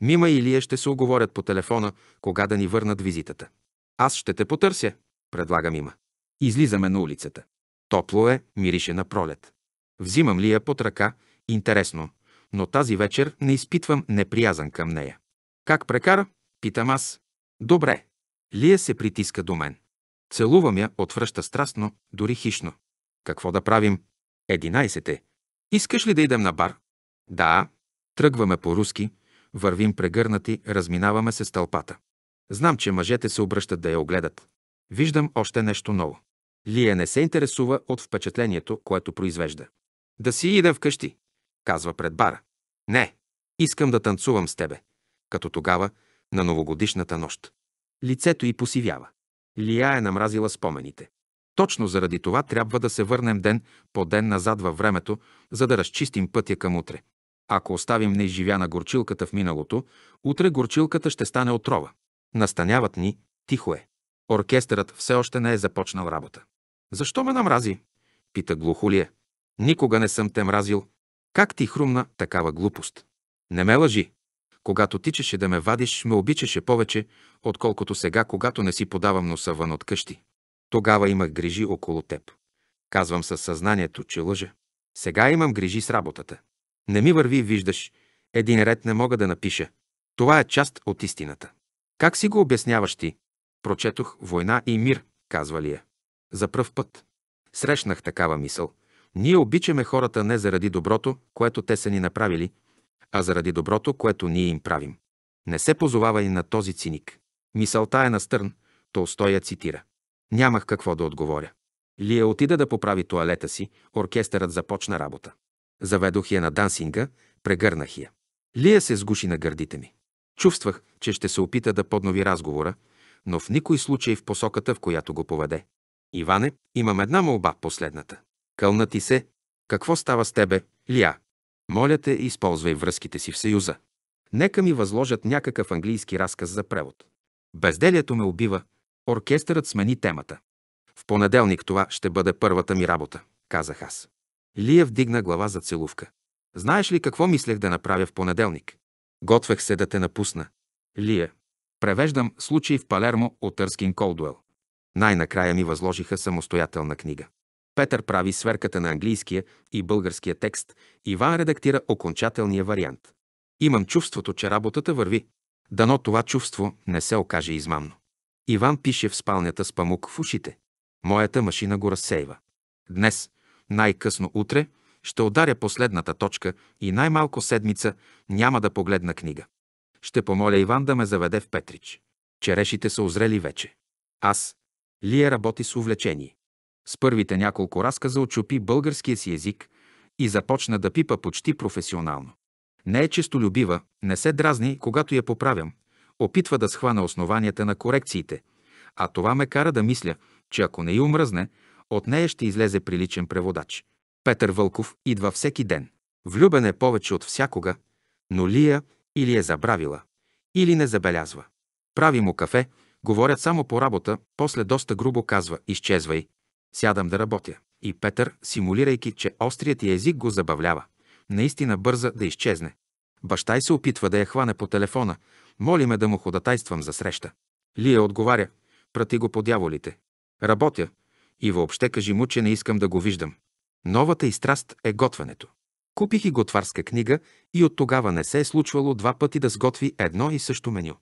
Мима и Лия ще се оговорят по телефона, кога да ни върнат визитата. Аз ще те потърся, предлага Мима. Излизаме на улицата. Топло е, мирише на пролет. Взимам Лия под ръка интересно, но тази вечер не изпитвам неприязан към нея. Как прекара? Питам аз. Добре. Лия се притиска до мен. Целувам я, отвръща страстно, дори хищно. Какво да правим? Единайсете. Искаш ли да идем на бар? Да. Тръгваме по-руски, вървим прегърнати, разминаваме се с тълпата. Знам, че мъжете се обръщат да я огледат. Виждам още нещо ново. Лия не се интересува от впечатлението, което произвежда. Да си идем вкъщи казва пред бара. Не, искам да танцувам с тебе, като тогава на новогодишната нощ. Лицето й посивява. Лия е намразила спомените. Точно заради това трябва да се върнем ден по ден назад във времето, за да разчистим пътя към утре. Ако оставим неизживяна горчилката в миналото, утре горчилката ще стане отрова. Настаняват ни, тихо е. Оркестърът все още не е започнал работа. Защо ме намрази? Пита глухолия. Никога не съм те мразил, как ти хрумна такава глупост? Не ме лъжи. Когато тичеше да ме вадиш, ме обичаше повече, отколкото сега, когато не си подавам носа вън от къщи. Тогава имах грижи около теб. Казвам със съзнанието, че лъжа. Сега имам грижи с работата. Не ми върви, виждаш. Един ред не мога да напиша. Това е част от истината. Как си го обясняваш ти? Прочетох «Война и мир», казва ли я. За пръв път. Срещнах такава мисъл – ние обичаме хората не заради доброто, което те са ни направили, а заради доброто, което ние им правим. Не се позовава и на този циник. Мисълта е на Стърн, Толстой я цитира. Нямах какво да отговоря. Лия отида да поправи туалета си, оркестърът започна работа. Заведох я на дансинга, прегърнах я. Лия се сгуши на гърдите ми. Чувствах, че ще се опита да поднови разговора, но в никой случай в посоката, в която го поведе. Иване, имам една молба, последната. Кълна ти се, какво става с тебе, Лия? Моля те, използвай връзките си в Съюза. Нека ми възложат някакъв английски разказ за превод. Безделието ме убива. Оркестърът смени темата. В понеделник това ще бъде първата ми работа, казах аз. Лия вдигна глава за целувка. Знаеш ли какво мислех да направя в понеделник? Готвех се да те напусна. Лия. Превеждам случай в Палермо от Търскин Колдуел. Най-накрая ми възложиха самостоятелна книга. Петър прави сверката на английския и българския текст, Иван редактира окончателния вариант. Имам чувството, че работата върви. Дано това чувство не се окаже измамно. Иван пише в спалнята с памук в ушите. Моята машина го разсейва. Днес, най-късно утре, ще ударя последната точка и най-малко седмица няма да погледна книга. Ще помоля Иван да ме заведе в Петрич. Черешите са озрели вече. Аз. Лия работи с увлечение. С първите няколко разказа очупи българския си език и започна да пипа почти професионално. Не е честолюбива, не се дразни, когато я поправям. Опитва да схвана основанията на корекциите, а това ме кара да мисля, че ако не й умръзне, от нея ще излезе приличен преводач. Петър Вълков идва всеки ден. Влюбен е повече от всякога, но Лия или е забравила, или не забелязва. Прави му кафе, говорят само по работа, после доста грубо казва «изчезвай», Сядам да работя. И Петър, симулирайки, че острият и език го забавлява, наистина бърза да изчезне. Баща й се опитва да я хване по телефона. Моли ме да му ходатайствам за среща. Лия отговаря. Прати го по дяволите. Работя. И въобще кажи му, че не искам да го виждам. Новата и страст е готвенето. Купих и готварска книга и от тогава не се е случвало два пъти да сготви едно и също меню.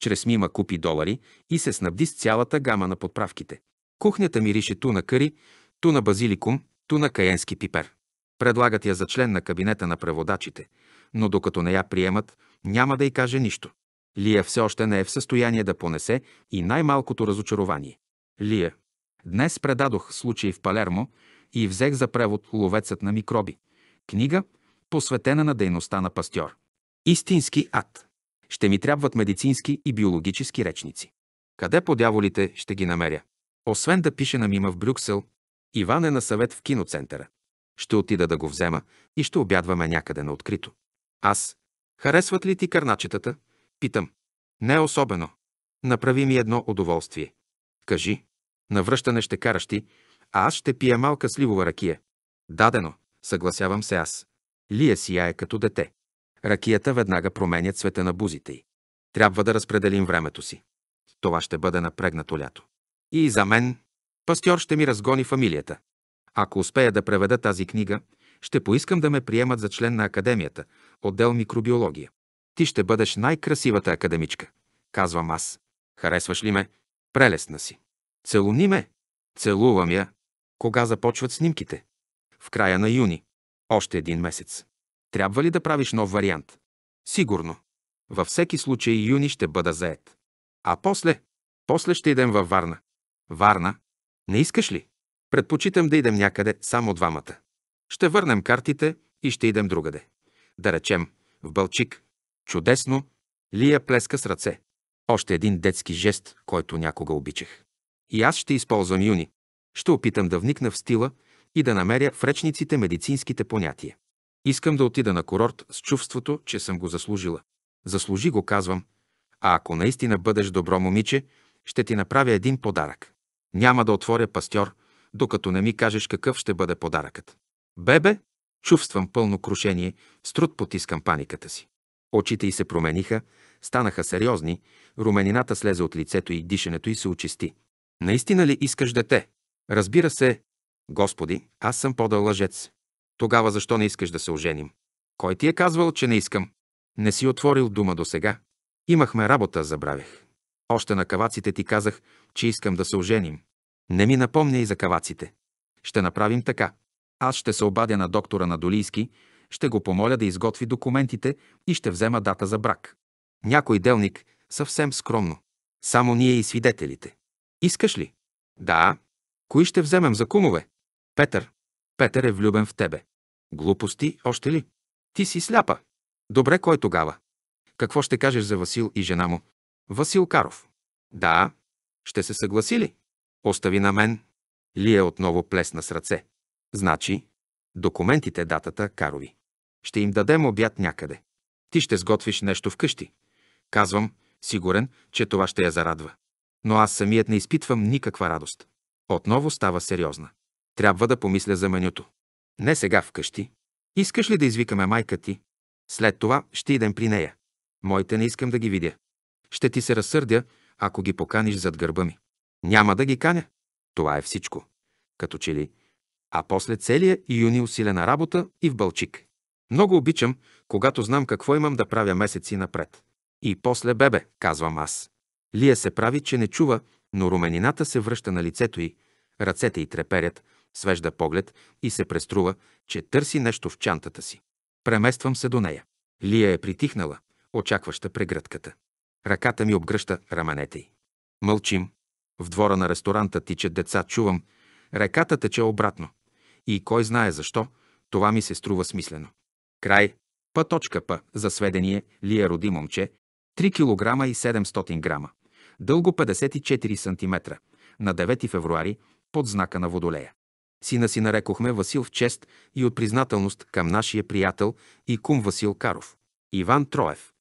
Чрез Мима купи долари и се снабди с цялата гама на подправките. Кухнята мирише ту на къри, ту на базиликум, ту на каенски пипер. Предлагат я за член на кабинета на преводачите, но докато не я приемат, няма да й каже нищо. Лия все още не е в състояние да понесе и най-малкото разочарование. Лия. Днес предадох случай в Палермо и взех за превод «Ловецът на микроби» – книга, посветена на дейността на пастьор. Истински ад. Ще ми трябват медицински и биологически речници. Къде по дяволите ще ги намеря? Освен да пише на Мима в Брюксел, Иван е на съвет в киноцентъра. Ще отида да го взема и ще обядваме някъде на открито. Аз. Харесват ли ти карначетата? Питам. Не особено. Направи ми едно удоволствие. Кажи. Навръщане ще караш ти, а аз ще пия малка сливова ракия. Дадено, съгласявам се аз. Лия сияе като дете. Ракията веднага променя цвета на бузите й. Трябва да разпределим времето си. Това ще бъде напрегнато лято. И за мен. Пастьор ще ми разгони фамилията. Ако успея да преведа тази книга, ще поискам да ме приемат за член на академията, отдел микробиология. Ти ще бъдеш най-красивата академичка, казвам аз. Харесваш ли ме? Прелестна си. Целуни ме. Целувам я. Кога започват снимките? В края на юни. Още един месец. Трябва ли да правиш нов вариант? Сигурно. Във всеки случай юни ще бъда заед. А после? После ще идем във Варна. Варна. Не искаш ли? Предпочитам да идем някъде само двамата. Ще върнем картите и ще идем другаде. Да речем, в Бълчик. Чудесно. Лия плеска с ръце. Още един детски жест, който някога обичах. И аз ще използвам юни. Ще опитам да вникна в стила и да намеря в речниците медицинските понятия. Искам да отида на курорт с чувството, че съм го заслужила. Заслужи го, казвам. А ако наистина бъдеш добро момиче, ще ти направя един подарък. Няма да отворя пастьор, докато не ми кажеш какъв ще бъде подаръкът. Бебе, чувствам пълно крушение, с труд потискам паниката си. Очите й се промениха, станаха сериозни, руменината слезе от лицето и дишането й се очисти. Наистина ли искаш дете? Разбира се. Господи, аз съм подал лъжец. Тогава защо не искаш да се оженим? Кой ти е казвал, че не искам? Не си отворил дума до сега. Имахме работа, забравях. Още на каваците ти казах, че искам да се оженим. Не ми напомня и за каваците. Ще направим така. Аз ще се обадя на доктора на Долийски, ще го помоля да изготви документите и ще взема дата за брак. Някой делник, съвсем скромно. Само ние и свидетелите. Искаш ли? Да. Кои ще вземем за кумове? Петър. Петър е влюбен в тебе. Глупости, още ли? Ти си сляпа. Добре, кой тогава? Какво ще кажеш за Васил и жена му, Васил Каров. Да, ще се съгласи ли? Остави на мен. Лия отново плесна с ръце. Значи, документите, датата, Карови. Ще им дадем обяд някъде. Ти ще сготвиш нещо вкъщи. Казвам, сигурен, че това ще я зарадва. Но аз самият не изпитвам никаква радост. Отново става сериозна. Трябва да помисля за менюто. Не сега вкъщи. Искаш ли да извикаме майка ти? След това ще идем при нея. Моите не искам да ги видя. Ще ти се разсърдя, ако ги поканиш зад гърба ми. Няма да ги каня. Това е всичко. Като че ли. А после целия юни усилена работа и в Бълчик. Много обичам, когато знам какво имам да правя месеци напред. И после бебе, казвам аз. Лия се прави, че не чува, но руменината се връща на лицето й, ръцете й треперят, свежда поглед и се преструва, че търси нещо в чантата си. Премествам се до нея. Лия е притихнала, очакваща прегръдката. Ръката ми обгръща раменете й. Мълчим. В двора на ресторанта тичат деца, чувам. Реката тече обратно. И кой знае защо, това ми се струва смислено. Край. П. П. За сведение, Лия е роди момче, 3 кг и 700 грама. Дълго 54 см. На 9 февруари, под знака на Водолея. Сина си нарекохме Васил в чест и от признателност към нашия приятел и кум Васил Каров. Иван Троев.